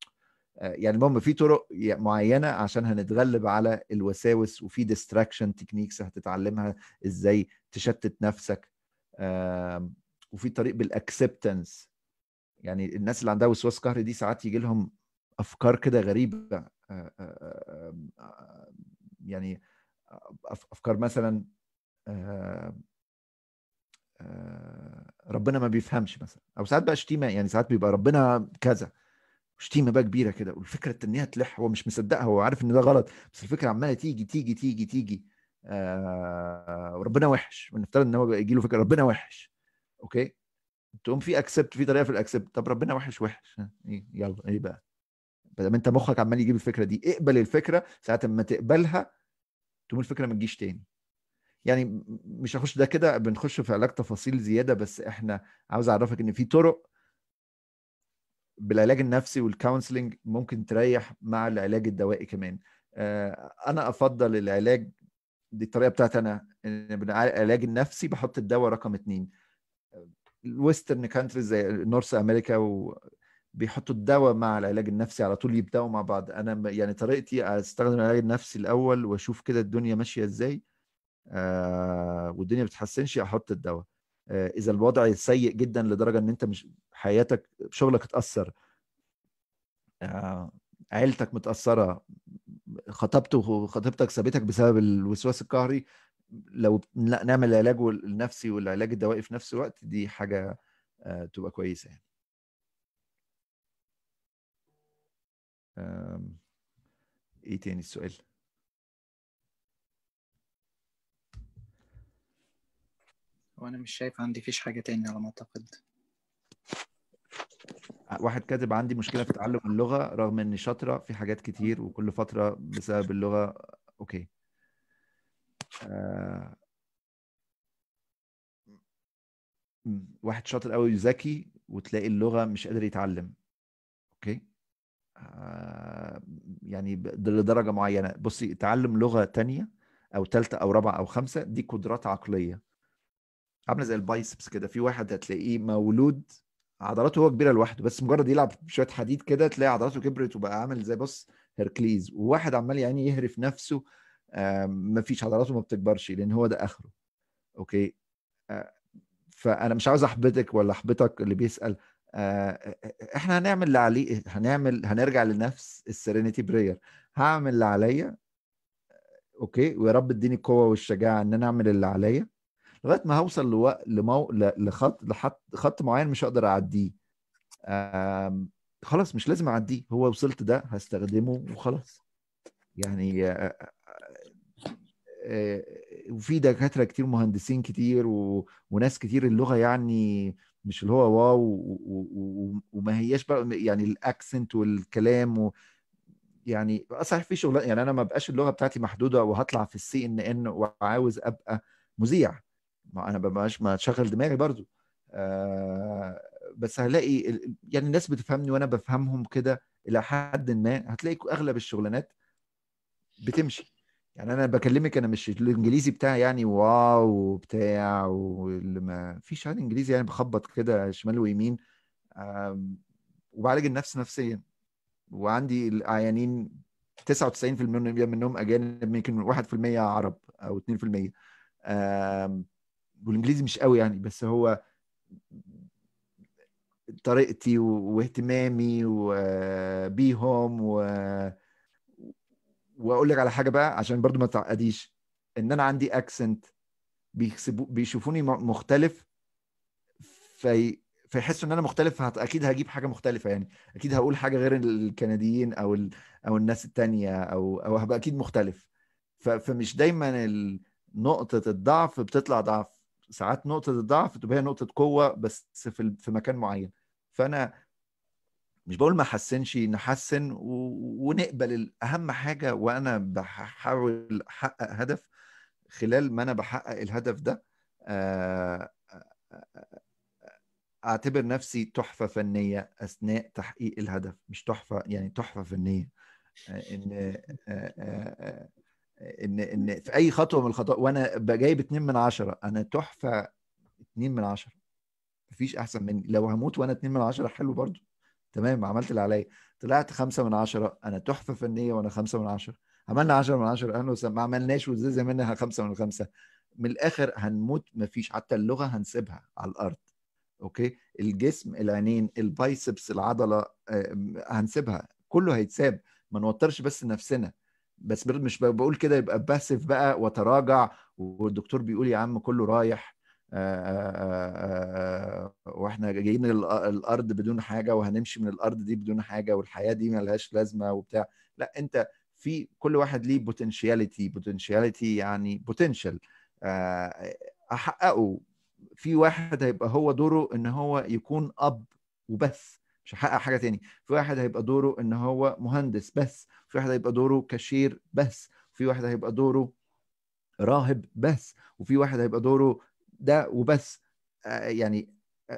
آه، يعني المهم في طرق معينه عشان هنتغلب على الوساوس وفي ديستراكشن تكنيكس هتتعلمها ازاي تشتت نفسك وفي طريق بالاكسبتنس يعني الناس اللي عندها وسواس قهري دي ساعات يجي لهم افكار كده غريبه آه، آه، يعني افكار مثلا ربنا ما بيفهمش مثلا او ساعات بقى شتيمه يعني ساعات بيبقى ربنا كذا شتيمه بقى كبيره كده والفكره هي تلح هو مش مصدقها هو عارف ان ده غلط بس الفكره عماله تيجي تيجي تيجي تيجي آه، وربنا ربنا وحش ونفترض ان هو يجي له فكره ربنا وحش اوكي تقوم في اكسبت في طريقه في الاكسبت طب ربنا وحش وحش ايه يلا ايه بقى بدل انت مخك عمال يجيب الفكره دي اقبل الفكره ساعه ما تقبلها تقوم الفكره ما تجيش تاني يعني مش هخش ده كده بنخش في علاج تفاصيل زياده بس احنا عاوز اعرفك ان في طرق بالعلاج النفسي والكونسلنج ممكن تريح مع العلاج الدوائي كمان آه، انا افضل العلاج دي الطريقه بتاعتي انا العلاج النفسي بحط الدواء رقم اتنين الويسترن كانتريز زي نورث امريكا و بيحطوا الدواء مع العلاج النفسي على طول يبداوا مع بعض انا يعني طريقتي استخدم العلاج النفسي الاول واشوف كده الدنيا ماشيه ازاي آه والدنيا بتحسنش احط الدواء آه اذا الوضع سيء جدا لدرجه ان انت مش حياتك شغلك اتاثر آه عيلتك متاثره خطبته وخطيبتك سابتك بسبب الوسواس القهري لو نعمل العلاج النفسي والعلاج الدوائي في نفس الوقت دي حاجه آه، تبقى كويسه يعني ايه تاني السؤال وانا مش شايف عندي فيش حاجه تاني على ما اعتقد واحد كاتب عندي مشكله في تعلم اللغه رغم اني شاطره في حاجات كتير وكل فتره بسبب اللغه اوكي آه... واحد شاطر قوي وذكي وتلاقي اللغه مش قادر يتعلم اوكي آه... يعني لدرجه معينه بصي تعلم لغه تانية او ثالثه او رابعه او خمسه دي قدرات عقليه عامله زي البايسبس كده في واحد هتلاقيه مولود عضلاته هو كبيره لوحده بس مجرد يلعب شويه حديد كده تلاقي عضلاته كبرت وبقى عامل زي بص هركليز وواحد عمال يعني يهرف نفسه مفيش عضلاته ما بتكبرش لان هو ده اخره اوكي آه، فانا مش عاوز احبطك ولا احبطك اللي بيسال آه، آه، احنا هنعمل اللي عليه هنعمل هنرجع لنفس السيرينيتي براير هعمل اللي عليا اوكي ويا رب اديني القوه والشجاعه ان انا اعمل اللي عليا لغايه ما هوصل لو... لمو... لخط لحط... خط معين مش هقدر اعديه آم... خلاص مش لازم اعديه هو وصلت ده هستخدمه وخلاص يعني آه، آه، آه، وفي دكاتره كتير مهندسين كتير و... وناس كتير اللغه يعني مش اللي هو واو و... و... وما هياش بقى يعني الاكسنت والكلام و... يعني صحيح في شغلانه يعني انا ما بقاش اللغه بتاعتي محدوده وهطلع في السي ان ان وعاوز ابقى مذيع ما انا ببقاش ما تشغل دماغي برضو آه بس هلاقي يعني الناس بتفهمني وانا بفهمهم كده الى حد ما هتلاقي اغلب الشغلانات بتمشي يعني انا بكلمك انا مش الانجليزي بتاعي يعني واو وبتاع واللي ما فيش عاد انجليزي يعني بخبط كده شمال ويمين وبعالج النفس نفسيا وعندي العيانين 99% منهم اجانب يمكن 1% عرب او 2% والانجليزي مش قوي يعني بس هو طريقتي واهتمامي وبيهم و... واقول لك على حاجه بقى عشان برضو ما تعقديش ان انا عندي اكسنت بيشوفوني مختلف في فيحسوا ان انا مختلف هت... اكيد هجيب حاجه مختلفه يعني اكيد هقول حاجه غير الكنديين او ال... او الناس التانية او او هبقى اكيد مختلف ف... فمش دايما ال... نقطه الضعف بتطلع ضعف ساعات نقطه الضعف تبقى هي نقطه قوه بس في في مكان معين فانا مش بقول ما حسنش نحسن ونقبل اهم حاجه وانا بحاول احقق هدف خلال ما انا بحقق الهدف ده آه، آه، آه، اعتبر نفسي تحفه فنيه اثناء تحقيق الهدف مش تحفه يعني تحفه فنيه ان ان ان في اي خطوه من الخطوات وانا جايب اتنين من عشره انا تحفه اتنين من عشره مفيش احسن مني لو هموت وانا اتنين من عشره حلو برضو تمام عملت اللي عليا طلعت خمسة من عشرة أنا تحفة فنية وأنا خمسة من عشرة عملنا عشرة من عشرة أهلا وسهلا ما عملناش وزي منها خمسة من خمسة من الآخر هنموت مفيش حتى اللغة هنسيبها على الأرض أوكي الجسم العينين البايسبس العضلة آه، هنسيبها كله هيتساب ما نوترش بس نفسنا بس مش بقول كده يبقى باسف بقى وتراجع والدكتور بيقول يا عم كله رايح آه، آه، آه، واحنا جايين الارض بدون حاجه وهنمشي من الارض دي بدون حاجه والحياه دي ملهاش لازمه وبتاع لا انت في كل واحد ليه بوتنشياليتي بوتنشياليتي يعني بوتنشال احققه في واحد هيبقى هو دوره ان هو يكون اب وبس مش هحقق حاجه تاني في واحد هيبقى دوره ان هو مهندس بس في واحد هيبقى دوره كاشير بس في واحد هيبقى دوره راهب بس وفي واحد هيبقى دوره ده وبس آه يعني آه,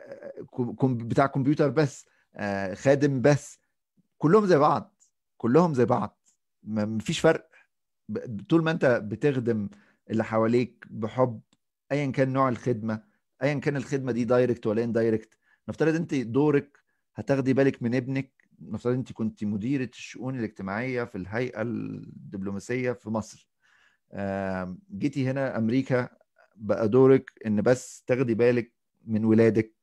آه، بتاع كمبيوتر بس آه خادم بس كلهم زي بعض كلهم زي بعض مفيش فرق طول ما انت بتخدم اللي حواليك بحب ايا كان نوع الخدمه ايا كان الخدمه دي دايركت ولا اندايركت نفترض انت دورك هتاخدي بالك من ابنك نفترض انت كنت مديره الشؤون الاجتماعيه في الهيئه الدبلوماسيه في مصر جيتي هنا امريكا بقى دورك ان بس تاخدي بالك من ولادك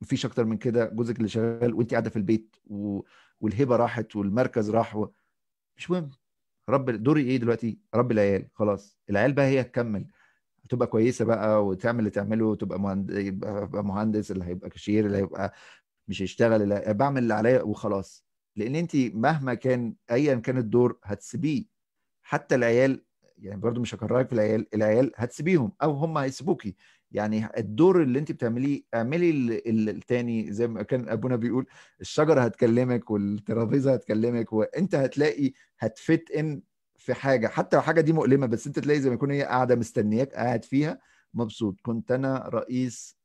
مفيش اكتر من كده جوزك اللي شغال وانت قاعده في البيت و... والهبه راحت والمركز راح و... مش مهم رب دوري ايه دلوقتي رب العيال خلاص العيال بقى هي تكمل هتبقى كويسه بقى وتعمل اللي تعمله وتبقى مهندس يبقى مهندس اللي هيبقى كاشير اللي هيبقى مش هيشتغل لا بعمل اللي عليا وخلاص لان انت مهما كان ايا كان الدور هتسيبيه حتى العيال يعني برضو مش هكررك في العيال العيال هتسيبيهم او هم هيسيبوكي يعني الدور اللي انت بتعمليه اعملي التاني زي ما كان ابونا بيقول الشجره هتكلمك والترابيزه هتكلمك وانت هتلاقي هتفت ان في حاجه حتى لو حاجه دي مؤلمه بس انت تلاقي زي ما يكون هي قاعده مستنياك قاعد فيها مبسوط كنت انا رئيس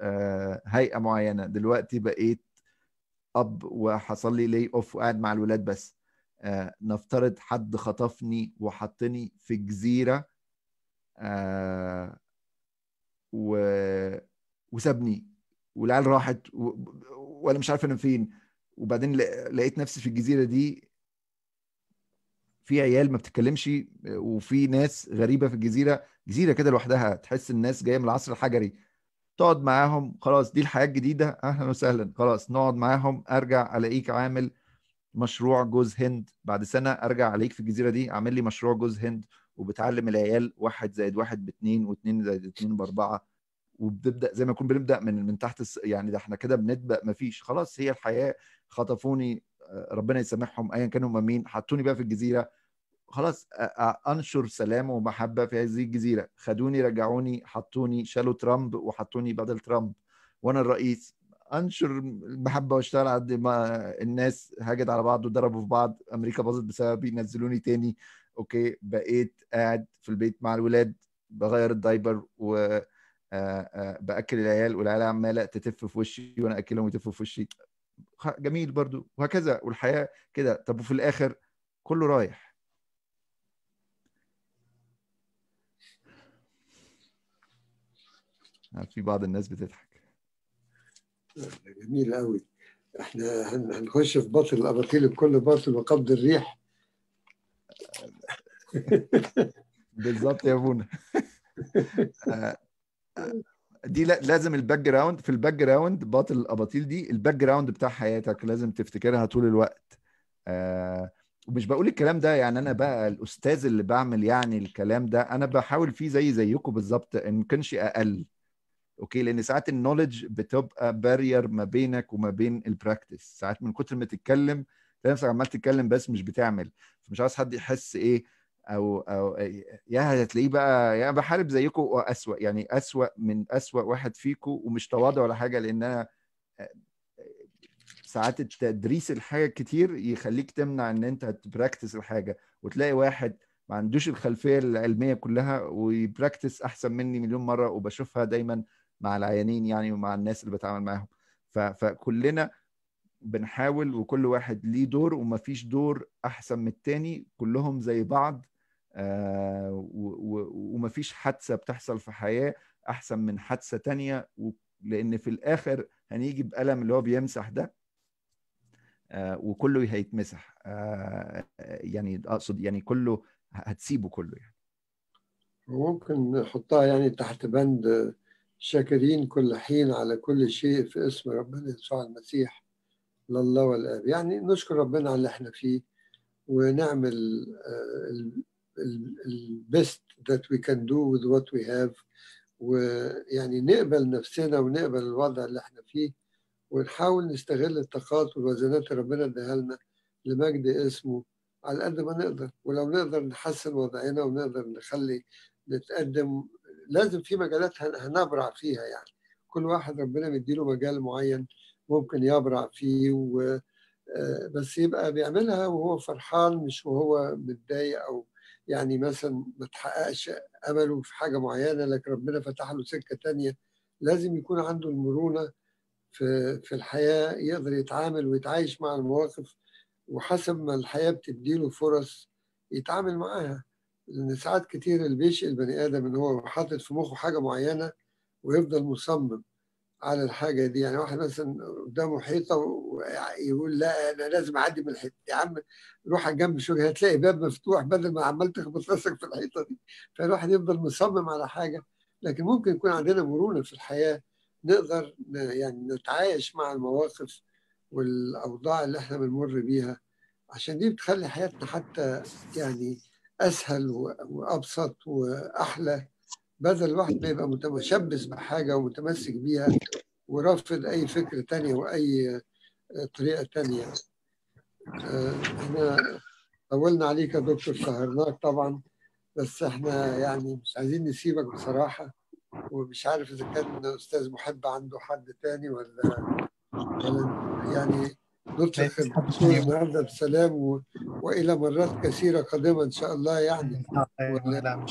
آه، هيئه معينه دلوقتي بقيت اب وحصل لي لي اوف وقاعد مع الولاد بس آه، نفترض حد خطفني وحطني في جزيره آه، و... وسابني والعيال راحت وانا مش عارف انا فين وبعدين لقيت نفسي في الجزيره دي في عيال ما بتتكلمش وفي ناس غريبه في الجزيره جزيره كده لوحدها تحس الناس جايه من العصر الحجري تقعد معاهم خلاص دي الحياه الجديده اهلا وسهلا خلاص نقعد معاهم ارجع الاقيك عامل مشروع جوز هند بعد سنه ارجع عليك في الجزيره دي اعمل لي مشروع جوز هند وبتعلم العيال واحد زائد واحد باتنين واثنين زائد اتنين باربعه وبتبدا زي ما يكون بنبدا من من تحت الس... يعني ده احنا كده بندبق مفيش خلاص هي الحياه خطفوني آه، ربنا يسامحهم ايا كانوا هم مين حطوني بقى في الجزيره خلاص انشر سلام ومحبه في هذه الجزيره خدوني رجعوني حطوني شالوا ترامب وحطوني بدل ترامب وانا الرئيس انشر المحبه واشتغل على ما الناس هاجت على بعض وضربوا في بعض امريكا باظت بسببي نزلوني تاني اوكي بقيت قاعد في البيت مع الولاد بغير الدايبر و باكل العيال والعيال عماله تتف في وشي وانا اكلهم يتفوا في وشي جميل برضو وهكذا والحياه كده طب وفي الاخر كله رايح في بعض الناس بتضحك جميل قوي احنا هنخش في باطل الاباطيل بكل باطل وقبض الريح بالظبط يا بونا آه، دي لازم الباك جراوند في الباك جراوند باطل الاباطيل دي الباك جراوند بتاع حياتك لازم تفتكرها طول الوقت آه، ومش بقول الكلام ده يعني انا بقى الاستاذ اللي بعمل يعني الكلام ده انا بحاول فيه زي زيكم بالظبط ان ما كانش اقل اوكي لان ساعات النولج بتبقى بارير ما بينك وما بين البراكتس ساعات من كتر ما تتكلم تلاقي نفسك عمال تتكلم بس مش بتعمل فمش عايز حد يحس ايه او او يا هتلاقيه بقى يا بحارب زيكم واسوأ يعني اسوأ من اسوأ واحد فيكم ومش تواضع ولا حاجه لان انا آه، ساعات التدريس الحاجه كتير يخليك تمنع ان انت تبراكتس الحاجه وتلاقي واحد ما عندوش الخلفيه العلميه كلها ويبراكتس احسن مني مليون مره وبشوفها دايما مع العيانين يعني ومع الناس اللي بتعامل معاهم فكلنا بنحاول وكل واحد ليه دور ومفيش دور احسن من التاني كلهم زي بعض آه، ومفيش حادثه بتحصل في حياه احسن من حادثه تانية لان في الاخر هنيجي بقلم اللي هو بيمسح ده آه، وكله هيتمسح آه، يعني اقصد يعني كله هتسيبه كله يعني ممكن نحطها يعني تحت بند شاكرين كل حين على كل شيء في اسم ربنا يسوع المسيح لله والآب يعني نشكر ربنا على اللي احنا فيه ونعمل البست ذات وي كان دو وذ وات وي هاف ويعني نقبل نفسنا ونقبل الوضع اللي احنا فيه ونحاول نستغل الطاقات والوزنات اللي ربنا اداها لنا لمجد اسمه على قد ما نقدر ولو نقدر نحسن وضعنا ونقدر نخلي نتقدم لازم في مجالات هنبرع فيها يعني كل واحد ربنا مديله مجال معين ممكن يبرع فيه و آه، بس يبقى بيعملها وهو فرحان مش وهو متضايق او يعني مثلا ما تحققش امله في حاجه معينه لكن ربنا فتح له سكه تانية لازم يكون عنده المرونه في في الحياه يقدر يتعامل ويتعايش مع المواقف وحسب ما الحياه بتديله فرص يتعامل معاها لأن ساعات كتير اللي بيشقي البني آدم إن هو حاطط في مخه حاجة معينة ويفضل مصمم على الحاجة دي يعني واحد مثلا قدامه حيطة ويقول لا أنا لازم أعدي من الحيطة يا عم روح على جنب شوية هتلاقي باب مفتوح بدل ما عمال تخبط راسك في الحيطة دي فالواحد يفضل مصمم على حاجة لكن ممكن يكون عندنا مرونة في الحياة نقدر يعني نتعايش مع المواقف والأوضاع اللي احنا بنمر بيها عشان دي بتخلي حياتنا حتى يعني اسهل وابسط واحلى بدل الواحد ما يبقى متشبث بحاجه ومتمسك بيها ورافض اي فكره تانية واي طريقه تانية آه، احنا طولنا عليك يا دكتور سهرناك طبعا بس احنا يعني مش عايزين نسيبك بصراحه ومش عارف اذا كان استاذ محب عنده حد تاني ولا ولا يعني نلتقي النهارده بسلام و... والى مرات كثيره قادمه ان شاء الله يعني ان شاء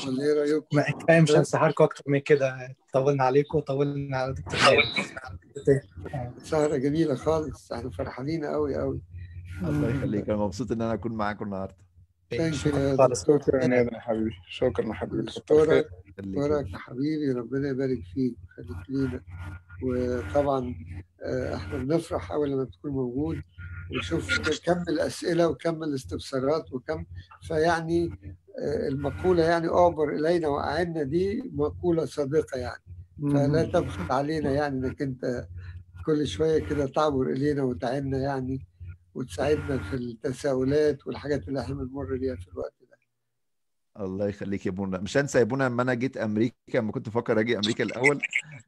الله ايه رايكم؟ ما مش هنسهركم اكتر من كده طولنا عليكم وطولنا على دكتور سهره جميله خالص احنا فرحانين قوي قوي الله يخليك انا مبسوط ان انا اكون معاكم النهارده إيه، شكرا يا حبيبي شكرا يا حبيبي دكتورك يا حبيبي ربنا يبارك فيك خليك لينا وطبعا آه، احنا بنفرح اول لما بتكون موجود ونشوف كم الاسئله وكم الاستفسارات وكم فيعني آه، المقوله يعني اعبر الينا واعنا دي مقوله صادقه يعني فلا تبخل علينا يعني انك انت كل شويه كده تعبر الينا وتعنا يعني وتساعدنا في التساؤلات والحاجات اللي احنا بنمر بيها في الوقت الله يخليك يا بونا مش هنسى يا بونا لما انا جيت امريكا لما كنت بفكر اجي امريكا الاول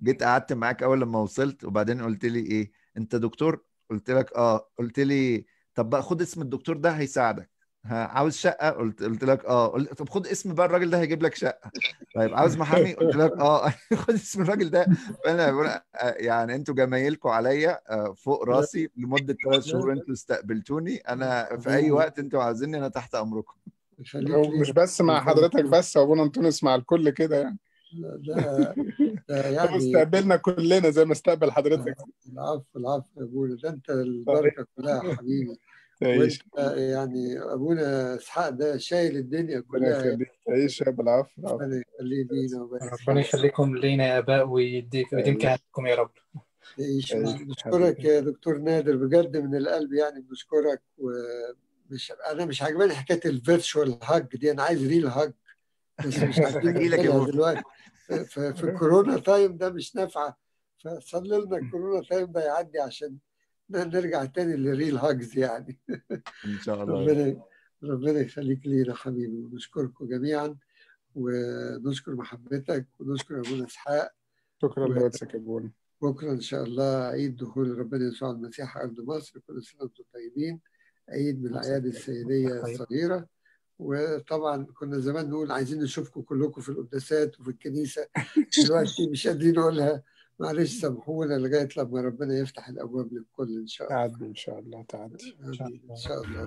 جيت قعدت معاك اول لما وصلت وبعدين قلت لي ايه انت دكتور قلت لك اه قلت لي طب بقى خد اسم الدكتور ده هيساعدك ها عاوز شقه قلت قلت لك اه قلت طب خد اسم بقى الراجل ده هيجيب لك شقه طيب عاوز محامي قلت لك اه خد اسم الراجل ده فانا آه، يعني انتوا جمايلكم عليا آه، فوق راسي لمده ثلاث شهور انتوا استقبلتوني انا في اي وقت انتوا عاوزيني انا تحت امركم إيه؟ مش بس مع حضرتك إيه؟ بس وابونا ابونا انطونس مع الكل كده يعني ده, ده يعني مستقبلنا كلنا زي ما استقبل حضرتك العفو العفو يا ابونا ده انت طيب. البركه كلها يا حبيبي يعني ابونا اسحاق ده شايل الدنيا كلها ربنا يعني. يخليك تعيش يا العفو ربنا يخليه لينا ربنا يخليكم لينا يا اباء ويديك ويديم كهنتكم يا رب نشكرك يا دكتور نادر بجد من القلب يعني بنشكرك و مش انا مش عاجباني حكايه الفيرتشوال هاج دي انا عايز ريل هاج بس مش عاجباني دلوقتي في الكورونا تايم ده مش نافعه فصلي لنا الكورونا تايم ده يعدي عشان نرجع تاني للريل هاجز يعني ان شاء الله ربنا ربنا يخليك لينا حبيبي ونشكركم جميعا ونشكر محبتك ونشكر ابونا اسحاق شكرا لك يا ابونا بكره ان شاء الله عيد دخول ربنا يسوع المسيح ارض مصر كل سنه وانتم طيبين عيد من الاعياد السيديه الصغيره وطبعا كنا زمان نقول عايزين نشوفكم كلكم في القداسات وفي الكنيسه دلوقتي مش قادرين نقولها معلش سامحونا لغايه لما ربنا يفتح الابواب للكل ان شاء الله تعدي ان شاء الله تعدي ان شاء الله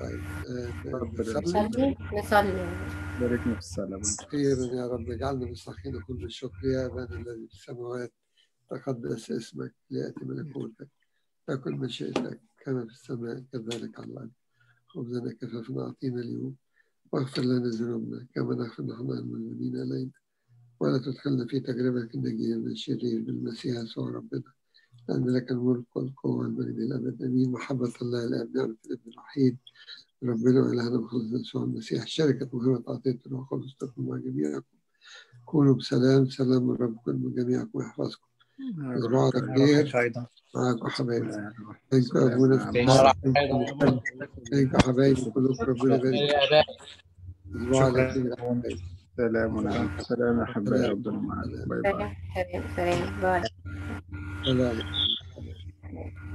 طيب آه، نصلي نصلي باركنا في السلام خيرا يا رب اجعلنا مستحقين كل الشكر يا ابانا الذي في السماوات تقدس اسمك لياتي ملكوتك تكن مشيئتك كان في السماء كذلك على الأرض خبزنا كفافنا أعطينا اليوم واغفر لنا ذنوبنا كما نغفر نحن المذنبين إلينا ولا تدخلنا في تجربة النجية من الشرير بالمسيح يسوع ربنا لأن لك الملك والقوة والمجد الأبد أمين محبة الله الأب نعمة الابن الوحيد ربنا وإلهنا بخلص يسوع المسيح شركة مهمة أعطية الروح القدس تكون مع جميعكم كونوا بسلام سلام من ربكم من جميعكم ويحفظكم. نعم. أيضا معاكم حبايبي ابونا ثانك حبايبي كلكم ربنا يبارك سلام سلام يا حبايبي ربنا معاك باي باي سلام سلام باي